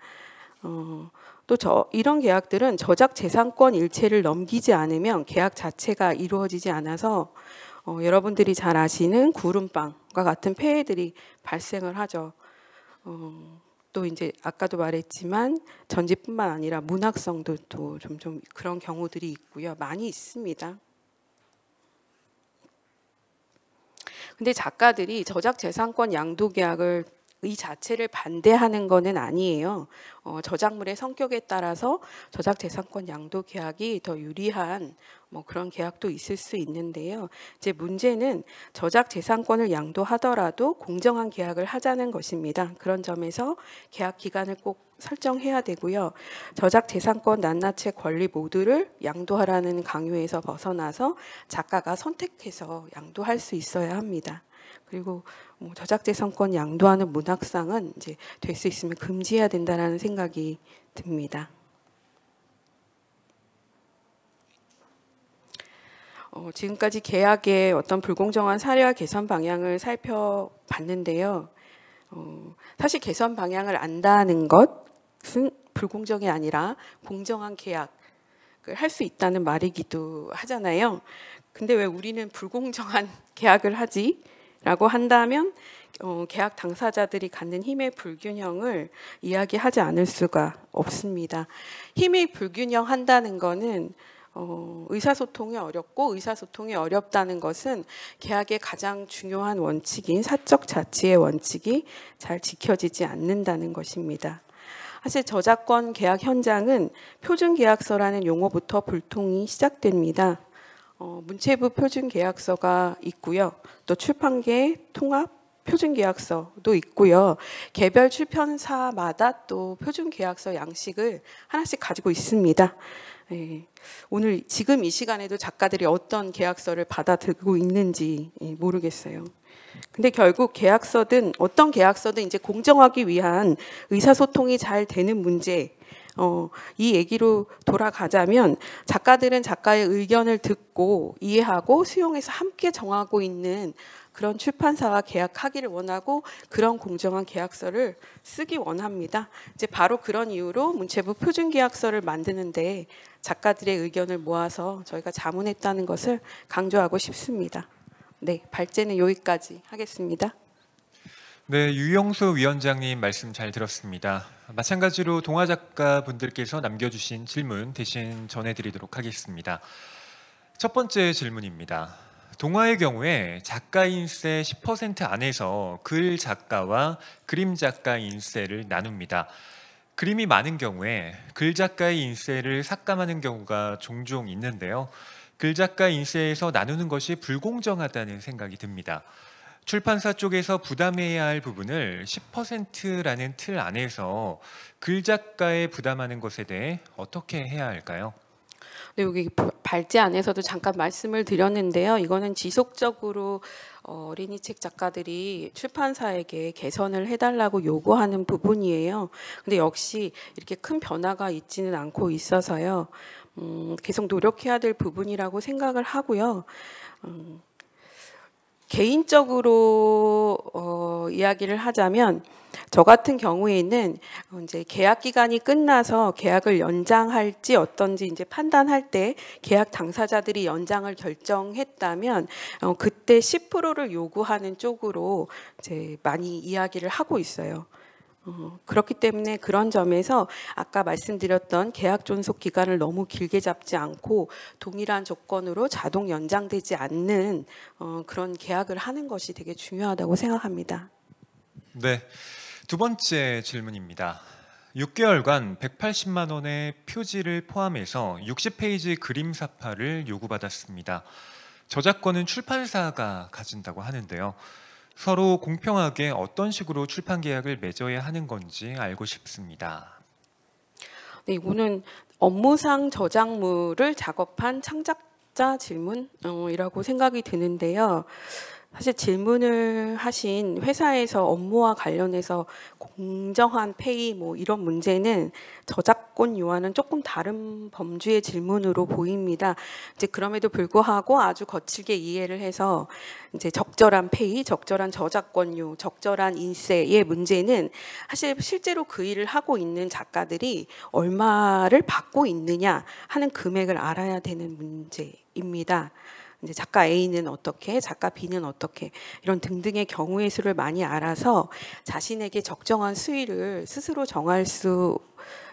어, 또 저, 이런 계약들은 저작 재산권 일체를 넘기지 않으면 계약 자체가 이루어지지 않아서 어, 여러분들이 잘 아시는 구름빵과 같은 폐해들이 발생을 하죠. 어, 또 이제 아까도 말했지만 전지뿐만 아니라 문학성도 또좀좀 그런 경우들이 있고요. 많이 있습니다. 근데 작가들이 저작 재산권 양도 계약을 이 자체를 반대하는 것은 아니에요. 어, 저작물의 성격에 따라서 저작 재산권 양도 계약이 더 유리한 뭐 그런 계약도 있을 수 있는데요. 이제 문제는 저작 재산권을 양도하더라도 공정한 계약을 하자는 것입니다. 그런 점에서 계약 기간을 꼭 설정해야 되고요. 저작 재산권 낱낱의 권리 모두를 양도하라는 강요에서 벗어나서 작가가 선택해서 양도할 수 있어야 합니다. 그리고 뭐 저작재산권 양도하는 문학상은 이제 될 수 있으면 금지해야 된다라는 생각이 듭니다. 어, 지금까지 계약의 어떤 불공정한 사례와 개선 방향을 살펴봤는데요. 어, 사실 개선 방향을 안다는 것은 불공정이 아니라 공정한 계약을 할 수 있다는 말이기도 하잖아요. 근데 왜 우리는 불공정한 계약을 하지? 라고 한다면 어, 계약 당사자들이 갖는 힘의 불균형을 이야기하지 않을 수가 없습니다. 힘이 불균형한다는 것은 어, 의사소통이 어렵고 의사소통이 어렵다는 것은 계약의 가장 중요한 원칙인 사적 자치의 원칙이 잘 지켜지지 않는다는 것입니다. 사실 저작권 계약 현장은 표준 계약서라는 용어부터 불통이 시작됩니다. 어, 문체부 표준계약서가 있고요. 또 출판계 통합 표준계약서도 있고요. 개별 출판사마다 또 표준계약서 양식을 하나씩 가지고 있습니다. 예, 오늘 지금 이 시간에도 작가들이 어떤 계약서를 받아들고 있는지 예, 모르겠어요. 근데 결국 계약서든 어떤 계약서든 이제 공정하기 위한 의사소통이 잘 되는 문제 어, 이 얘기로 돌아가자면 작가들은 작가의 의견을 듣고 이해하고 수용해서 함께 정하고 있는 그런 출판사와 계약하기를 원하고 그런 공정한 계약서를 쓰기 원합니다. 이제 바로 그런 이유로 문체부 표준 계약서를 만드는데 작가들의 의견을 모아서 저희가 자문했다는 것을 강조하고 싶습니다. 네, 발제는 여기까지 하겠습니다. 네, 유영수 위원장님 말씀 잘 들었습니다. 마찬가지로 동화 작가 분들께서 남겨주신 질문 대신 전해드리도록 하겠습니다. 첫 번째 질문입니다. 동화의 경우에 작가인세 10% 안에서 글 작가와 그림 작가 인세를 나눕니다. 그림이 많은 경우에 글 작가의 인세를 삭감하는 경우가 종종 있는데요. 글 작가 인세에서 나누는 것이 불공정하다는 생각이 듭니다. 출판사 쪽에서 부담해야 할 부분을 10%라는 틀 안에서 글작가에 부담하는 것에 대해 어떻게 해야 할까요? 네, 여기 발제 안에서도 잠깐 말씀을 드렸는데요. 이거는 지속적으로 어, 어린이 책 작가들이 출판사에게 개선을 해달라고 요구하는 부분이에요. 근데 역시 이렇게 큰 변화가 있지는 않고 있어서요. 음, 계속 노력해야 될 부분이라고 생각을 하고요. 음, 개인적으로 어, 이야기를 하자면 저 같은 경우에는 이제 계약 기간이 끝나서 계약을 연장할지 어떤지 이제 판단할 때 계약 당사자들이 연장을 결정했다면 어, 그때 10%를 요구하는 쪽으로 이제 많이 이야기를 하고 있어요. 어, 그렇기 때문에 그런 점에서 아까 말씀드렸던 계약 존속 기간을 너무 길게 잡지 않고 동일한 조건으로 자동 연장되지 않는 어, 그런 계약을 하는 것이 되게 중요하다고 생각합니다. 네. 두 번째 질문입니다. 6개월간 180만 원의 표지를 포함해서 60페이지 그림 사파를 요구받았습니다. 저작권은 출판사가 가진다고 하는데요. 서로 공평하게 어떤 식으로 출판 계약을 맺어야 하는 건지 알고 싶습니다. 네, 이거는 업무상 저작물을 작업한 창작자 질문이라고 생각이 드는데요. 사실 질문을 하신 회사에서 업무와 관련해서 공정한 페이 뭐 이런 문제는 저작권 요하는 조금 다른 범주의 질문으로 보입니다. 이제 그럼에도 불구하고 아주 거칠게 이해를 해서 이제 적절한 페이, 적절한 저작권료, 적절한 인세의 문제는 사실 실제로 그 일을 하고 있는 작가들이 얼마를 받고 있느냐 하는 금액을 알아야 되는 문제입니다. 이제 작가 A는 어떻게, 작가 B는 어떻게 이런 등등의 경우의 수를 많이 알아서 자신에게 적정한 수위를 스스로 정할 수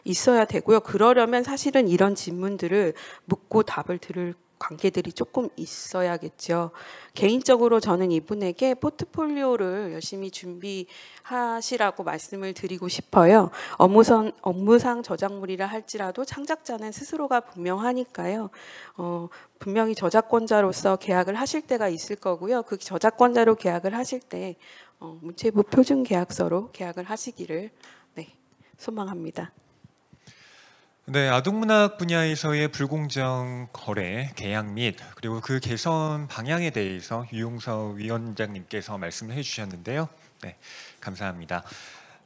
있어야 되고요. 그러려면 사실은 이런 질문들을 묻고 답을 들을 관계들이 조금 있어야겠죠. 개인적으로 저는 이분에게 포트폴리오를 열심히 준비하시라고 말씀을 드리고 싶어요. 업무선, 업무상 저작물이라 할지라도 창작자는 스스로가 분명하니까요. 어, 분명히 저작권자로서 계약을 하실 때가 있을 거고요. 그 저작권자로 계약을 하실 때 어, 문체부 표준 계약서로 계약을 하시기를 네, 소망합니다. 네, 아동문학 분야에서의 불공정 거래, 계약 및 그리고 그 개선 방향에 대해서 유용서 위원장님께서 말씀을 해주셨는데요. 네, 감사합니다.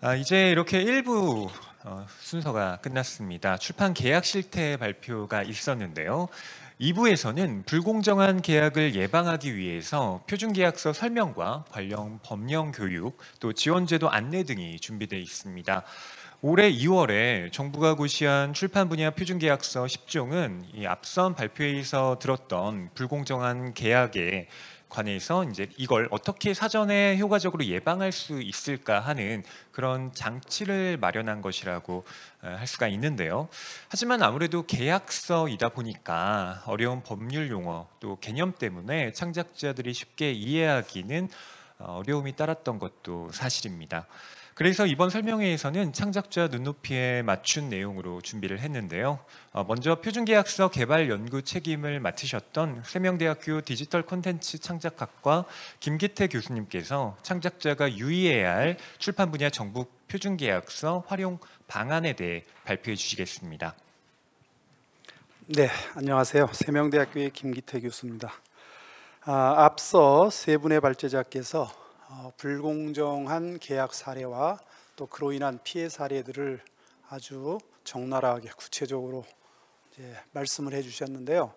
아, 이제 이렇게 일부 어, 순서가 끝났습니다. 출판 계약 실태 발표가 있었는데요. 2부에서는 불공정한 계약을 예방하기 위해서 표준계약서 설명과 관련 법령 교육, 또 지원제도 안내 등이 준비되어 있습니다. 올해 2월에 정부가 고시한 출판 분야 표준계약서 10종은 이 앞선 발표에서 들었던 불공정한 계약에 관해서 이제 이걸 어떻게 사전에 효과적으로 예방할 수 있을까 하는 그런 장치를 마련한 것이라고 할 수가 있는데요. 하지만 아무래도 계약서이다 보니까 어려운 법률 용어 또 개념 때문에 창작자들이 쉽게 이해하기는 어, 어려움이 따랐던 것도 사실입니다. 그래서 이번 설명회에서는 창작자 눈높이에 맞춘 내용으로 준비를 했는데요. 어, 먼저 표준계약서 개발 연구 책임을 맡으셨던 세명대학교 디지털 콘텐츠 창작학과 김기태 교수님께서 창작자가 유의해야 할 출판 분야 정부 표준계약서 활용 방안에 대해 발표해 주시겠습니다. 네, 안녕하세요. 세명대학교의 김기태 교수입니다. 아, 앞서 세 분의 발제자께서 어, 불공정한 계약 사례와 또 그로 인한 피해 사례들을 아주 적나라하게 구체적으로 말씀을 해주셨는데요.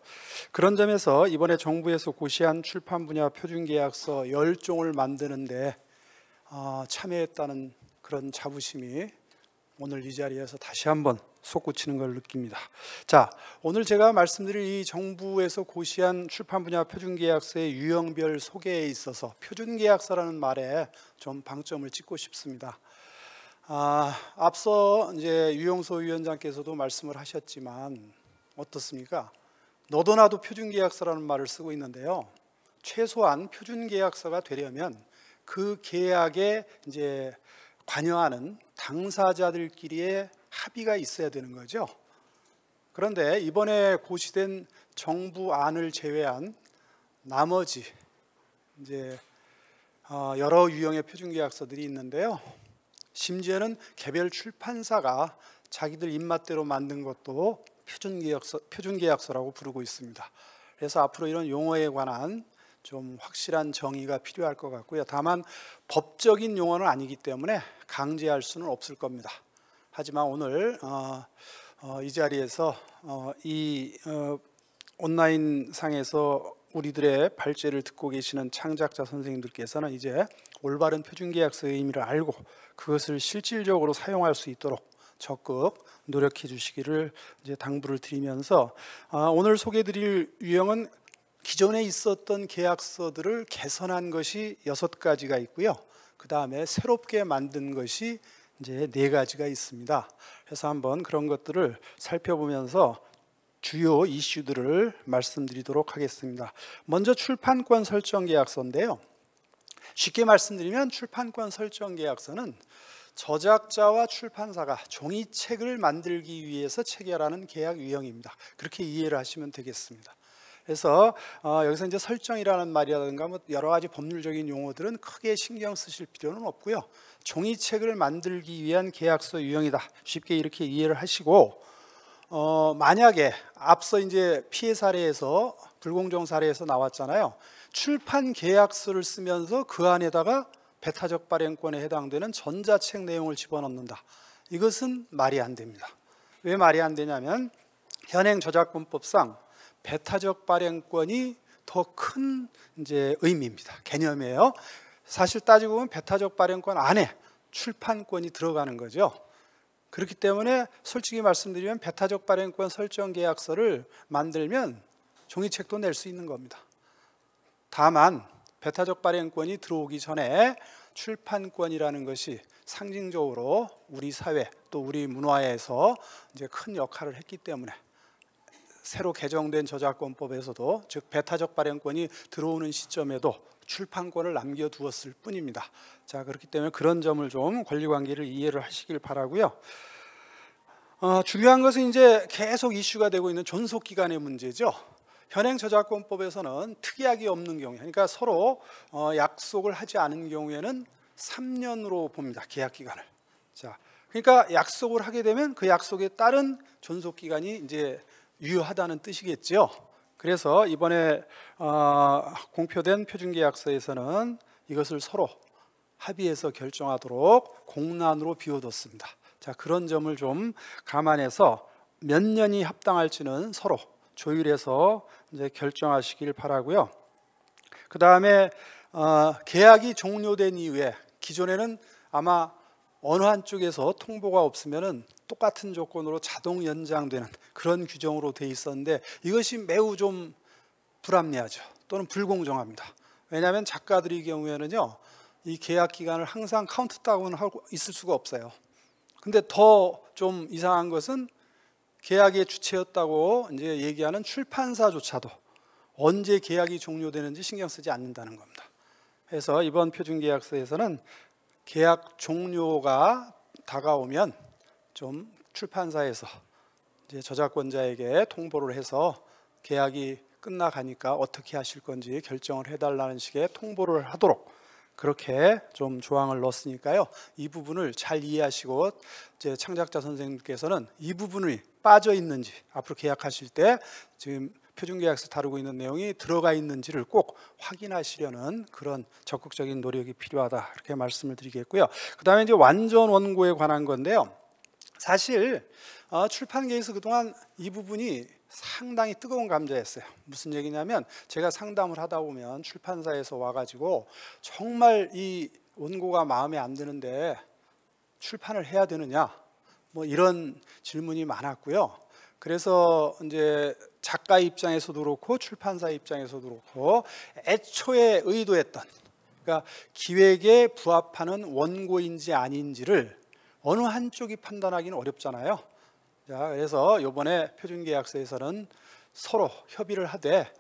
그런 점에서 이번에 정부에서 고시한 출판 분야 표준 계약서 열종을 만드는데 어, 참여했다는 그런 자부심이 오늘 이 자리에서 다시 한번 솟구치는 걸 느낍니다. 자, 오늘 제가 말씀드릴 이 정부에서 고시한 출판 분야 표준계약서의 유형별 소개에 있어서 표준계약서라는 말에 좀 방점을 찍고 싶습니다. 아, 앞서 이제 유영소 위원장께서도 말씀을 하셨지만 어떻습니까? 너도 나도 표준계약서라는 말을 쓰고 있는데요. 최소한 표준계약서가 되려면 그 계약에 이제 관여하는 당사자들끼리의 합의가 있어야 되는 거죠. 그런데 이번에 고시된 정부안을 제외한 나머지 이제 어, 여러 유형의 표준계약서들이 있는데요. 심지어는 개별 출판사가 자기들 입맛대로 만든 것도 표준계약서, 표준계약서라고 부르고 있습니다. 그래서 앞으로 이런 용어에 관한 좀 확실한 정의가 필요할 것 같고요. 다만 법적인 용어는 아니기 때문에 강제할 수는 없을 겁니다. 하지만 오늘 어, 어, 이 자리에서 어, 이 어, 온라인 상에서 우리들의 발제를 듣고 계시는 창작자 선생님들께서는 이제 올바른 표준계약서의 의미를 알고 그것을 실질적으로 사용할 수 있도록 적극 노력해 주시기를 이제 당부를 드리면서 어, 오늘 소개드릴 유형은 기존에 있었던 계약서들을 개선한 것이 여섯 가지가 있고요. 그 다음에 새롭게 만든 것이 이제 네 가지가 있습니다. 그래서 한번 그런 것들을 살펴보면서 주요 이슈들을 말씀드리도록 하겠습니다. 먼저 출판권 설정 계약서인데요. 쉽게 말씀드리면 출판권 설정 계약서는 저작자와 출판사가 종이책을 만들기 위해서 체결하는 계약 유형입니다. 그렇게 이해를 하시면 되겠습니다. 그래서 어, 여기서 이제 설정이라는 말이라든가 뭐 여러 가지 법률적인 용어들은 크게 신경 쓰실 필요는 없고요. 종이책을 만들기 위한 계약서 유형이다. 쉽게 이렇게 이해를 하시고 어, 만약에 앞서 이제 피해 사례에서 불공정 사례에서 나왔잖아요. 출판 계약서를 쓰면서 그 안에다가 배타적 발행권에 해당되는 전자책 내용을 집어넣는다. 이것은 말이 안 됩니다. 왜 말이 안 되냐면 현행 저작권법상 배타적 발행권이 더 큰 이제 의미입니다. 개념이에요. 사실 따지고 보면 배타적 발행권 안에 출판권이 들어가는 거죠. 그렇기 때문에 솔직히 말씀드리면 배타적 발행권 설정 계약서를 만들면 종이책도 낼 수 있는 겁니다. 다만 배타적 발행권이 들어오기 전에 출판권이라는 것이 상징적으로 우리 사회 또 우리 문화에서 이제 큰 역할을 했기 때문에 새로 개정된 저작권법에서도 즉 배타적 발행권이 들어오는 시점에도 출판권을 남겨두었을 뿐입니다. 자 그렇기 때문에 그런 점을 좀 권리관계를 이해를 하시길 바라고요. 어, 중요한 것은 이제 계속 이슈가 되고 있는 존속 기간의 문제죠. 현행 저작권법에서는 특약이 없는 경우, 그러니까 서로 어, 약속을 하지 않은 경우에는 3년으로 봅니다. 계약 기간을. 자, 그러니까 약속을 하게 되면 그 약속에 따른 존속 기간이 이제 유효하다는 뜻이겠지요. 그래서 이번에 어, 공표된 표준계약서에서는 이것을 서로 합의해서 결정하도록 공란으로 비워뒀습니다. 자 그런 점을 좀 감안해서 몇 년이 합당할지는 서로 조율해서 이제 결정하시길 바라고요. 그 다음에 어, 계약이 종료된 이후에 기존에는 아마 어느 한쪽에서 통보가 없으면은 똑같은 조건으로 자동 연장되는 그런 규정으로 돼 있었는데 이것이 매우 좀 불합리하죠. 또는 불공정합니다. 왜냐하면 작가들의 경우에는요. 이 계약 기간을 항상 카운트다운 하고 있을 수가 없어요. 근데 더 좀 이상한 것은 계약의 주체였다고 이제 얘기하는 출판사조차도 언제 계약이 종료되는지 신경 쓰지 않는다는 겁니다. 그래서 이번 표준계약서에서는 계약 종료가 다가오면 좀 출판사에서 이제 저작권자에게 통보를 해서 계약이 끝나가니까 어떻게 하실 건지 결정을 해달라는 식의 통보를 하도록 그렇게 좀 조항을 넣었으니까요. 이 부분을 잘 이해하시고 이제 창작자 선생님께서는 이 부분이 빠져 있는지 앞으로 계약하실 때 지금 표준계약서 다루고 있는 내용이 들어가 있는지를 꼭 확인하시려는 그런 적극적인 노력이 필요하다 이렇게 말씀을 드리겠고요. 그다음에 이제 완전 원고에 관한 건데요. 사실 어, 출판계에서 그동안 이 부분이 상당히 뜨거운 감자였어요. 무슨 얘기냐면 제가 상담을 하다 보면 출판사에서 와가지고 정말 이 원고가 마음에 안 드는데 출판을 해야 되느냐 뭐 이런 질문이 많았고요. 그래서 이제 작가 입장에서도 그렇고 출판사 입장에서도 그렇고 애초에 의도했던 그러니까 기획에 부합하는 원고인지 아닌지를 어느 한쪽이 판단하기는 어렵잖아요. 자, 그래서 이번에 표준계약서에서는 서로 협의를 하되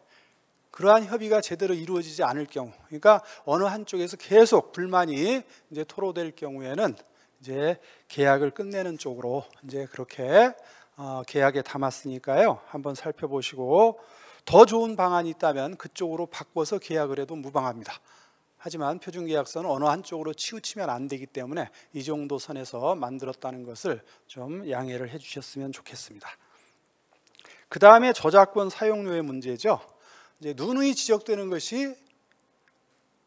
그러한 협의가 제대로 이루어지지 않을 경우, 그러니까 어느 한쪽에서 계속 불만이 이제 토로될 경우에는 이제 계약을 끝내는 쪽으로 이제 그렇게 어, 계약에 담았으니까요. 한번 살펴보시고 더 좋은 방안이 있다면 그쪽으로 바꿔서 계약을 해도 무방합니다. 하지만 표준계약서는 어느 한쪽으로 치우치면 안 되기 때문에 이 정도 선에서 만들었다는 것을 좀 양해를 해주셨으면 좋겠습니다. 그 다음에 저작권 사용료의 문제죠. 이제 누누이 지적되는 것이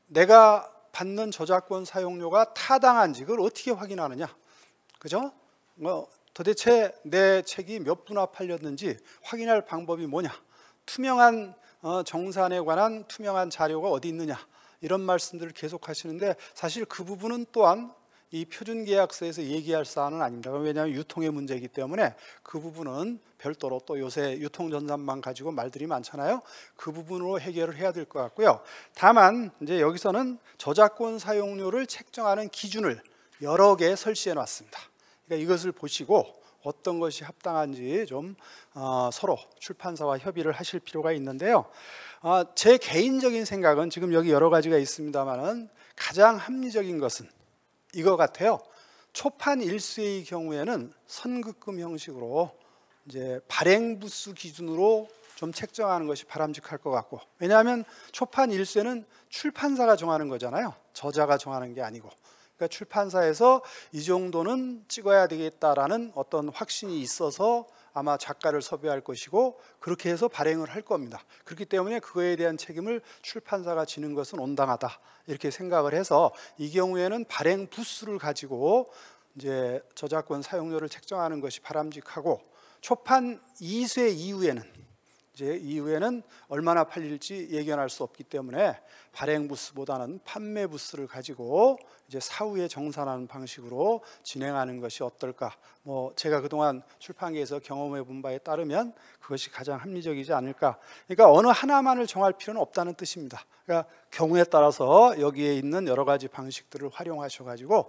내가 받는 저작권 사용료가 타당한지 그걸 어떻게 확인하느냐, 그죠? 뭐 도대체 내 책이 몇 분화 팔렸는지 확인할 방법이 뭐냐? 투명한 어, 정산에 관한 투명한 자료가 어디 있느냐? 이런 말씀들을 계속 하시는데 사실 그 부분은 또한 이 표준 계약서에서 얘기할 사안은 아닙니다. 왜냐하면 유통의 문제이기 때문에 그 부분은 별도로 또 요새 유통 전산만 가지고 말들이 많잖아요. 그 부분으로 해결을 해야 될 것 같고요. 다만 이제 여기서는 저작권 사용료를 책정하는 기준을 여러 개 설치해 놨습니다. 그러니까 이것을 보시고 어떤 것이 합당한지 좀 어, 서로 출판사와 협의를 하실 필요가 있는데요. 어, 제 개인적인 생각은 지금 여기 여러 가지가 있습니다만은 가장 합리적인 것은 이거 같아요. 초판 일수의 경우에는 선급금 형식으로 이제 발행 부수 기준으로 좀 책정하는 것이 바람직할 것 같고 왜냐하면 초판 일수에는 출판사가 정하는 거잖아요 저자가 정하는 게 아니고 그러니까 출판사에서 이 정도는 찍어야 되겠다라는 어떤 확신이 있어서 아마 작가를 섭외할 것이고 그렇게 해서 발행을 할 겁니다. 그렇기 때문에 그거에 대한 책임을 출판사가 지는 것은 온당하다 이렇게 생각을 해서 이 경우에는 발행 부수를 가지고 이제 저작권 사용료를 책정하는 것이 바람직하고 초판 2쇄 이후에는 이제 이후에는 얼마나 팔릴지 예견할 수 없기 때문에 발행 부스보다는 판매 부스를 가지고 이제 사후에 정산하는 방식으로 진행하는 것이 어떨까? 뭐 제가 그동안 출판계에서 경험해 본 바에 따르면 그것이 가장 합리적이지 않을까? 그러니까 어느 하나만을 정할 필요는 없다는 뜻입니다. 그러니까 경우에 따라서 여기에 있는 여러 가지 방식들을 활용하셔 가지고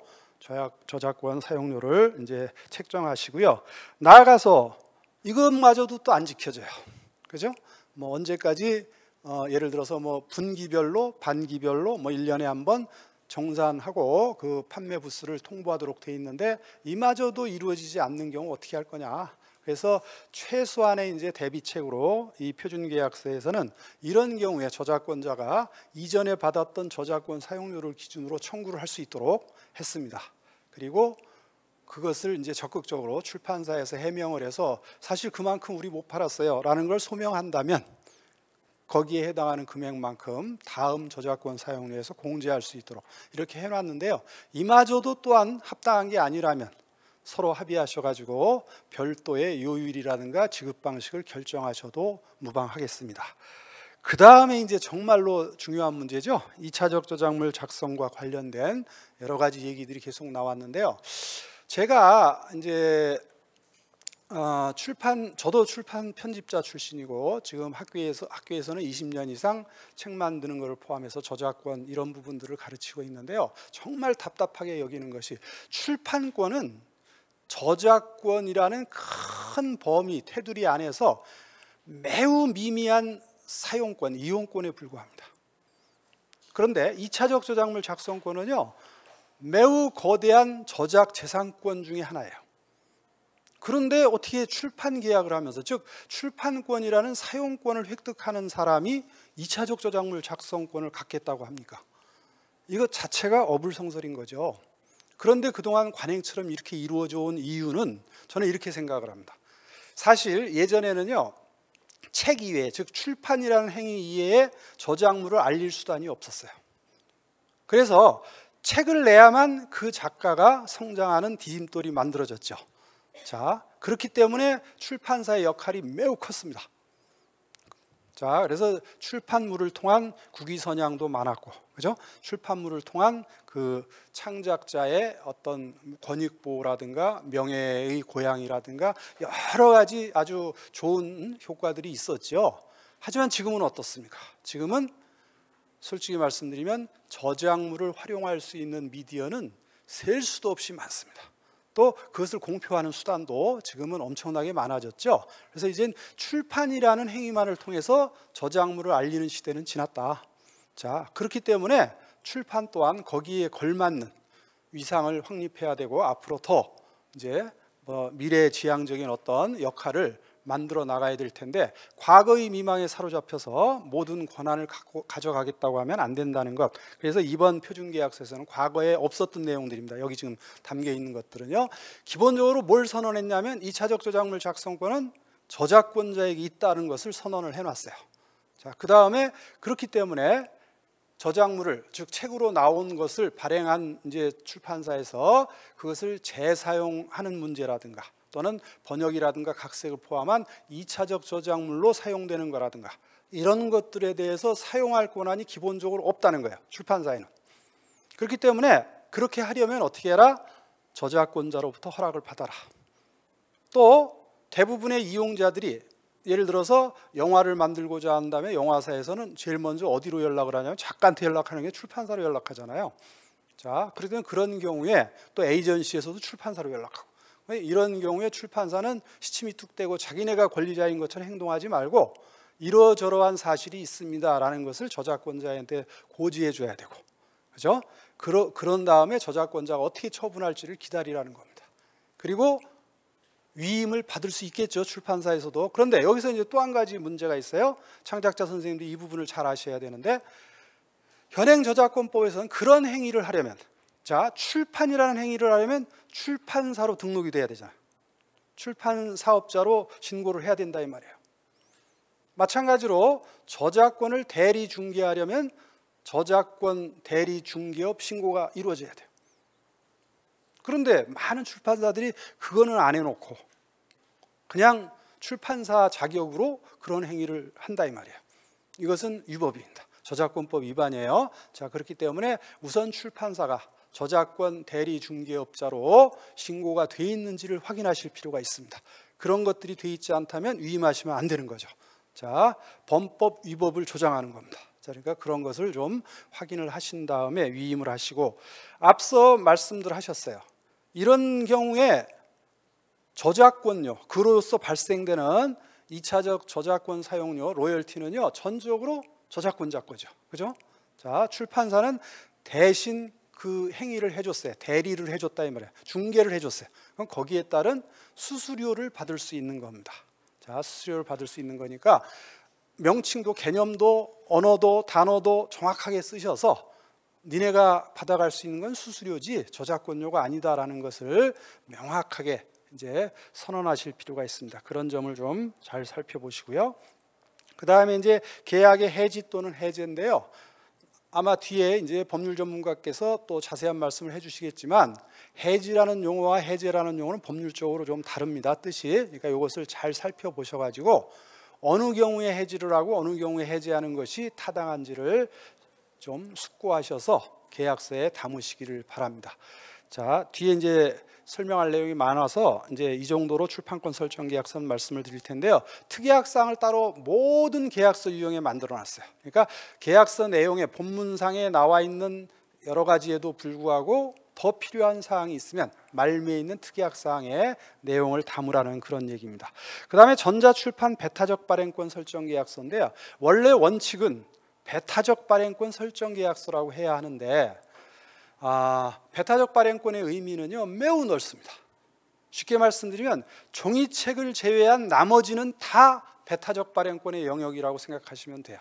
저작권 사용료를 이제 책정하시고요. 나아가서 이것마저도 또 안 지켜져요. 그죠? 뭐 언제까지 어, 예를 들어서 뭐 분기별로 반기별로 뭐 1년에 한번 정산하고 그 판매 부스를 통보하도록 돼 있는데 이마저도 이루어지지 않는 경우 어떻게 할 거냐? 그래서 최소한의 이제 대비책으로 이 표준 계약서에서는 이런 경우에 저작권자가 이전에 받았던 저작권 사용료를 기준으로 청구를 할 수 있도록 했습니다. 그리고 그것을 이제 적극적으로 출판사에서 해명을 해서 사실 그만큼 우리 못 팔았어요라는 걸 소명한다면 거기에 해당하는 금액만큼 다음 저작권 사용료에서 공제할 수 있도록 이렇게 해놨는데요. 이마저도 또한 합당한 게 아니라면 서로 합의하셔가지고 별도의 요율이라든가 지급 방식을 결정하셔도 무방하겠습니다. 그 다음에 이제 정말로 중요한 문제죠. 2차적 저작물 작성과 관련된 여러 가지 얘기들이 계속 나왔는데요. 제가 이제 어, 출판 저도 출판 편집자 출신이고 지금 학교에서 학교에서는 20년 이상 책 만드는 것을 포함해서 저작권 이런 부분들을 가르치고 있는데요. 정말 답답하게 여기는 것이 출판권은 저작권이라는 큰 범위 테두리 안에서 매우 미미한 사용권 이용권에 불과합니다. 그런데 2차적 저작물 작성권은요. 매우 거대한 저작 재산권 중의 하나예요. 그런데 어떻게 출판 계약을 하면서 즉 출판권이라는 사용권을 획득하는 사람이 2차적 저작물 작성권을 갖겠다고 합니까? 이것 자체가 어불성설인 거죠. 그런데 그동안 관행처럼 이렇게 이루어져 온 이유는 저는 이렇게 생각을 합니다. 사실 예전에는요. 책 이외, 즉 출판이라는 행위 이외에 저작물을 알릴 수단이 없었어요. 그래서 책을 내야만 그 작가가 성장하는 디딤돌이 만들어졌죠. 자, 그렇기 때문에 출판사의 역할이 매우 컸습니다. 자, 그래서 출판물을 통한 국위 선양도 많았고, 그죠? 출판물을 통한 그 창작자의 어떤 권익 보호라든가 명예의 고향이라든가 여러 가지 아주 좋은 효과들이 있었죠. 하지만 지금은 어떻습니까? 지금은 솔직히 말씀드리면 저작물을 활용할 수 있는 미디어는 셀 수도 없이 많습니다. 또 그것을 공표하는 수단도 지금은 엄청나게 많아졌죠. 그래서 이젠 출판이라는 행위만을 통해서 저작물을 알리는 시대는 지났다. 자, 그렇기 때문에 출판 또한 거기에 걸맞는 위상을 확립해야 되고 앞으로 더 이제 뭐 미래 지향적인 어떤 역할을 만들어 나가야 될 텐데 과거의 미망에 사로잡혀서 모든 권한을 갖고 가져가겠다고 하면 안 된다는 것. 그래서 이번 표준계약서에서는 과거에 없었던 내용들입니다. 여기 지금 담겨 있는 것들은요. 기본적으로 뭘 선언했냐면 2차적 저작물 작성권은 저작권자에게 있다는 것을 선언을 해놨어요. 자, 그 다음에 그렇기 때문에 저작물을 즉 책으로 나온 것을 발행한 이제 출판사에서 그것을 재사용하는 문제라든가 또는 번역이라든가 각색을 포함한 2차적 저작물로 사용되는 거라든가 이런 것들에 대해서 사용할 권한이 기본적으로 없다는 거예요. 출판사에는. 그렇기 때문에 그렇게 하려면 어떻게 해라? 저작권자로부터 허락을 받아라. 또 대부분의 이용자들이 예를 들어서 영화를 만들고자 한다면 영화사에서는 제일 먼저 어디로 연락을 하냐면 작가한테 연락하는 게 출판사로 연락하잖아요. 자, 그러면 그런 경우에 또 에이전시에서도 출판사로 연락하고 이런 경우에 출판사는 시침이 뚝대고 자기네가 권리자인 것처럼 행동하지 말고 이러저러한 사실이 있습니다라는 것을 저작권자한테 고지해 줘야 되고 그죠? 그러, 그런 다음에 저작권자가 어떻게 처분할지를 기다리라는 겁니다. 그리고 위임을 받을 수 있겠죠 출판사에서도 그런데 여기서 이제 또 한 가지 문제가 있어요 창작자 선생님도 이 부분을 잘 아셔야 되는데 현행 저작권법에서는 그런 행위를 하려면 자, 출판이라는 행위를 하려면 출판사로 등록이 돼야 되잖아. 출판 사업자로 신고를 해야 된다 이 말이에요. 마찬가지로 저작권을 대리 중개하려면 저작권 대리 중개업 신고가 이루어져야 돼요. 그런데 많은 출판사들이 그거는 안 해놓고 그냥 출판사 자격으로 그런 행위를 한다 이 말이에요. 이것은 위법입니다. 저작권법 위반이에요. 자 그렇기 때문에 우선 출판사가 저작권 대리 중개업자로 신고가 돼 있는지를 확인하실 필요가 있습니다. 그런 것들이 돼 있지 않다면 위임하시면 안 되는 거죠. 자, 범법 위법을 조장하는 겁니다. 자, 그러니까 그런 것을 좀 확인을 하신 다음에 위임을 하시고 앞서 말씀들 하셨어요. 이런 경우에 저작권료, 그로서 발생되는 2차적 저작권 사용료, 로열티는요. 전적으로 저작권자 거죠. 그죠? 자, 출판사는 대신 그 행위를 해줬어요. 대리를 해줬다 이 말이에요. 중계를 해줬어요. 그럼 거기에 따른 수수료를 받을 수 있는 겁니다. 자, 수수료를 받을 수 있는 거니까 명칭도 개념도 언어도 단어도 정확하게 쓰셔서 니네가 받아갈 수 있는 건 수수료지 저작권료가 아니다라는 것을 명확하게 이제 선언하실 필요가 있습니다. 그런 점을 좀 잘 살펴보시고요. 그 다음에 이제 계약의 해지 또는 해제인데요. 아마 뒤에 이제 법률 전문가께서 또 자세한 말씀을 해주시겠지만 해지라는 용어와 해제라는 용어는 법률적으로 좀 다릅니다 뜻이 그러니까 이것을 잘 살펴보셔가지고 어느 경우에 해지를 하고 어느 경우에 해제하는 것이 타당한지를 좀 숙고하셔서 계약서에 담으시기를 바랍니다. 자 뒤에 이제 설명할 내용이 많아서 이제 이 정도로 출판권 설정 계약서는 말씀을 드릴 텐데요. 특약 사항을 따로 모든 계약서 유형에 만들어 놨어요. 그러니까 계약서 내용의 본문상에 나와 있는 여러 가지에도 불구하고 더 필요한 사항이 있으면 말미에 있는 특약 사항의 내용을 담으라는 그런 얘기입니다. 그다음에 전자출판 배타적 발행권 설정 계약서인데요. 원래 원칙은 배타적 발행권 설정 계약서라고 해야 하는데 아, 배타적 발행권의 의미는요 매우 넓습니다. 쉽게 말씀드리면 종이책을 제외한 나머지는 다 배타적 발행권의 영역이라고 생각하시면 돼요.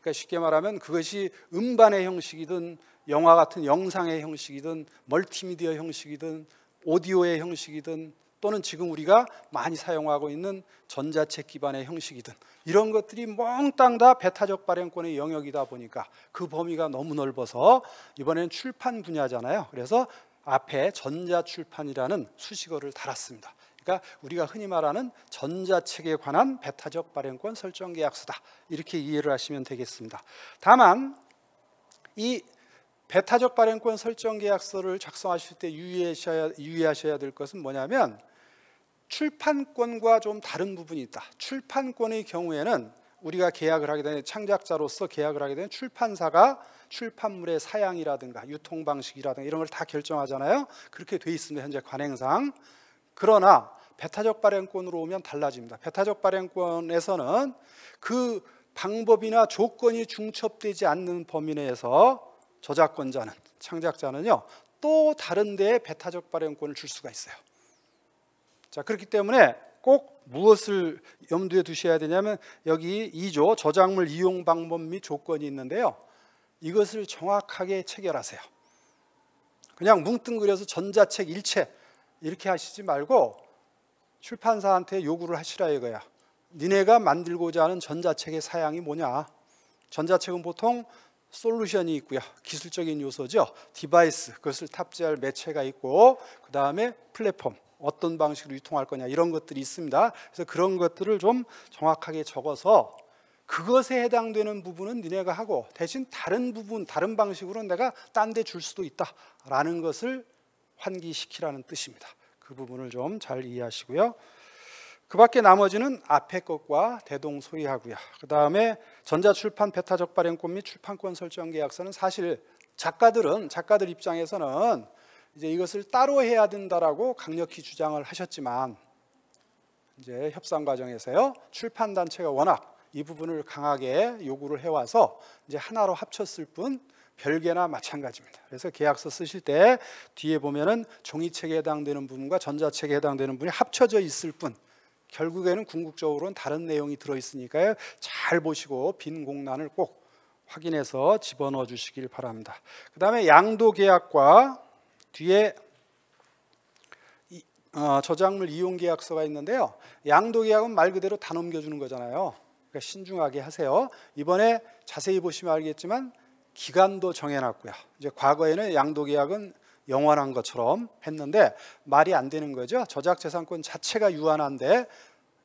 그러니까 쉽게 말하면 그것이 음반의 형식이든 영화 같은 영상의 형식이든 멀티미디어 형식이든 오디오의 형식이든 또는 지금 우리가 많이 사용하고 있는 전자책 기반의 형식이든 이런 것들이 몽땅 다 배타적 발행권의 영역이다 보니까 그 범위가 너무 넓어서 이번에는 출판 분야잖아요. 그래서 앞에 전자출판이라는 수식어를 달았습니다. 그러니까 우리가 흔히 말하는 전자책에 관한 배타적 발행권 설정 계약서다. 이렇게 이해를 하시면 되겠습니다. 다만 이 배타적 발행권 설정 계약서를 작성하실 때 유의하셔야, 유의하셔야 될 것은 뭐냐면 출판권과 좀 다른 부분이 있다. 출판권의 경우에는 우리가 계약을 하게 되는 창작자로서 계약을 하게 되는 출판사가 출판물의 사양이라든가 유통 방식이라든가 이런 걸 다 결정하잖아요. 그렇게 돼 있습니다. 현재 관행상. 그러나 배타적 발행권으로 오면 달라집니다. 배타적 발행권에서는 그 방법이나 조건이 중첩되지 않는 범위 내에서 저작권자는 창작자는요 또 다른 데에 배타적 발행권을 줄 수가 있어요. 자 그렇기 때문에 꼭 무엇을 염두에 두셔야 되냐면 여기 2조 저작물 이용 방법 및 조건이 있는데요. 이것을 정확하게 체결하세요. 그냥 뭉뚱그려서 전자책 일체 이렇게 하시지 말고 출판사한테 요구를 하시라 이거야. 니네가 만들고자 하는 전자책의 사양이 뭐냐? 전자책은 보통 솔루션이 있고요. 기술적인 요소죠. 디바이스, 그것을 탑재할 매체가 있고 그 다음에 플랫폼, 어떤 방식으로 유통할 거냐 이런 것들이 있습니다. 그래서 그런 것들을 좀 정확하게 적어서 그것에 해당되는 부분은 니네가 하고 대신 다른 부분, 다른 방식으로 내가 딴 데 줄 수도 있다라는 것을 환기시키라는 뜻입니다. 그 부분을 좀 잘 이해하시고요. 그 밖에 나머지는 앞에 것과 대동소이하고요. 그 다음에 전자출판 베타적 발행권 및 출판권 설정 계약서는 사실 작가들은 작가들 입장에서는 이제 이것을 따로 해야 된다라고 강력히 주장을 하셨지만 이제 협상 과정에서요 출판 단체가 워낙 이 부분을 강하게 요구를 해와서 이제 하나로 합쳤을 뿐 별개나 마찬가지입니다. 그래서 계약서 쓰실 때 뒤에 보면은 종이책에 해당되는 부분과 전자책에 해당되는 부분이 합쳐져 있을 뿐 결국에는 궁극적으로는 다른 내용이 들어있으니까요. 잘 보시고 빈 공란을 꼭 확인해서 집어넣어 주시길 바랍니다. 그 다음에 양도계약과 뒤에 어, 저작물 이용계약서가 있는데요. 양도계약은 말 그대로 다 넘겨주는 거잖아요. 그러니까 신중하게 하세요. 이번에 자세히 보시면 알겠지만 기간도 정해놨고요. 이제 과거에는 양도계약은 영원한 것처럼 했는데 말이 안 되는 거죠. 저작재산권 자체가 유한한데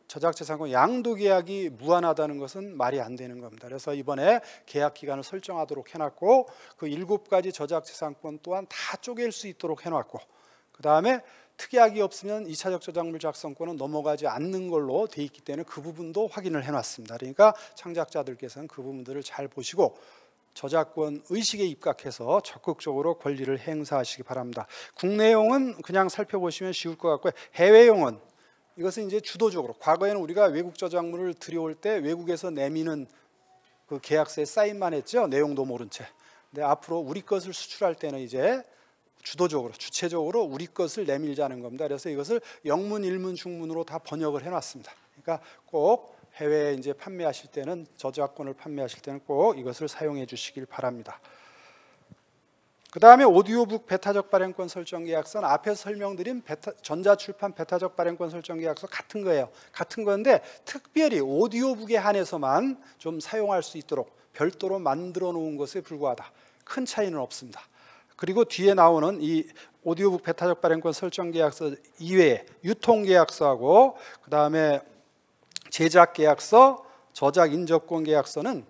저작재산권 양도 계약이 무한하다는 것은 말이 안 되는 겁니다. 그래서 이번에 계약 기간을 설정하도록 해놨고 그 일곱 가지 저작재산권 또한 다 쪼갤 수 있도록 해놨고 그 다음에 특약이 없으면 2차적 저작물 작성권은 넘어가지 않는 걸로 돼 있기 때문에 그 부분도 확인을 해놨습니다. 그러니까 창작자들께서는 그 부분들을 잘 보시고 저작권 의식에 입각해서 적극적으로 권리를 행사하시기 바랍니다. 국내용은 그냥 살펴보시면 쉬울 것 같고요. 해외용은 이것은 이제 주도적으로 과거에는 우리가 외국 저작물을 들여올 때 외국에서 내미는 그 계약서에 사인만 했죠. 내용도 모른 채. 근데 앞으로 우리 것을 수출할 때는 이제 주도적으로 주체적으로 우리 것을 내밀자는 겁니다. 그래서 이것을 영문, 일문, 중문으로 다 번역을 해놨습니다. 그러니까 꼭 해외에 이제 판매하실 때는 저작권을 판매하실 때는 꼭 이것을 사용해 주시길 바랍니다. 그 다음에 오디오북 베타적 발행권 설정 계약서는 앞에 설명드린 베타, 전자출판 베타적 발행권 설정 계약서 같은 거예요. 같은 건데 특별히 오디오북에 한해서만 좀 사용할 수 있도록 별도로 만들어 놓은 것에 불과하다. 큰 차이는 없습니다. 그리고 뒤에 나오는 이 오디오북 베타적 발행권 설정 계약서 이외에 유통 계약서하고 그 다음에 제작 계약서, 저작 인접권 계약서는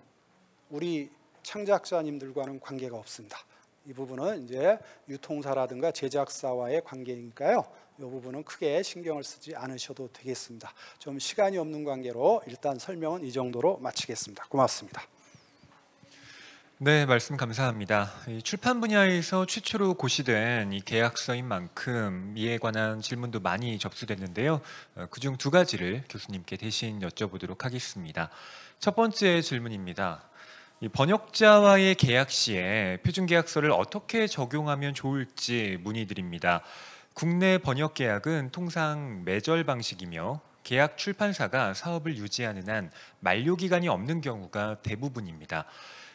우리 창작자님들과는 관계가 없습니다. 이 부분은 이제 유통사라든가 제작사와의 관계니까요. 이 부분은 크게 신경을 쓰지 않으셔도 되겠습니다. 좀 시간이 없는 관계로 일단 설명은 이 정도로 마치겠습니다. 고맙습니다. 네, 말씀 감사합니다. 출판 분야에서 최초로 고시된 이 계약서인 만큼 이에 관한 질문도 많이 접수됐는데요. 어, 그중 두 가지를 교수님께 대신 여쭤보도록 하겠습니다. 첫 번째 질문입니다. 번역자와의 계약 시에 표준 계약서를 어떻게 적용하면 좋을지 문의드립니다. 국내 번역 계약은 통상 매절 방식이며 계약 출판사가 사업을 유지하는 한 만료 기간이 없는 경우가 대부분입니다.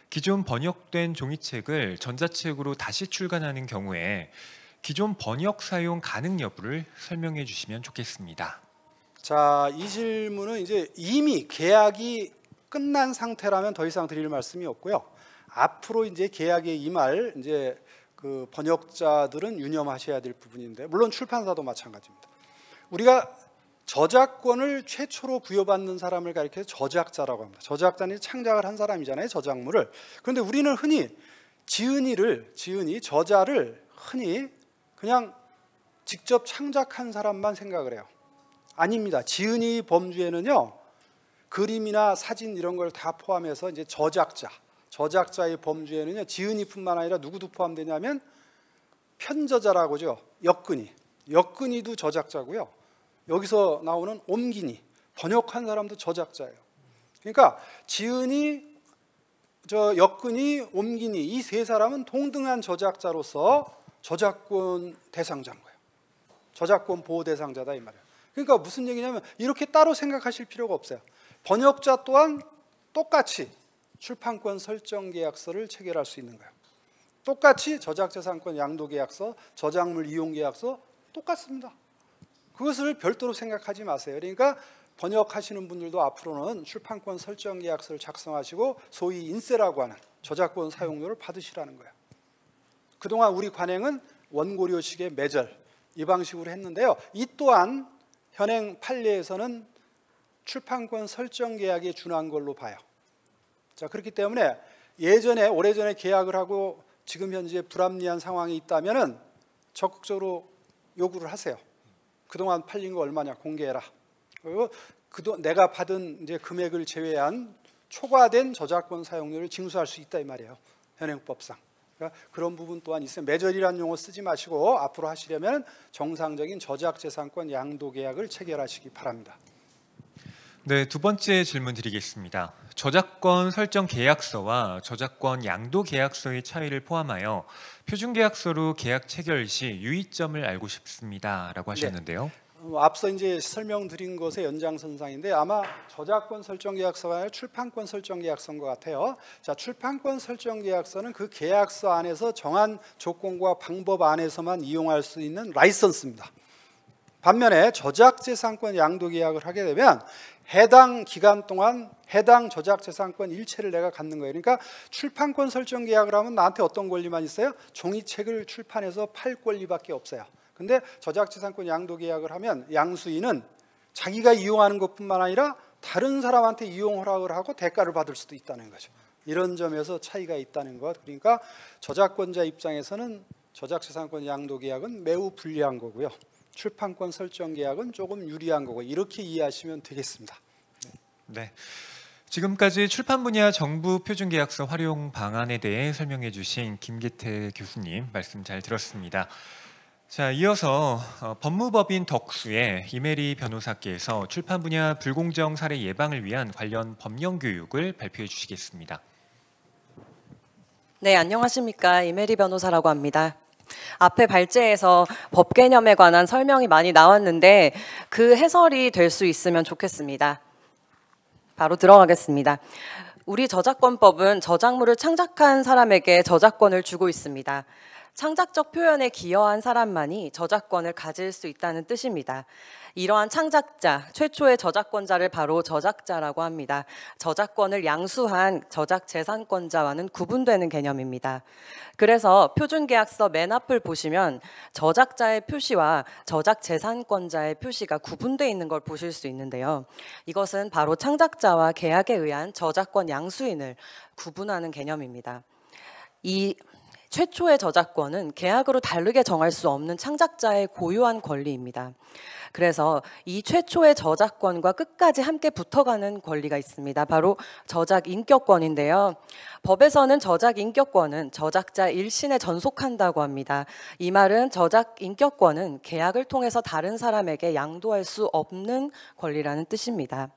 기존 번역된 종이책을 전자책으로 다시 출간하는 경우에 기존 번역 사용 가능 여부를 설명해 주시면 좋겠습니다. 자, 이 질문은 이제 이미 계약이 끝난 상태라면 더 이상 드릴 말씀이 없고요. 앞으로 이제 계약에 임할 이제 그 번역자들은 유념하셔야 될 부분인데 물론 출판사도 마찬가지입니다. 우리가 저작권을 최초로 부여받는 사람을 가리켜 저작자라고 합니다. 저작자는 창작을 한 사람이잖아요, 저작물을. 그런데 우리는 흔히 지은이를 지은이 저자를 흔히 그냥 직접 창작한 사람만 생각을 해요. 아닙니다. 지은이 범주에는요. 그림이나 사진 이런 걸 다 포함해서 이제 저작자, 저작자의 범주에는요. 지은이뿐만 아니라 누구도 포함되냐면 편저자라고죠. 역근이. 역근이도 저작자고요. 여기서 나오는 옴기니 번역한 사람도 저작자예요. 그러니까 지은이 저 역근이 옴기니 이 세 사람은 동등한 저작자로서 저작권 대상자인 거예요. 저작권 보호 대상자다 이 말이에요. 그러니까 무슨 얘기냐면 이렇게 따로 생각하실 필요가 없어요. 번역자 또한 똑같이 출판권 설정 계약서를 체결할 수 있는 거예요. 똑같이 저작재산권 양도 계약서, 저작물 이용 계약서 똑같습니다. 그것을 별도로 생각하지 마세요. 그러니까 번역하시는 분들도 앞으로는 출판권 설정 계약서를 작성하시고 소위 인세라고 하는 저작권 사용료를 받으시라는 거예요. 그동안 우리 관행은 원고료식의 매절 이 방식으로 했는데요. 이 또한 현행 판례에서는 출판권 설정 계약에 준한 걸로 봐요. 자 그렇기 때문에 예전에 오래전에 계약을 하고 지금 현재 불합리한 상황이 있다면 적극적으로 요구를 하세요. 그동안 팔린 거 얼마냐 공개해라. 그리고 그도 내가 받은 이제 금액을 제외한 초과된 저작권 사용료를 징수할 수 있다 이 말이에요. 현행법상. 그러니까 그런 부분 또한 있어요. 매절이라는 용어 쓰지 마시고 앞으로 하시려면 정상적인 저작재산권 양도 계약을 체결하시기 바랍니다. 네, 두 번째 질문 드리겠습니다. 저작권 설정 계약서와 저작권 양도 계약서의 차이를 포함하여 표준 계약서로 계약 체결 시 유의점을 알고 싶습니다라고 네. 하셨는데요. 네. 앞서 이제 설명드린 것의 연장선상인데 아마 저작권 설정 계약서가 출판권 설정 계약서인 것 같아요. 자, 출판권 설정 계약서는 그 계약서 안에서 정한 조건과 방법 안에서만 이용할 수 있는 라이선스입니다. 반면에 저작재산권 양도 계약을 하게 되면 해당 기간 동안 해당 저작 재산권 일체를 내가 갖는 거예요. 그러니까 출판권 설정 계약을 하면 나한테 어떤 권리만 있어요? 종이책을 출판해서 팔 권리밖에 없어요. 근데 저작 재산권 양도 계약을 하면 양수인은 자기가 이용하는 것뿐만 아니라 다른 사람한테 이용 허락을 하고 대가를 받을 수도 있다는 거죠. 이런 점에서 차이가 있다는 것. 그러니까 저작권자 입장에서는 저작 재산권 양도 계약은 매우 불리한 거고요. 출판권 설정 계약은 조금 유리한 거고 이렇게 이해하시면 되겠습니다. 네. 지금까지 출판 분야 정부 표준 계약서 활용 방안에 대해 설명해 주신 김기태 교수님 말씀 잘 들었습니다. 자, 이어서 어, 법무법인 덕수의 이메리 변호사께서 출판 분야 불공정 사례 예방을 위한 관련 법령 교육을 발표해 주시겠습니다. 네, 안녕하십니까. 이메리 변호사라고 합니다. 앞에 발제에서 법 개념에 관한 설명이 많이 나왔는데 그 해설이 될 수 있으면 좋겠습니다. 바로 들어가겠습니다. 우리 저작권법은 저작물을 창작한 사람에게 저작권을 주고 있습니다. 창작적 표현에 기여한 사람만이 저작권을 가질 수 있다는 뜻입니다. 이러한 창작자, 최초의 저작권자를 바로 저작자라고 합니다. 저작권을 양수한 저작 재산권자와는 구분되는 개념입니다. 그래서 표준계약서 맨 앞을 보시면 저작자의 표시와 저작 재산권자의 표시가 구분되어 있는 걸 보실 수 있는데요. 이것은 바로 창작자와 계약에 의한 저작권 양수인을 구분하는 개념입니다. 이 최초의 저작권은 계약으로 다르게 정할 수 없는 창작자의 고유한 권리입니다. 그래서 이 최초의 저작권과 끝까지 함께 붙어가는 권리가 있습니다. 바로 저작 인격권인데요. 법에서는 저작 인격권은 저작자 일신에 전속한다고 합니다. 이 말은 저작 인격권은 계약을 통해서 다른 사람에게 양도할 수 없는 권리라는 뜻입니다.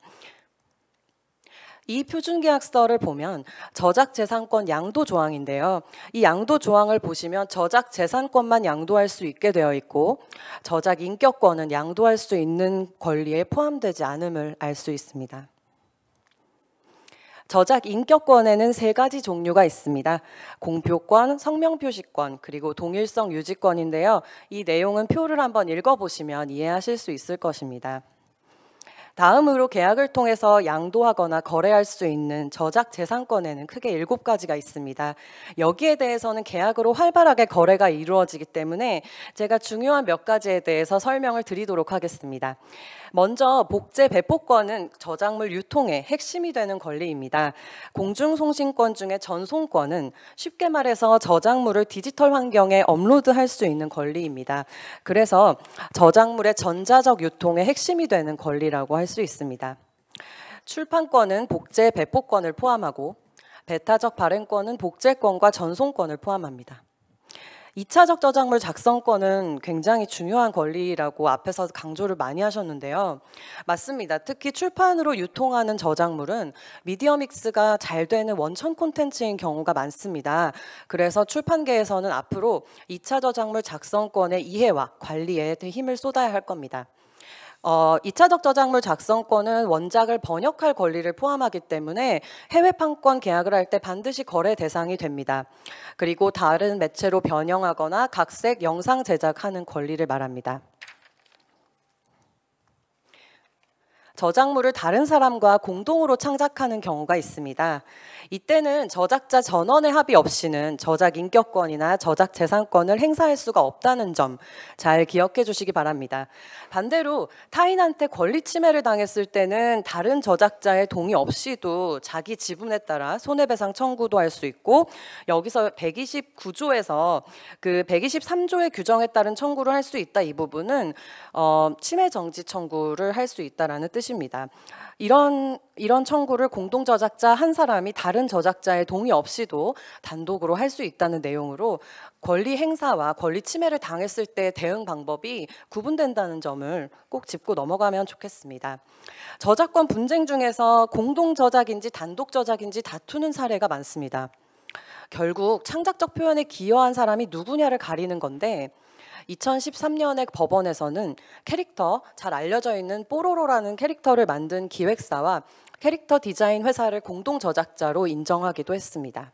이 표준계약서를 보면 저작재산권 양도 조항인데요. 이 양도 조항을 보시면 저작재산권만 양도할 수 있게 되어 있고 저작인격권은 양도할 수 있는 권리에 포함되지 않음을 알 수 있습니다. 저작 인격권에는 세 가지 종류가 있습니다. 공표권, 성명표시권, 그리고 동일성 유지권인데요. 이 내용은 표를 한번 읽어보시면 이해하실 수 있을 것입니다. 다음으로 계약을 통해서 양도하거나 거래할 수 있는 저작 재산권에는 크게 7가지가 있습니다. 여기에 대해서는 계약으로 활발하게 거래가 이루어지기 때문에 제가 중요한 몇 가지에 대해서 설명을 드리도록 하겠습니다. 먼저 복제 배포권은 저작물 유통의 핵심이 되는 권리입니다. 공중송신권 중에 전송권은 쉽게 말해서 저작물을 디지털 환경에 업로드할 수 있는 권리입니다. 그래서 저작물의 전자적 유통의 핵심이 되는 권리라고 할수 있습니다. 출판권은 복제 배포권을 포함하고 배타적 발행권은 복제권과 전송권을 포함합니다. 2차적 저작물 작성권은 굉장히 중요한 권리라고 앞에서 강조를 많이 하셨는데요. 맞습니다. 특히 출판으로 유통하는 저작물은 미디어 믹스가 잘 되는 원천 콘텐츠인 경우가 많습니다. 그래서 출판계에서는 앞으로 2차 저작물 작성권의 이해와 관리에 힘을 쏟아야 할 겁니다. 어, 2차적 저작물 작성권은 원작을 번역할 권리를 포함하기 때문에 해외 판권 계약을 할 때 반드시 거래 대상이 됩니다. 그리고 다른 매체로 변형하거나 각색 영상 제작하는 권리를 말합니다. 저작물을 다른 사람과 공동으로 창작하는 경우가 있습니다. 이때는 저작자 전원의 합의 없이는 저작 인격권이나 저작 재산권을 행사할 수가 없다는 점 잘 기억해 주시기 바랍니다. 반대로 타인한테 권리 침해를 당했을 때는 다른 저작자의 동의 없이도 자기 지분에 따라 손해배상 청구도 할 수 있고 여기서 129조에서 그 123조의 규정에 따른 청구를 할 수 있다 이 부분은 어, 침해 정지 청구를 할 수 있다라는 뜻입니다. 이런 이런 청구를 공동 저작자 한 사람이 다른 저작자의 동의 없이도 단독으로 할 수 있다는 내용으로 권리 행사와 권리 침해를 당했을 때 대응 방법이 구분된다는 점을 꼭 짚고 넘어가면 좋겠습니다. 저작권 분쟁 중에서 공동 저작인지 단독 저작인지 다투는 사례가 많습니다. 결국 창작적 표현에 기여한 사람이 누구냐를 가리는 건데 2013년에 법원에서는 캐릭터 잘 알려져 있는 뽀로로라는 캐릭터를 만든 기획사와 캐릭터 디자인 회사를 공동 저작자로 인정하기도 했습니다.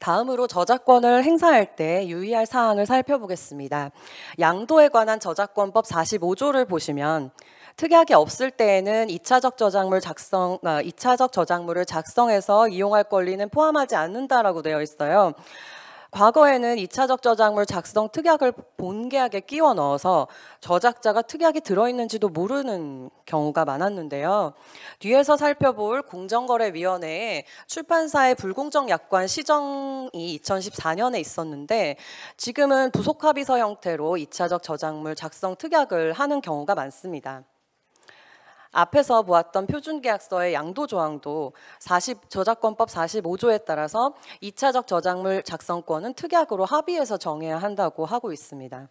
다음으로 저작권을 행사할 때 유의할 사항을 살펴보겠습니다. 양도에 관한 저작권법 45조를 보시면 특약이 없을 때에는 2차적 저작물 작성, 2차적 아, 저작물을 작성해서 이용할 권리는 포함하지 않는다라고 되어 있어요. 과거에는 2차적 저작물 작성 특약을 본계약에 끼워 넣어서 저작자가 특약이 들어있는지도 모르는 경우가 많았는데요. 뒤에서 살펴볼 공정거래위원회의 출판사의 불공정 약관 시정이 2014년에 있었는데 지금은 부속합의서 형태로 2차적 저작물 작성 특약을 하는 경우가 많습니다. 앞에서 보았던 표준계약서의 양도조항도 40, 저작권법 45조에 따라서 2차적 저작물 작성권은 특약으로 합의해서 정해야 한다고 하고 있습니다.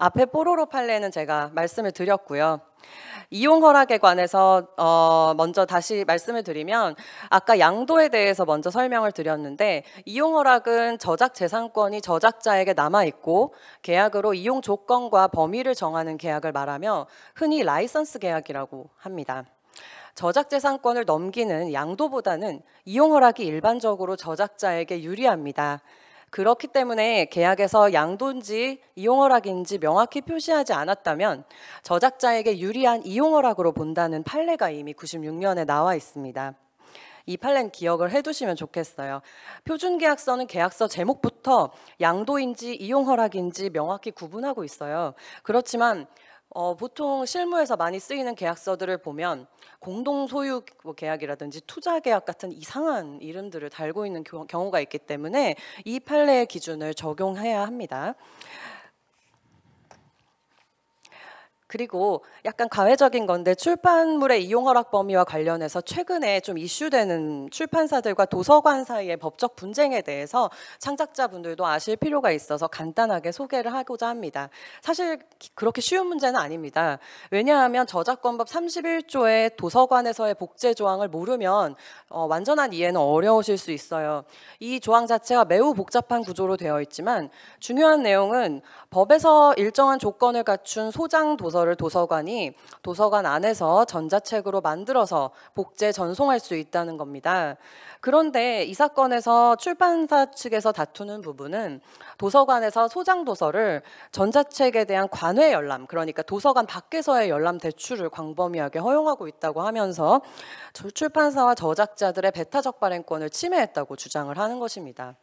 앞에 뽀로로 판례는 제가 말씀을 드렸고요. 이용 허락에 관해서 어 먼저 다시 말씀을 드리면 아까 양도에 대해서 먼저 설명을 드렸는데 이용 허락은 저작 재산권이 저작자에게 남아 있고 계약으로 이용 조건과 범위를 정하는 계약을 말하며 흔히 라이선스 계약이라고 합니다. 저작재산권을 넘기는 양도보다는 이용 허락이 일반적으로 저작자에게 유리합니다. 그렇기 때문에 계약에서 양도인지 이용허락인지 명확히 표시하지 않았다면 저작자에게 유리한 이용허락으로 본다는 판례가 이미 96년에 나와 있습니다. 이 판례는 기억을 해두시면 좋겠어요. 표준계약서는 계약서 제목부터 양도인지 이용허락인지 명확히 구분하고 있어요. 그렇지만 어, 보통 실무에서 많이 쓰이는 계약서들을 보면 공동 소유 뭐 계약이라든지 투자 계약 같은 이상한 이름들을 달고 있는 경우가 있기 때문에 이 판례의 기준을 적용해야 합니다. 그리고 약간 가회적인 건데 출판물의 이용 허락 범위와 관련해서 최근에 좀 이슈되는 출판사들과 도서관 사이의 법적 분쟁에 대해서 창작자분들도 아실 필요가 있어서 간단하게 소개를 하고자 합니다. 사실 그렇게 쉬운 문제는 아닙니다. 왜냐하면 저작권법 31조의 도서관에서의 복제 조항을 모르면 어, 완전한 이해는 어려우실 수 있어요. 이 조항 자체가 매우 복잡한 구조로 되어 있지만 중요한 내용은 법에서 일정한 조건을 갖춘 소장 도서를 도서관이 도서관 안에서 전자책으로 만들어서 복제 전송할 수 있다는 겁니다. 그런데 이 사건에서 출판사 측에서 다투는 부분은 도서관에서 소장 도서를 전자책에 대한 관외 열람, 그러니까 도서관 밖에서의 열람 대출을 광범위하게 허용하고 있다고 하면서 출판사와 저작자들의 배타적 발행권을 침해했다고 주장을 하는 것입니다.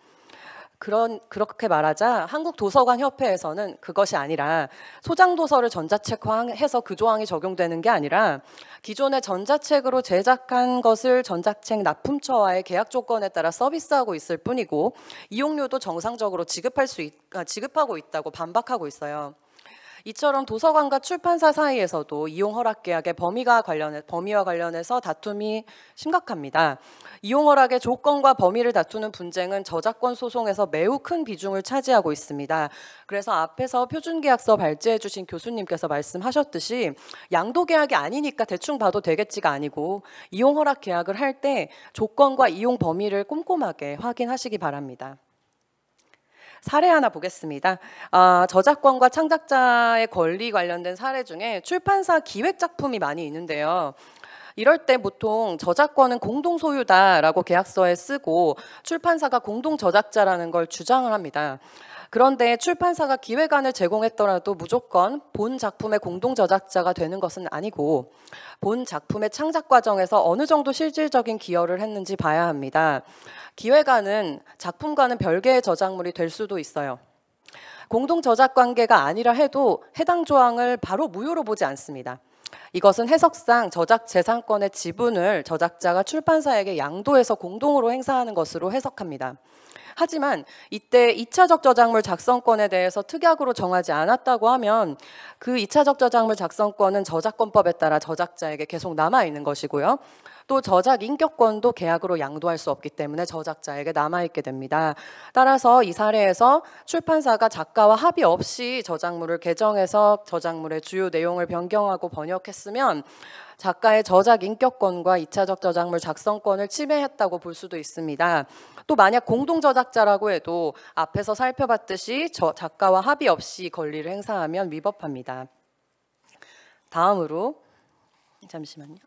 그런 그렇게 말하자 한국 도서관 협회에서는 그것이 아니라 소장 도서를 전자책화해서 그 조항이 적용되는 게 아니라 기존의 전자책으로 제작한 것을 전자책 납품처와의 계약 조건에 따라 서비스하고 있을 뿐이고 이용료도 정상적으로 지급할 수 있, 아, 지급하고 있다고 반박하고 있어요. 이처럼 도서관과 출판사 사이에서도 이용 허락 계약의 범위가 관련해 범위와 관련해서 다툼이 심각합니다. 이용 허락의 조건과 범위를 다투는 분쟁은 저작권 소송에서 매우 큰 비중을 차지하고 있습니다. 그래서 앞에서 표준 계약서 발제해 주신 교수님께서 말씀하셨듯이 양도 계약이 아니니까 대충 봐도 되겠지가 아니고 이용 허락 계약을 할 때 조건과 이용 범위를 꼼꼼하게 확인하시기 바랍니다. 사례 하나 보겠습니다. 아, 저작권과 창작자의 권리 관련된 사례 중에 출판사 기획 작품이 많이 있는데요. 이럴 때 보통 저작권은 공동 소유다라고 계약서에 쓰고 출판사가 공동 저작자라는 걸 주장을 합니다. 그런데 출판사가 기획안을 제공했더라도 무조건 본 작품의 공동 저작자가 되는 것은 아니고 본 작품의 창작 과정에서 어느 정도 실질적인 기여를 했는지 봐야 합니다. 기획안은 작품과는 별개의 저작물이 될 수도 있어요. 공동 저작 관계가 아니라 해도 해당 조항을 바로 무효로 보지 않습니다. 이것은 해석상 저작 재산권의 지분을 저작자가 출판사에게 양도해서 공동으로 행사하는 것으로 해석합니다. 하지만 이때 2차적 저작물 작성권에 대해서 특약으로 정하지 않았다고 하면 그 2차적 저작물 작성권은 저작권법에 따라 저작자에게 계속 남아 있는 것이고요. 또 저작 인격권도 계약으로 양도할 수 없기 때문에 저작자에게 남아있게 됩니다. 따라서 이 사례에서 출판사가 작가와 합의 없이 저작물을 개정해서 저작물의 주요 내용을 변경하고 번역했으면 작가의 저작 인격권과 이차적 저작물 작성권을 침해했다고 볼 수도 있습니다. 또 만약 공동 저작자라고 해도 앞에서 살펴봤듯이 저 작가와 합의 없이 권리를 행사하면 위법합니다. 다음으로 잠시만요.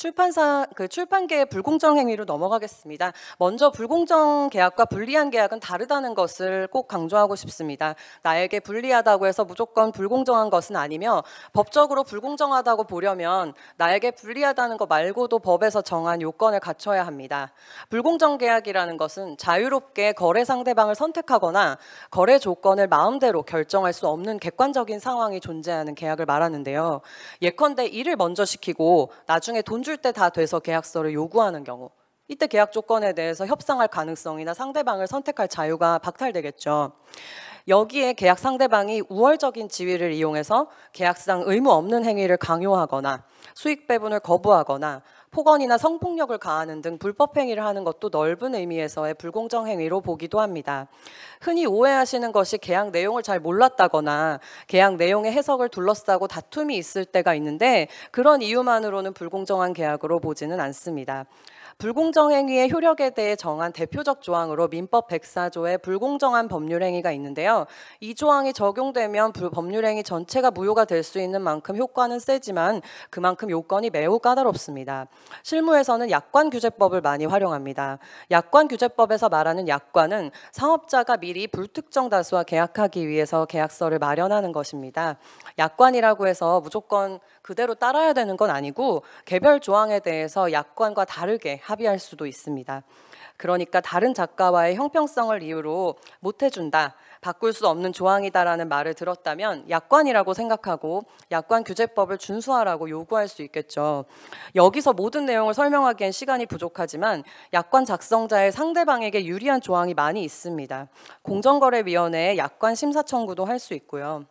출판사 그 출판계의 불공정 행위로 넘어가겠습니다. 먼저 불공정 계약과 불리한 계약은 다르다는 것을 꼭 강조하고 싶습니다. 나에게 불리하다고 해서 무조건 불공정한 것은 아니며 법적으로 불공정하다고 보려면 나에게 불리하다는 것 말고도 법에서 정한 요건을 갖춰야 합니다. 불공정 계약이라는 것은 자유롭게 거래 상대방을 선택하거나 거래 조건을 마음대로 결정할 수 없는 객관적인 상황이 존재하는 계약을 말하는데요. 예컨대 일을 먼저 시키고 나중에 돈주 해줄 때다 돼서 계약서를 요구하는 경우 이때 계약 조건에 대해서 협상할 가능성이나 상대방을 선택할 자유가 박탈되겠죠. 여기에 계약 상대방이 우월적인 지위를 이용해서 계약상 의무 없는 행위를 강요하거나 수익 배분을 거부하거나 폭언이나 성폭력을 가하는 등 불법 행위를 하는 것도 넓은 의미에서의 불공정 행위로 보기도 합니다. 흔히 오해하시는 것이 계약 내용을 잘 몰랐다거나 계약 내용의 해석을 둘러싸고 다툼이 있을 때가 있는데 그런 이유만으로는 불공정한 계약으로 보지는 않습니다. 불공정 행위의 효력에 대해 정한 대표적 조항으로 민법 104조의 불공정한 법률 행위가 있는데요. 이 조항이 적용되면 불 법률 행위 전체가 무효가 될 수 있는 만큼 효과는 세지만 그만큼 요건이 매우 까다롭습니다. 실무에서는 약관 규제법을 많이 활용합니다. 약관 규제법에서 말하는 약관은 사업자가 미리 불특정 다수와 계약하기 위해서 계약서를 마련하는 것입니다. 약관이라고 해서 무조건 그대로 따라야 되는 건 아니고 개별 조항에 대해서 약관과 다르게 합의할 수도 있습니다. 그러니까 다른 작가와의 형평성을 이유로 못 해준다. 바꿀 수 없는 조항이다라는 말을 들었다면 약관이라고 생각하고 약관 규제법을 준수하라고 요구할 수 있겠죠. 여기서 모든 내용을 설명하기엔 시간이 부족하지만 약관 작성자의 상대방에게 유리한 조항이 많이 있습니다. 공정거래위원회에 약관 심사 청구도 할 수 있고요.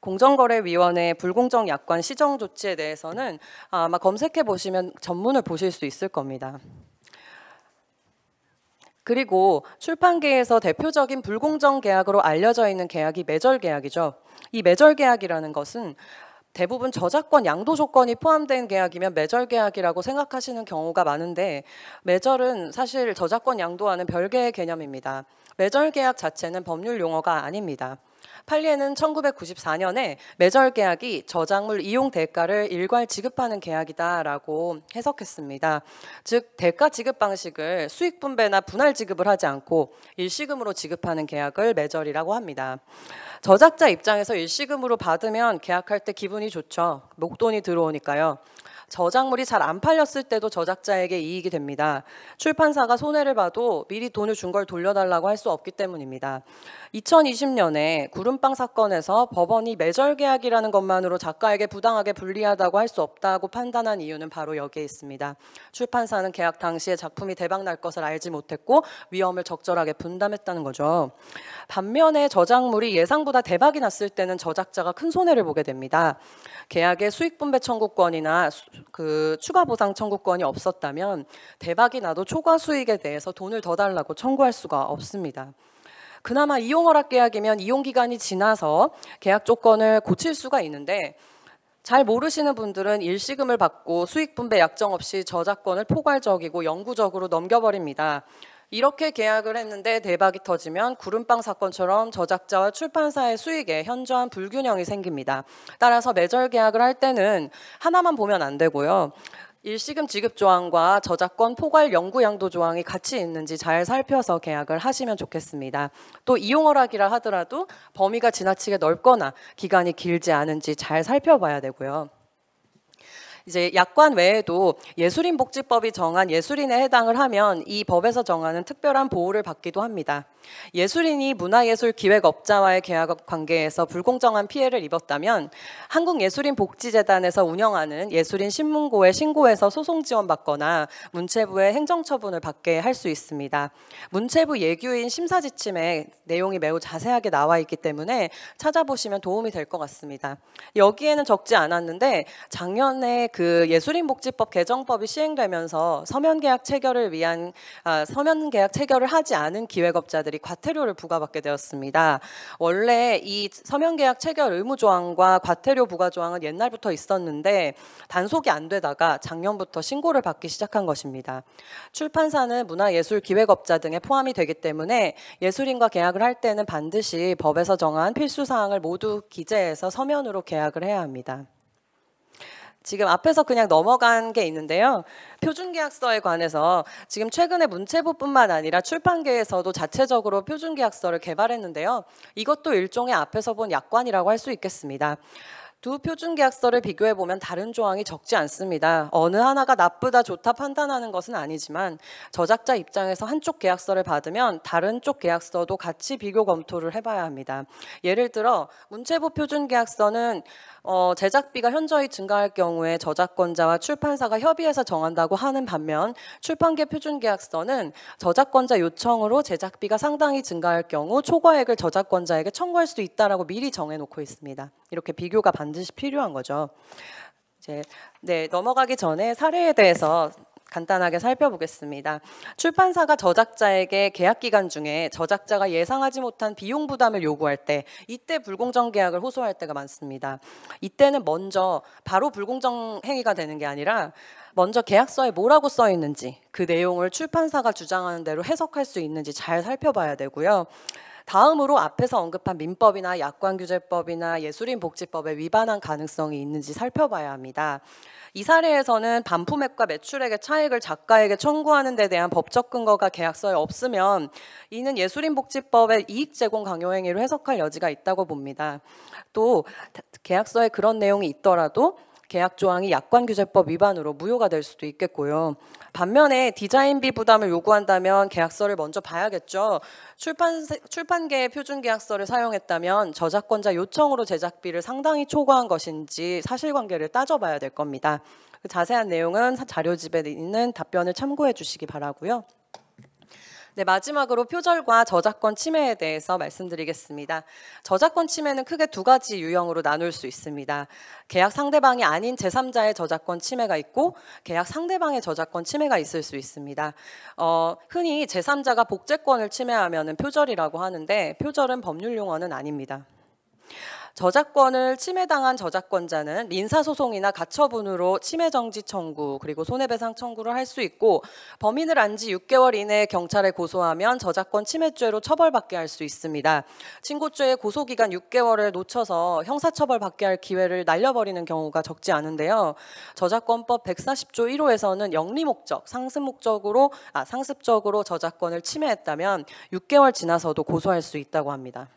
공정거래위원회 불공정 약관 시정 조치에 대해서는 아마 검색해 보시면 전문을 보실 수 있을 겁니다. 그리고 출판계에서 대표적인 불공정 계약으로 알려져 있는 계약이 매절 계약이죠. 이 매절 계약이라는 것은 대부분 저작권 양도 조건이 포함된 계약이면 매절 계약이라고 생각하시는 경우가 많은데 매절은 사실 저작권 양도와는 별개의 개념입니다. 매절 계약 자체는 법률 용어가 아닙니다. 팔리에는 1994년에 매절 계약이 저작물 이용 대가를 일괄 지급하는 계약이다라고 해석했습니다. 즉 대가 지급 방식을 수익 분배나 분할 지급을 하지 않고 일시금으로 지급하는 계약을 매절이라고 합니다. 저작자 입장에서 일시금으로 받으면 계약할 때 기분이 좋죠. 목돈이 들어오니까요. 저작물이 잘 안 팔렸을 때도 저작자에게 이익이 됩니다. 출판사가 손해를 봐도 미리 돈을 준 걸 돌려달라고 할 수 없기 때문입니다. 2020년에 구름빵 사건에서 법원이 매절 계약이라는 것만으로 작가에게 부당하게 불리하다고 할 수 없다고 판단한 이유는 바로 여기에 있습니다. 출판사는 계약 당시에 작품이 대박 날 것을 알지 못했고 위험을 적절하게 분담했다는 거죠. 반면에 저작물이 예상보다 대박이 났을 때는 저작자가 큰 손해를 보게 됩니다. 계약의 수익분배 청구권이나 그 추가 보상 청구권이 없었다면 대박이 나도 초과 수익에 대해서 돈을 더 달라고 청구할 수가 없습니다. 그나마 이용 허락 계약이면 이용 기간이 지나서 계약 조건을 고칠 수가 있는데 잘 모르시는 분들은 일시금을 받고 수익 분배 약정 없이 저작권을 포괄적이고 영구적으로 넘겨버립니다. 이렇게 계약을 했는데 대박이 터지면 구름빵 사건처럼 저작자와 출판사의 수익에 현저한 불균형이 생깁니다. 따라서 매절 계약을 할 때는 하나만 보면 안 되고요. 일시금 지급 조항과 저작권 포괄 연구 양도 조항이 같이 있는지 잘 살펴서 계약을 하시면 좋겠습니다. 또 이용허락이라 하더라도 범위가 지나치게 넓거나 기간이 길지 않은지 잘 살펴봐야 되고요. 이제 약관 외에도 예술인 복지법이 정한 예술인에 해당을 하면 이 법에서 정하는 특별한 보호를 받기도 합니다. 예술인이 문화예술 기획업자와의 계약 관계에서 불공정한 피해를 입었다면 한국예술인 복지재단에서 운영하는 예술인 신문고에 신고해서 소송 지원받거나 문체부의 행정처분을 받게 할 수 있습니다. 문체부 예규인 심사 지침에 내용이 매우 자세하게 나와 있기 때문에 찾아보시면 도움이 될 것 같습니다. 여기에는 적지 않았는데 작년에 그 예술인복지법 개정법이 시행되면서 서면 계약 체결을 위한 아, 서면 계약 체결을 하지 않은 기획업자들이 과태료를 부과받게 되었습니다. 원래 이 서면 계약 체결 의무 조항과 과태료 부과 조항은 옛날부터 있었는데 단속이 안 되다가 작년부터 신고를 받기 시작한 것입니다. 출판사는 문화예술 기획업자 등에 포함이 되기 때문에 예술인과 계약을 할 때는 반드시 법에서 정한 필수 사항을 모두 기재해서 서면으로 계약을 해야 합니다. 지금 앞에서 그냥 넘어간 게 있는데요. 표준계약서에 관해서 지금 최근에 문체부뿐만 아니라 출판계에서도 자체적으로 표준계약서를 개발했는데요. 이것도 일종의 앞에서 본 약관이라고 할 수 있겠습니다. 두 표준 계약서를 비교해 보면 다른 조항이 적지 않습니다. 어느 하나가 나쁘다 좋다 판단하는 것은 아니지만 저작자 입장에서 한쪽 계약서를 받으면 다른 쪽 계약서도 같이 비교 검토를 해봐야 합니다. 예를 들어 문체부 표준 계약서는 어, 제작비가 현저히 증가할 경우에 저작권자와 출판사가 협의해서 정한다고 하는 반면 출판계 표준계약서는 저작권자 요청으로 제작비가 상당히 증가할 경우 초과액을 저작권자에게 청구할 수 있다라고 미리 정해놓고 있습니다. 이렇게 비교가 반드시 필요한 거죠. 이제 네 넘어가기 전에 사례에 대해서 간단하게 살펴보겠습니다. 출판사가 저작자에게 계약 기간 중에 저작자가 예상하지 못한 비용 부담을 요구할 때 이때 불공정 계약을 호소할 때가 많습니다. 이때는 먼저 바로 불공정 행위가 되는 게 아니라 먼저 계약서에 뭐라고 써 있는지 그 내용을 출판사가 주장하는 대로 해석할 수 있는지 잘 살펴봐야 되고요. 다음으로 앞에서 언급한 민법이나 약관규제법이나 예술인복지법에 위반한 가능성이 있는지 살펴봐야 합니다. 이 사례에서는 반품액과 매출액의 차익을 작가에게 청구하는 데 대한 법적 근거가 계약서에 없으면 이는 예술인복지법의 이익 제공 강요 행위로 해석할 여지가 있다고 봅니다. 또 계약서에 그런 내용이 있더라도 계약 조항이 약관 규제법 위반으로 무효가 될 수도 있겠고요. 반면에 디자인비 부담을 요구한다면 계약서를 먼저 봐야겠죠. 출판 출판계의 표준 계약서를 사용했다면 저작권자 요청으로 제작비를 상당히 초과한 것인지 사실관계를 따져봐야 될 겁니다. 그 자세한 내용은 자료집에 있는 답변을 참고해 주시기 바라고요. 네, 마지막으로 표절과 저작권 침해에 대해서 말씀드리겠습니다. 저작권 침해는 크게 두 가지 유형으로 나눌 수 있습니다. 계약 상대방이 아닌 제3자의 저작권 침해가 있고 계약 상대방의 저작권 침해가 있을 수 있습니다. 어, 흔히 제3자가 복제권을 침해하면 표절이라고 하는데 표절은 법률 용어는 아닙니다. 저작권을 침해당한 저작권자는 민사소송이나 가처분으로 침해정지 청구 그리고 손해배상 청구를 할 수 있고 범인을 안 지 6개월 이내에 경찰에 고소하면 저작권 침해죄로 처벌받게 할 수 있습니다. 친고죄의 고소기간 6개월을 놓쳐서 형사처벌받게 할 기회를 날려버리는 경우가 적지 않은데요. 저작권법 140조 1호에서는 영리 목적, 상습 목적으로 아, 상습적으로 저작권을 침해했다면 6개월 지나서도 고소할 수 있다고 합니다.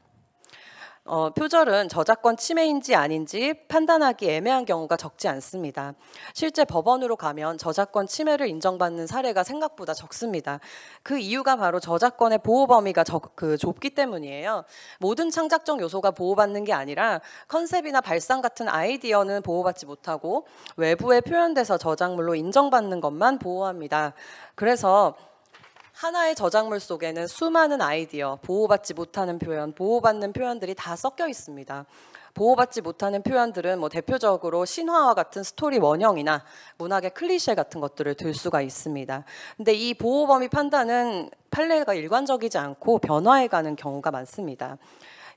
어, 표절은 저작권 침해인지 아닌지 판단하기 애매한 경우가 적지 않습니다. 실제 법원으로 가면 저작권 침해를 인정받는 사례가 생각보다 적습니다. 그 이유가 바로 저작권의 보호 범위가 적, 그 좁기 때문이에요. 모든 창작적 요소가 보호받는 게 아니라 컨셉이나 발상 같은 아이디어는 보호받지 못하고 외부에 표현돼서 저작물로 인정받는 것만 보호합니다. 그래서 하나의 저작물 속에는 수많은 아이디어, 보호받지 못하는 표현, 보호받는 표현들이 다 섞여 있습니다. 보호받지 못하는 표현들은 뭐 대표적으로 신화와 같은 스토리 원형이나 문학의 클리셰 같은 것들을 들 수가 있습니다. 근데 이 보호 범위 판단은 판례가 일관적이지 않고 변화해 가는 경우가 많습니다.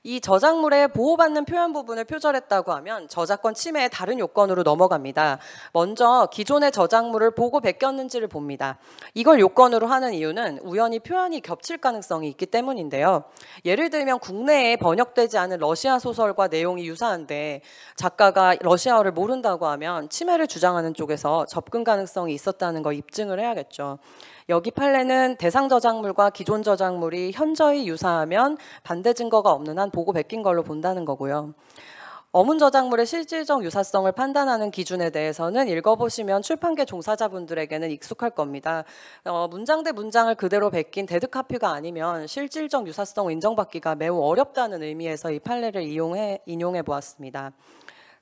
이 저작물의 보호받는 표현 부분을 표절했다고 하면 저작권 침해의 다른 요건으로 넘어갑니다. 먼저 기존의 저작물을 보고 베꼈는지를 봅니다. 이걸 요건으로 하는 이유는 우연히 표현이 겹칠 가능성이 있기 때문인데요. 예를 들면 국내에 번역되지 않은 러시아 소설과 내용이 유사한데 작가가 러시아어를 모른다고 하면 침해를 주장하는 쪽에서 접근 가능성이 있었다는 걸 입증을 해야겠죠. 여기 판례는 대상 저작물과 기존 저작물이 현저히 유사하면 반대 증거가 없는 한 보고 베낀 걸로 본다는 거고요. 어문 저작물의 실질적 유사성을 판단하는 기준에 대해서는 읽어보시면 출판계 종사자분들에게는 익숙할 겁니다. 어, 문장 대 문장을 그대로 베낀 데드카피가 아니면 실질적 유사성 인정받기가 매우 어렵다는 의미에서 이 판례를 이용해, 인용해 보았습니다.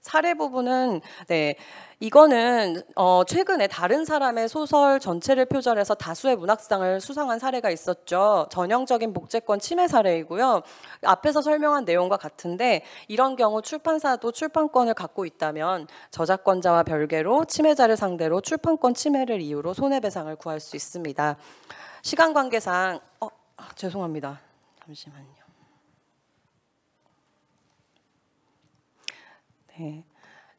사례 부분은 네. 이거는 어, 최근에 다른 사람의 소설 전체를 표절해서 다수의 문학상을 수상한 사례가 있었죠. 전형적인 복제권 침해 사례이고요. 앞에서 설명한 내용과 같은데 이런 경우 출판사도 출판권을 갖고 있다면 저작권자와 별개로 침해자를 상대로 출판권 침해를 이유로 손해배상을 구할 수 있습니다. 시간 관계상 어, 아, 죄송합니다. 잠시만요. 예.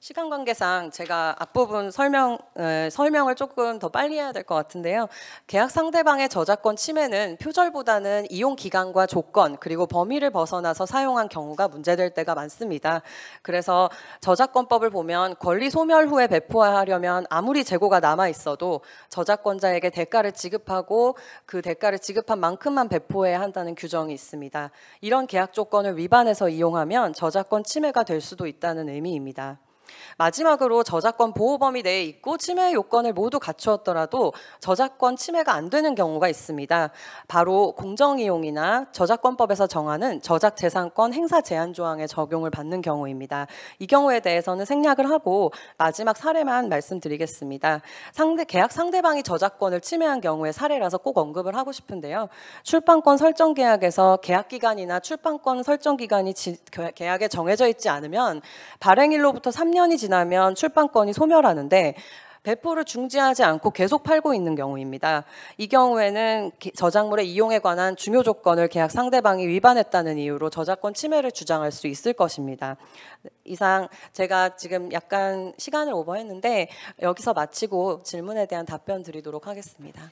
시간 관계상 제가 앞부분 설명, 에, 어, 설명을 조금 더 빨리 해야 될 것 같은데요. 계약 상대방의 저작권 침해는 표절보다는 이용 기간과 조건 그리고 범위를 벗어나서 사용한 경우가 문제될 때가 많습니다. 그래서 저작권법을 보면 권리 소멸 후에 배포하려면 아무리 재고가 남아 있어도 저작권자에게 대가를 지급하고 그 대가를 지급한 만큼만 배포해야 한다는 규정이 있습니다. 이런 계약 조건을 위반해서 이용하면 저작권 침해가 될 수도 있다는 의미입니다. 마지막으로 저작권 보호 범위 내에 있고 침해 요건을 모두 갖추었더라도 저작권 침해가 안 되는 경우가 있습니다. 바로 공정이용이나 저작권법에서 정하는 저작재산권 행사 제한 조항의 적용을 받는 경우입니다. 이 경우에 대해서는 생략을 하고 마지막 사례만 말씀드리겠습니다. 상대 계약 상대방이 저작권을 침해한 경우의 사례라서 꼭 언급을 하고 싶은데요. 출판권 설정 계약에서 계약 기간이나 출판권 설정 기간이 지, 계약에 정해져 있지 않으면 발행일로부터 3년 3년이 지나면 출판권이 소멸하는데 배포를 중지하지 않고 계속 팔고 있는 경우입니다. 이 경우에는 저작물의 이용에 관한 중요 조건을 계약 상대방이 위반했다는 이유로 저작권 침해를 주장할 수 있을 것입니다. 이상 제가 지금 약간 시간을 오버했는데 여기서 마치고 질문에 대한 답변 드리도록 하겠습니다.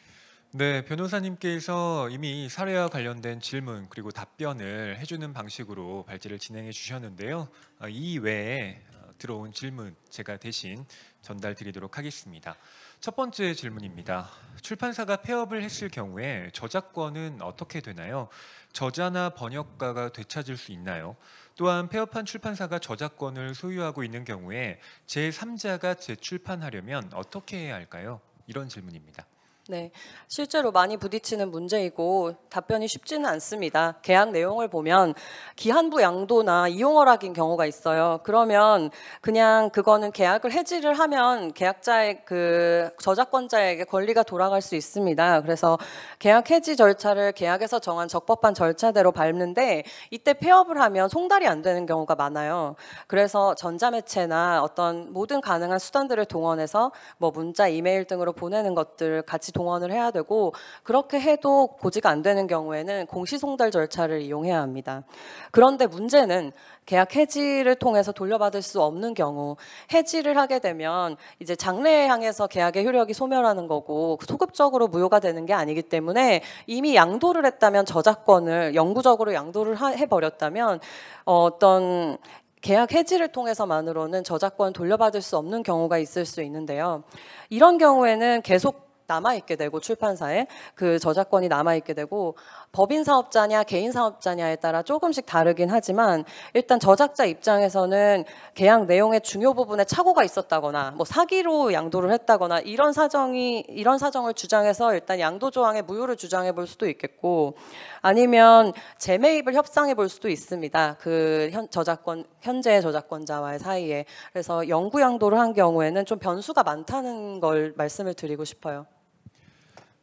네, 변호사님께서 이미 사례와 관련된 질문 그리고 답변을 해주는 방식으로 발제를 진행해 주셨는데요. 아, 이 외에 들어온 질문 제가 대신 전달 드리도록 하겠습니다. 첫 번째 질문입니다. 출판사가 폐업을 했을 경우에 저작권은 어떻게 되나요? 저자나 번역가가 되찾을 수 있나요? 또한 폐업한 출판사가 저작권을 소유하고 있는 경우에 제3자가 재출판하려면 어떻게 해야 할까요? 이런 질문입니다. 네, 실제로 많이 부딪히는 문제이고 답변이 쉽지는 않습니다. 계약 내용을 보면 기한부 양도나 이용허락인 경우가 있어요. 그러면 그냥 그거는 계약을 해지를 하면 계약자의 그 저작권자에게 권리가 돌아갈 수 있습니다. 그래서 계약 해지 절차를 계약에서 정한 적법한 절차대로 밟는데 이때 폐업을 하면 송달이 안 되는 경우가 많아요. 그래서 전자매체나 어떤 모든 가능한 수단들을 동원해서 뭐 문자, 이메일 등으로 보내는 것들 같이 동원을 해야 되고 그렇게 해도 고지가 안 되는 경우에는 공시송달 절차를 이용해야 합니다. 그런데 문제는 계약 해지를 통해서 돌려받을 수 없는 경우 해지를 하게 되면 이제 장래에 향해서 계약의 효력이 소멸하는 거고 소급적으로 무효가 되는 게 아니기 때문에 이미 양도를 했다면 저작권을 영구적으로 양도를 해버렸다면 어떤 계약 해지를 통해서만으로는 저작권 돌려받을 수 없는 경우가 있을 수 있는데요. 이런 경우에는 계속 남아있게 되고 출판사에 그 저작권이 남아있게 되고 법인 사업자냐 개인 사업자냐에 따라 조금씩 다르긴 하지만 일단 저작자 입장에서는 계약 내용의 중요 부분에 착오가 있었다거나 뭐 사기로 양도를 했다거나 이런 사정이 이런 사정을 주장해서 일단 양도 조항의 무효를 주장해 볼 수도 있겠고 아니면 재매입을 협상해 볼 수도 있습니다. 그 현, 저작권 현재의 저작권자와의 사이에 그래서 영구 양도를 한 경우에는 좀 변수가 많다는 걸 말씀을 드리고 싶어요.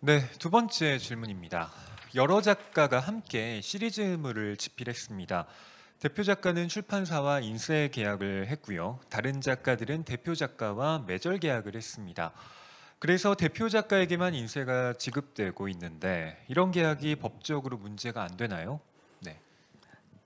네, 두 번째 질문입니다. 여러 작가가 함께 시리즈물을 집필했습니다. 대표 작가는 출판사와 인쇄 계약을 했고요. 다른 작가들은 대표 작가와 매절 계약을 했습니다. 그래서 대표 작가에게만 인쇄가 지급되고 있는데 이런 계약이 법적으로 문제가 안 되나요?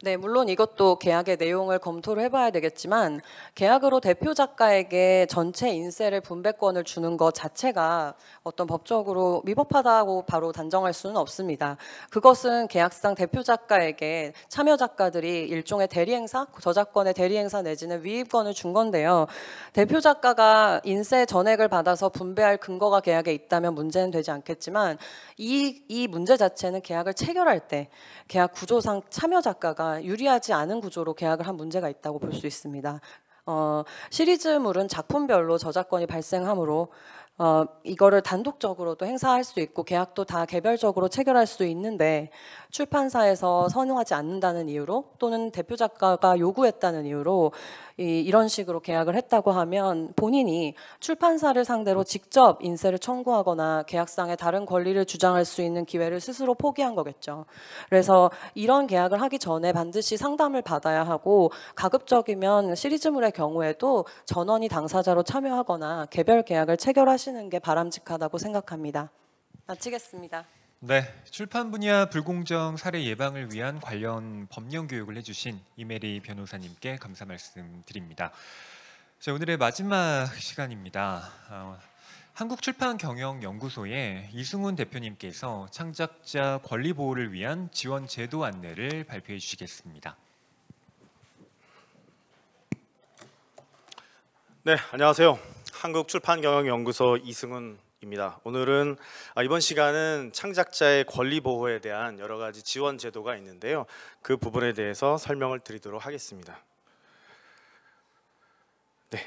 네, 물론 이것도 계약의 내용을 검토를 해봐야 되겠지만 계약으로 대표 작가에게 전체 인쇄를 분배권을 주는 것 자체가 어떤 법적으로 위법하다고 바로 단정할 수는 없습니다. 그것은 계약상 대표 작가에게 참여 작가들이 일종의 대리행사, 저작권의 대리행사 내지는 위임권을 준 건데요. 대표 작가가 인쇄 전액을 받아서 분배할 근거가 계약에 있다면 문제는 되지 않겠지만 이, 이 문제 자체는 계약을 체결할 때 계약 구조상 참여 작가가 유리하지 않은 구조로 계약을 한 문제가 있다고 볼 수 있습니다. 어, 시리즈물은 작품별로 저작권이 발생하므로 어, 이거를 단독적으로도 행사할 수 있고 계약도 다 개별적으로 체결할 수 있는데 출판사에서 선호하지 않는다는 이유로 또는 대표 작가가 요구했다는 이유로 이, 런 식으로 계약을 했다고 하면 본인이 출판사를 상대로 직접 인쇄를 청구하거나 계약상의 다른 권리를 주장할 수 있는 기회를 스스로 포기한 거겠죠. 그래서 이런 계약을 하기 전에 반드시 상담을 받아야 하고 가급적이면 시리즈물의 경우에도 전원이 당사자로 참여하거나 개별 계약을 체결하시는 게 바람직하다고 생각합니다. 마치겠습니다. 네, 출판 분야 불공정 사례 예방을 위한 관련 법령 교육을 해주신 이메리 변호사님께 감사 말씀드립니다. 자, 오늘의 마지막 시간입니다. 어, 한국출판경영연구소의 이승훈 대표님께서 창작자 권리 보호를 위한 지원 제도 안내를 발표해 주시겠습니다. 네, 안녕하세요. 한국출판경영연구소 이승훈 입니다. 오늘은 아, 이번 시간은 창작자의 권리 보호에 대한 여러 가지 지원 제도가 있는데요. 그 부분에 대해서 설명을 드리도록 하겠습니다. 네.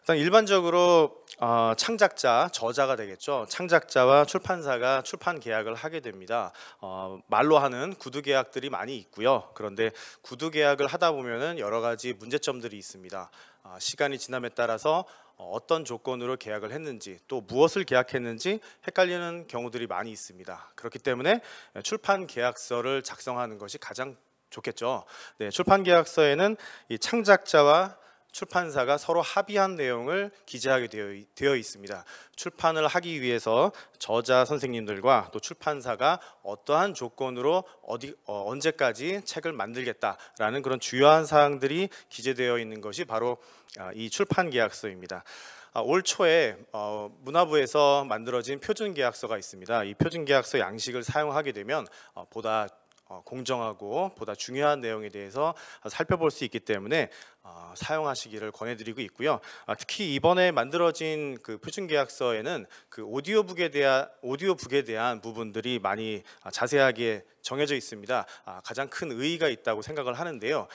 일단 일반적으로 어, 창작자, 저자가 되겠죠. 창작자와 출판사가 출판 계약을 하게 됩니다. 어, 말로 하는 구두 계약들이 많이 있고요. 그런데 구두 계약을 하다 보면 여러 가지 문제점들이 있습니다. 어, 시간이 지남에 따라서 어, 어떤 조건으로 계약을 했는지 또 무엇을 계약했는지 헷갈리는 경우들이 많이 있습니다. 그렇기 때문에 예, 출판 계약서를 작성하는 것이 가장 좋겠죠. 네, 출판 계약서에는 이 창작자와 출판사가 서로 합의한 내용을 기재하게 되어, 되어 있습니다. 출판을 하기 위해서 저자 선생님들과 또 출판사가 어떠한 조건으로 어디 어, 언제까지 책을 만들겠다라는 그런 주요한 사항들이 기재되어 있는 것이 바로 어, 이 출판 계약서입니다. 아, 올 초에 어, 문화부에서 만들어진 표준 계약서가 있습니다. 이 표준 계약서 양식을 사용하게 되면 어, 보다 어, 공정하고 보다 중요한 내용에 대해서 살펴볼 수 있기 때문에 어, 사용하시기를 권해드리고 있고요. 아, 특히 이번에 만들어진 그 표준계약서에는 그 오디오북에 대한 오디오북에 대한 부분들이 많이 아, 자세하게 정해져 있습니다. 아, 가장 큰 의의가 있다고 생각을 하는데요.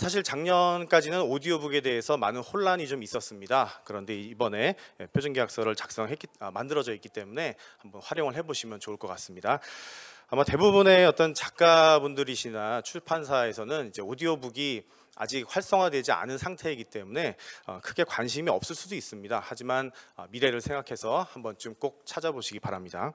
사실 작년까지는 오디오북에 대해서 많은 혼란이 좀 있었습니다. 그런데 이번에 예, 표준계약서를 작성했기 만들어져 있기 때문에 한번 활용을 해보시면 좋을 것 같습니다. 아마 대부분의 어떤 작가분들이시나 출판사에서는 이제 오디오북이 아직 활성화되지 않은 상태이기 때문에 어, 크게 관심이 없을 수도 있습니다. 하지만 어, 미래를 생각해서 한 번쯤 꼭 찾아보시기 바랍니다.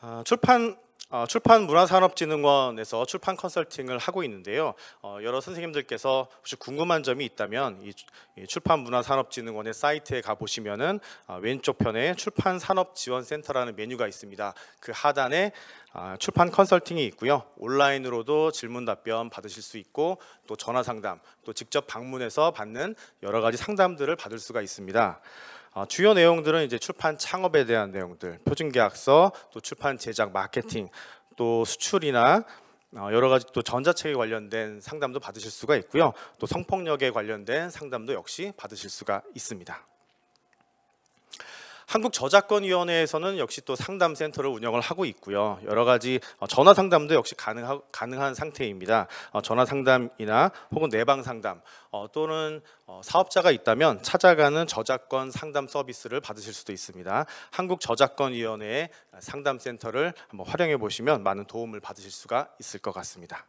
아, 출판 어, 출판 문화산업진흥원에서 출판 컨설팅을 하고 있는데요. 어, 여러 선생님들께서 혹시 궁금한 점이 있다면 이, 이 출판 문화산업진흥원의 사이트에 가보시면은 어, 왼쪽 편에 출판 산업 지원 센터라는 메뉴가 있습니다. 그 하단에 아, 출판 컨설팅이 있고요. 온라인으로도 질문 답변 받으실 수 있고 또 전화 상담, 또 직접 방문해서 받는 여러 가지 상담들을 받을 수가 있습니다. 아, 주요 내용들은 이제 출판 창업에 대한 내용들, 표준계약서, 또 출판 제작 마케팅, 또 수출이나 어, 여러 가지 또 전자책에 관련된 상담도 받으실 수가 있고요. 또 성폭력에 관련된 상담도 역시 받으실 수가 있습니다. 한국 저작권위원회에서는 역시 또 상담센터를 운영을 하고 있고요. 여러 가지 어, 전화 상담도 역시 가능하, 가능한 상태입니다. 어, 전화 상담이나 혹은 내방 상담 어, 또는 사업자가 있다면 찾아가는 저작권 상담 서비스를 받으실 수도 있습니다. 한국 저작권위원회의 상담센터를 한번 활용해 보시면 많은 도움을 받으실 수가 있을 것 같습니다.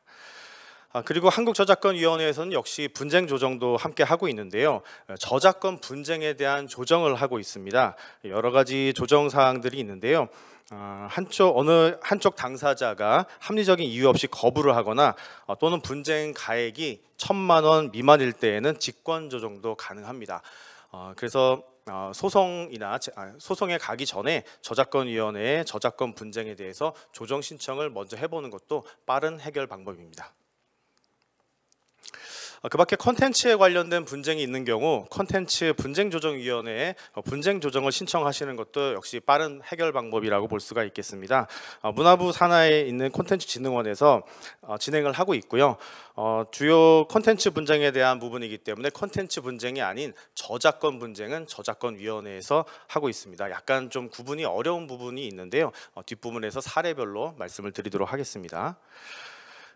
아, 그리고 한국저작권위원회에서는 역시 분쟁 조정도 함께 하고 있는데요. 어, 저작권 분쟁에 대한 조정을 하고 있습니다. 여러 가지 조정 사항들이 있는데요. 어, 한쪽 어느 한쪽 당사자가 합리적인 이유 없이 거부를 하거나 어, 또는 분쟁 가액이 천만 원 미만일 때에는 직권 조정도 가능합니다. 그래서 소송이나 아, 소송에 가기 전에 저작권위원회에 저작권 분쟁에 대해서 조정 신청을 먼저 해보는 것도 빠른 해결 방법입니다. 어, 그 밖에 컨텐츠에 관련된 분쟁이 있는 경우 컨텐츠 분쟁조정위원회에 어, 분쟁 조정을 신청하시는 것도 역시 빠른 해결 방법이라고 볼 수가 있겠습니다. 어, 문화부 산하에 있는 컨텐츠 진흥원에서 진행을 하고 있고요. 주요 컨텐츠 분쟁에 대한 부분이기 때문에 컨텐츠 분쟁이 아닌 저작권 분쟁은 저작권 위원회에서 하고 있습니다. 약간 좀 구분이 어려운 부분이 있는데요. 뒷부분에서 사례별로 말씀을 드리도록 하겠습니다.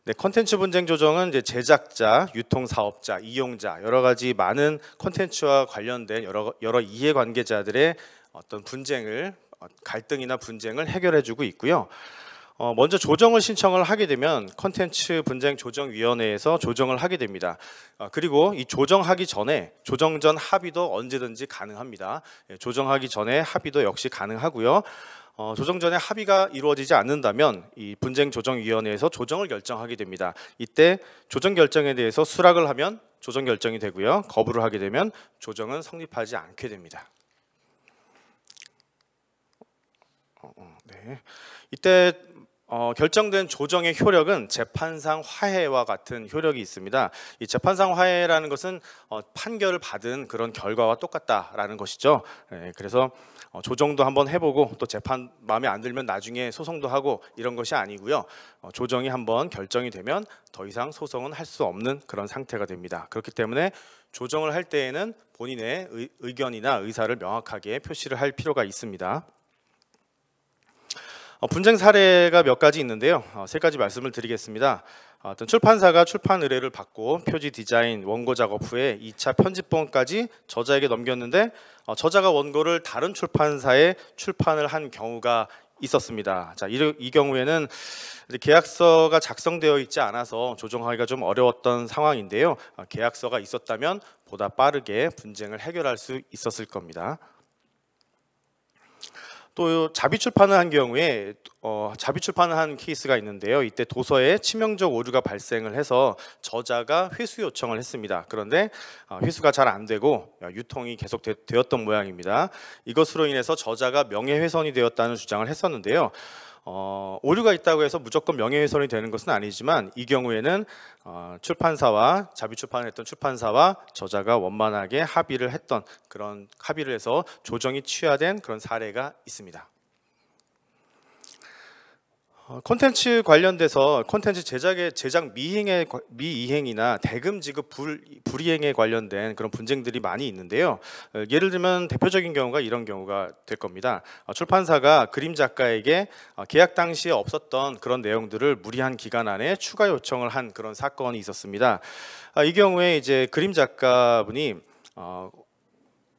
네, 컨텐츠 분쟁 조정은 이제 제작자, 유통 사업자, 이용자 여러 가지 많은 컨텐츠와 관련된 여러 여러 이해 관계자들의 어떤 분쟁을 어, 갈등이나 분쟁을 해결해 주고 있고요. 어, 먼저 조정을 신청을 하게 되면 컨텐츠 분쟁 조정 위원회에서 조정을 하게 됩니다. 어, 그리고 이 조정하기 전에 조정 전 합의도 언제든지 가능합니다. 예, 조정하기 전에 합의도 역시 가능하고요. 어, 조정 전에 합의가 이루어지지 않는다면 이 분쟁 조정 위원회에서 조정을 결정하게 됩니다. 이때 조정 결정에 대해서 수락을 하면 조정 결정이 되고요. 거부를 하게 되면 조정은 성립하지 않게 됩니다. 어, 어, 네. 이때 어, 결정된 조정의 효력은 재판상 화해와 같은 효력이 있습니다. 이 재판상 화해라는 것은 어, 판결을 받은 그런 결과와 똑같다라는 것이죠. 네, 그래서 어, 조정도 한번 해보고 또 재판 마음에 안 들면 나중에 소송도 하고 이런 것이 아니고요. 어, 조정이 한번 결정이 되면 더 이상 소송은 할 수 없는 그런 상태가 됩니다. 그렇기 때문에 조정을 할 때에는 본인의 의, 의견이나 의사를 명확하게 표시를 할 필요가 있습니다. 어, 분쟁 사례가 몇 가지 있는데요. 어, 세 가지 말씀을 드리겠습니다. 어, 어떤 출판사가 출판 의뢰를 받고 표지 디자인, 원고 작업 후에 2차 편집본까지 저자에게 넘겼는데 저자가 원고를 다른 출판사에 출판을 한 경우가 있었습니다. 자, 이, 이 경우에는 계약서가 작성되어 있지 않아서 조정하기가 좀 어려웠던 상황인데요. 계약서가 있었다면 보다 빠르게 분쟁을 해결할 수 있었을 겁니다. 또 자비 출판을 한 경우에 어, 자비 출판을 한 케이스가 있는데요. 이때 도서에 치명적 오류가 발생을 해서 저자가 회수 요청을 했습니다. 그런데 어, 회수가 잘 안 되고 어, 유통이 계속 되, 었던 모양입니다. 이것으로 인해서 저자가 명예훼손이 되었다는 주장을 했었는데요. 어, 오류가 있다고 해서 무조건 명예훼손이 되는 것은 아니지만 이 경우에는 어, 출판사와 자비 출판을 했던 출판사와 저자가 원만하게 합의를 했던 그런 합의를 해서 조정이 취하된 그런 사례가 있습니다. 아, 콘텐츠 관련돼서 콘텐츠 제작의 제작 미행의 미이행이나 대금 지급 불, 불이행에 관련된 그런 분쟁들이 많이 있는데요. 어, 예를 들면 대표적인 경우가 이런 경우가 될 겁니다. 어, 출판사가 그림 작가에게 어, 계약 당시에 없었던 그런 내용들을 무리한 기간 안에 추가 요청을 한 그런 사건이 있었습니다. 아, 이 경우에 이제 그림 작가분이 어,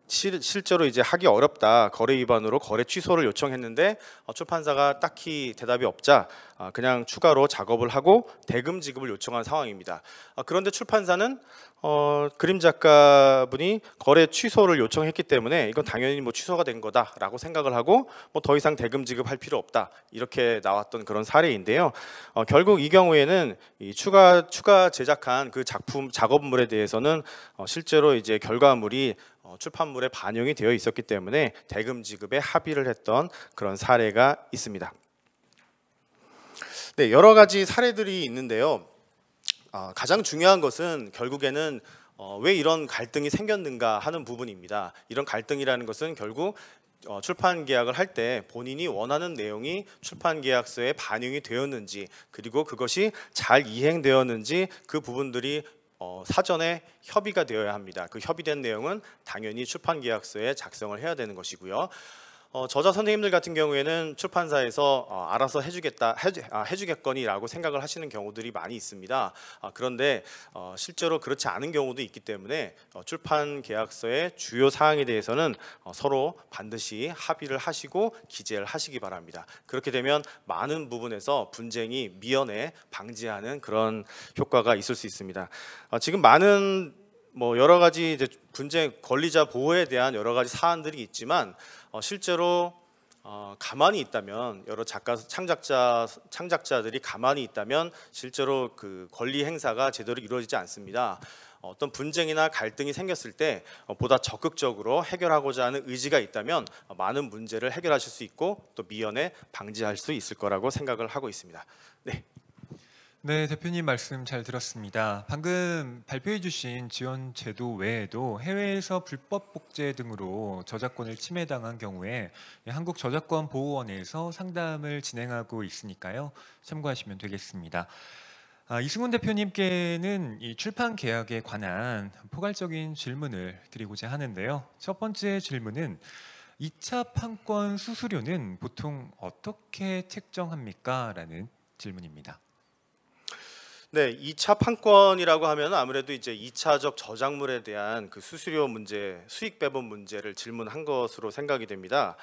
실, 실제로 이제 하기 어렵다 거래 위반으로 거래 취소를 요청했는데 어, 출판사가 딱히 대답이 없자 어, 그냥 추가로 작업을 하고 대금 지급을 요청한 상황입니다. 어, 그런데 출판사는 어, 그림 작가분이 거래 취소를 요청했기 때문에 이건 당연히 뭐 취소가 된 거다라고 생각을 하고 뭐 더 이상 대금 지급할 필요 없다 이렇게 나왔던 그런 사례인데요. 어, 결국 이 경우에는 이 추가 추가 제작한 그 작품 작업물에 대해서는 어, 실제로 이제 결과물이 어, 출판물에 반영이 되어 있었기 때문에 대금 지급에 합의를 했던 그런 사례가 있습니다. 네, 여러 가지 사례들이 있는데요. 아, 가장 중요한 것은 결국에는 어, 왜 이런 갈등이 생겼는가 하는 부분입니다. 이런 갈등이라는 것은 결국 어, 출판 계약을 할 때 본인이 원하는 내용이 출판 계약서에 반영이 되었는지 그리고 그것이 잘 이행되었는지 그 부분들이 어, 사전에 협의가 되어야 합니다. 그 협의된 내용은 당연히 출판 계약서에 작성을 해야 되는 것이고요. 어, 저자 선생님들 같은 경우에는 출판사에서 어, 알아서 해주겠다 해주, 아, 해주겠거니라고 생각을 하시는 경우들이 많이 있습니다. 아, 그런데 어, 실제로 그렇지 않은 경우도 있기 때문에 어, 출판 계약서의 주요 사항에 대해서는 어, 서로 반드시 합의를 하시고 기재를 하시기 바랍니다. 그렇게 되면 많은 부분에서 분쟁이 미연에 방지하는 그런 효과가 있을 수 있습니다. 어, 지금 많은 뭐 여러 가지 분쟁 권리자 보호에 대한 여러 가지 사안들이 있지만 어, 실제로 어, 가만히 있다면 여러 작가 창작자 창작자들이 가만히 있다면 실제로 그 권리 행사가 제대로 이루어지지 않습니다. 어떤 분쟁이나 갈등이 생겼을 때 어, 보다 적극적으로 해결하고자 하는 의지가 있다면 어, 많은 문제를 해결하실 수 있고 또 미연에 방지할 수 있을 거라고 생각을 하고 있습니다. 네, 네, 대표님 말씀 잘 들었습니다. 방금 발표해 주신 지원 제도 외에도 해외에서 불법 복제 등으로 저작권을 침해당한 경우에 한국 저작권 보호원에서 상담을 진행하고 있으니까요. 참고하시면 되겠습니다. 아, 이승훈 대표님께는 이 출판 계약에 관한 포괄적인 질문을 드리고자 하는데요. 첫 번째 질문은 2차 판권 수수료는 보통 어떻게 책정합니까? 라는 질문입니다. 네, 2차 판권이라고 하면 아무래도 이제 2차적 저작물에 대한 그 수수료 문제, 수익 배분 문제를 질문한 것으로 생각이 됩니다.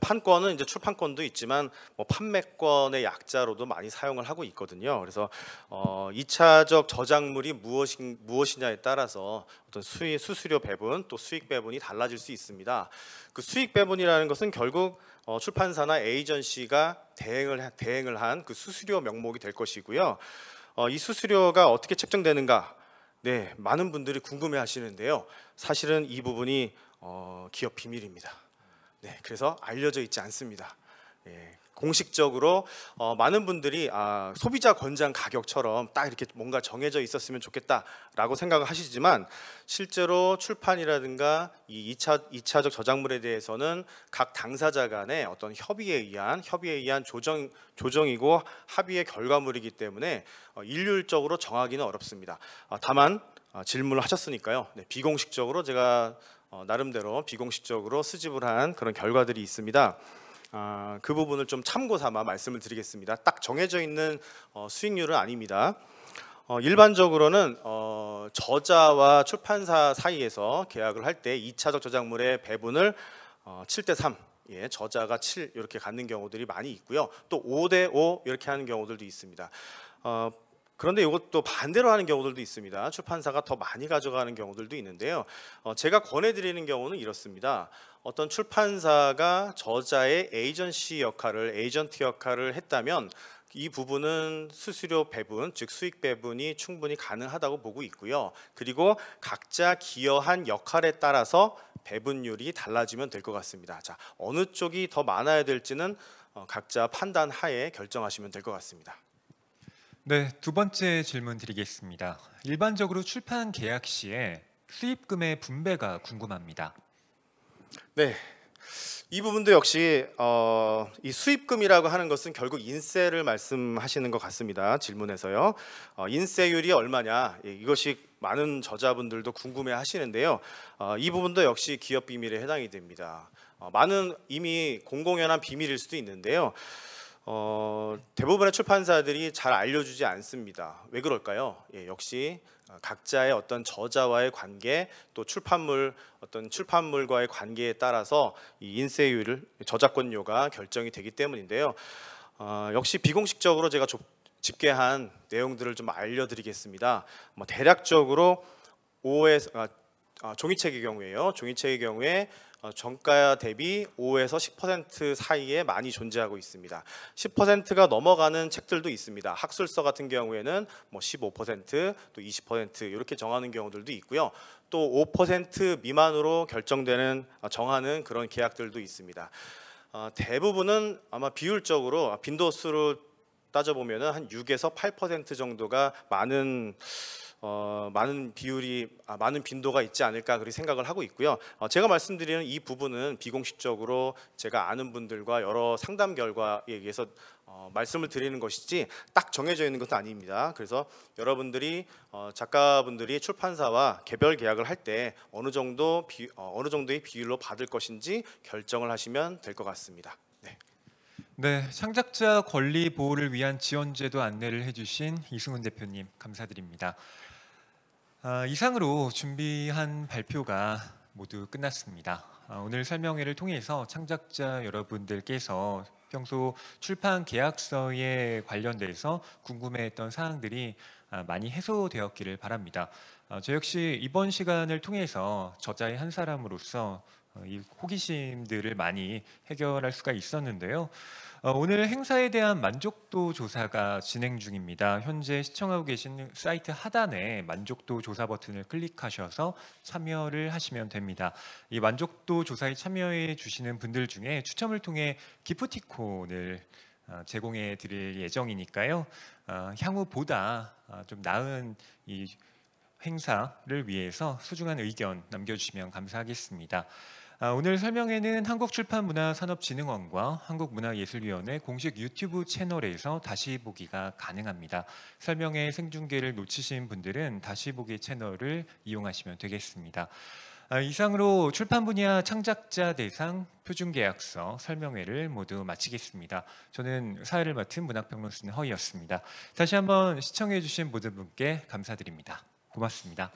판권은 이제 출판권도 있지만 뭐 판매권의 약자로도 많이 사용을 하고 있거든요. 그래서 어, 2차적 저작물이 무엇이, 무엇이냐에 따라서 어떤 수익, 수수료 배분 또 수익 배분이 달라질 수 있습니다. 그 수익 배분이라는 것은 결국 어, 출판사나 에이전시가 대행을 대행을 한 그 수수료 명목이 될 것이고요. 어, 이 수수료가 어떻게 책정되는가? 네, 많은 분들이 궁금해 하시는데요. 사실은 이 부분이 어, 기업 비밀입니다. 네, 그래서 알려져 있지 않습니다. 예, 공식적으로 어, 많은 분들이 아, 소비자 권장 가격처럼 딱 이렇게 뭔가 정해져 있었으면 좋겠다라고 생각을 하시지만 실제로 출판이라든가 이 2차, 2차적 저작물에 대해서는 각 당사자 간의 어떤 협의에 의한 협의에 의한 조정, 조정이고 합의의 결과물이기 때문에 어, 일률적으로 정하기는 어렵습니다. 아, 다만 아, 질문을 하셨으니까요. 네, 비공식적으로 제가 어, 나름대로 비공식적으로 수집을 한 그런 결과들이 있습니다. 아, 그 부분을 좀 참고 삼아 말씀을 드리겠습니다. 딱 정해져 있는 어, 수익률은 아닙니다. 어, 일반적으로는 어, 저자와 출판사 사이에서 계약을 할 때 2차적 저작물의 배분을 어, 7대 3, 예, 저자가 7 이렇게 갖는 경우들이 많이 있고요. 또 5대 5 이렇게 하는 경우들도 있습니다. 어, 그런데 이것도 반대로 하는 경우들도 있습니다. 출판사가 더 많이 가져가는 경우들도 있는데요. 어, 제가 권해드리는 경우는 이렇습니다. 어떤 출판사가 저자의 에이전시 역할을 에이전트 역할을 했다면 이 부분은 수수료 배분, 즉 수익 배분이 충분히 가능하다고 보고 있고요. 그리고 각자 기여한 역할에 따라서 배분율이 달라지면 될 것 같습니다. 자, 어느 쪽이 더 많아야 될지는 어, 각자 판단 하에 결정하시면 될 것 같습니다. 네, 두 번째 질문 드리겠습니다. 일반적으로 출판 계약 시에 수입금의 분배가 궁금합니다. 네. 이 부분도 역시 어, 이 수입금이라고 하는 것은 결국 인세를 말씀하시는 것 같습니다. 질문에서요. 어, 인세율이 얼마냐 예, 이것이 많은 저자분들도 궁금해 하시는데요. 어, 이 부분도 역시 기업 비밀에 해당이 됩니다. 어, 많은 이미 공공연한 비밀일 수도 있는데요. 어, 대부분의 출판사들이 잘 알려주지 않습니다. 왜 그럴까요? 예, 역시 어, 각자의 어떤 저자와의 관계 또 출판물 어떤 출판물과의 관계에 따라서 이인쇄율을 저작권료가 결정이 되기 때문인데요. 어, 역시 비공식적으로 제가 조, 집계한 내용들을 좀 알려드리겠습니다. 뭐 대략적으로 5에서 아, 아, 종이책의 경우에요. 종이책의 경우에 어, 정가 대비 5에서 10% 사이에 많이 존재하고 있습니다. 10%가 넘어가는 책들도 있습니다. 학술서 같은 경우에는 뭐 15%또 20% 이렇게 정하는 경우들도 있고요. 또 5% 미만으로 결정되는 어, 정하는 그런 계약들도 있습니다. 어, 대부분은 아마 비율적으로 아, 빈도수로 따져보면 한 6에서 8% 정도가 많은 어, 많은 비율이 아, 많은 빈도가 있지 않을까 그렇게 생각을 하고 있고요. 어, 제가 말씀드리는 이 부분은 비공식적으로 제가 아는 분들과 여러 상담 결과에 의해서 어, 말씀을 드리는 것이지 딱 정해져 있는 것은 아닙니다. 그래서 여러분들이 어, 작가분들이 출판사와 개별 계약을 할 때 어느 정도 비, 어, 어느 정도의 비율로 받을 것인지 결정을 하시면 될 것 같습니다. 네. 네, 창작자 권리 보호를 위한 지원제도 안내를 해주신 이승훈 대표님 감사드립니다. 아, 이상으로 준비한 발표가 모두 끝났습니다. 아, 오늘 설명회를 통해서 창작자 여러분들께서 평소 출판 계약서에 관련돼서 궁금해했던 사항들이 아, 많이 해소되었기를 바랍니다. 저 역시 이번 시간을 통해서 저자의 한 사람으로서 어, 이 호기심들을 많이 해결할 수가 있었는데요. 어, 오늘 행사에 대한 만족도 조사가 진행 중입니다. 현재 시청하고 계신 사이트 하단에 만족도 조사 버튼을 클릭하셔서 참여를 하시면 됩니다. 이 만족도 조사에 참여해 주시는 분들 중에 추첨을 통해 기프티콘을 어, 제공해 드릴 예정이니까요. 어, 향후 보다 좀 나은 이 행사를 위해서 소중한 의견 남겨주시면 감사하겠습니다. 아, 오늘 설명회는 한국출판문화산업진흥원과 한국문화예술위원회 공식 유튜브 채널에서 다시 보기가 가능합니다. 설명회 생중계를 놓치신 분들은 다시 보기 채널을 이용하시면 되겠습니다. 아, 이상으로 출판 분야 창작자 대상 표준계약서 설명회를 모두 마치겠습니다. 저는 사회를 맡은 문학평론 쓰는 허이였습니다. 다시 한번 시청해주신 모든 분께 감사드립니다. 고맙습니다.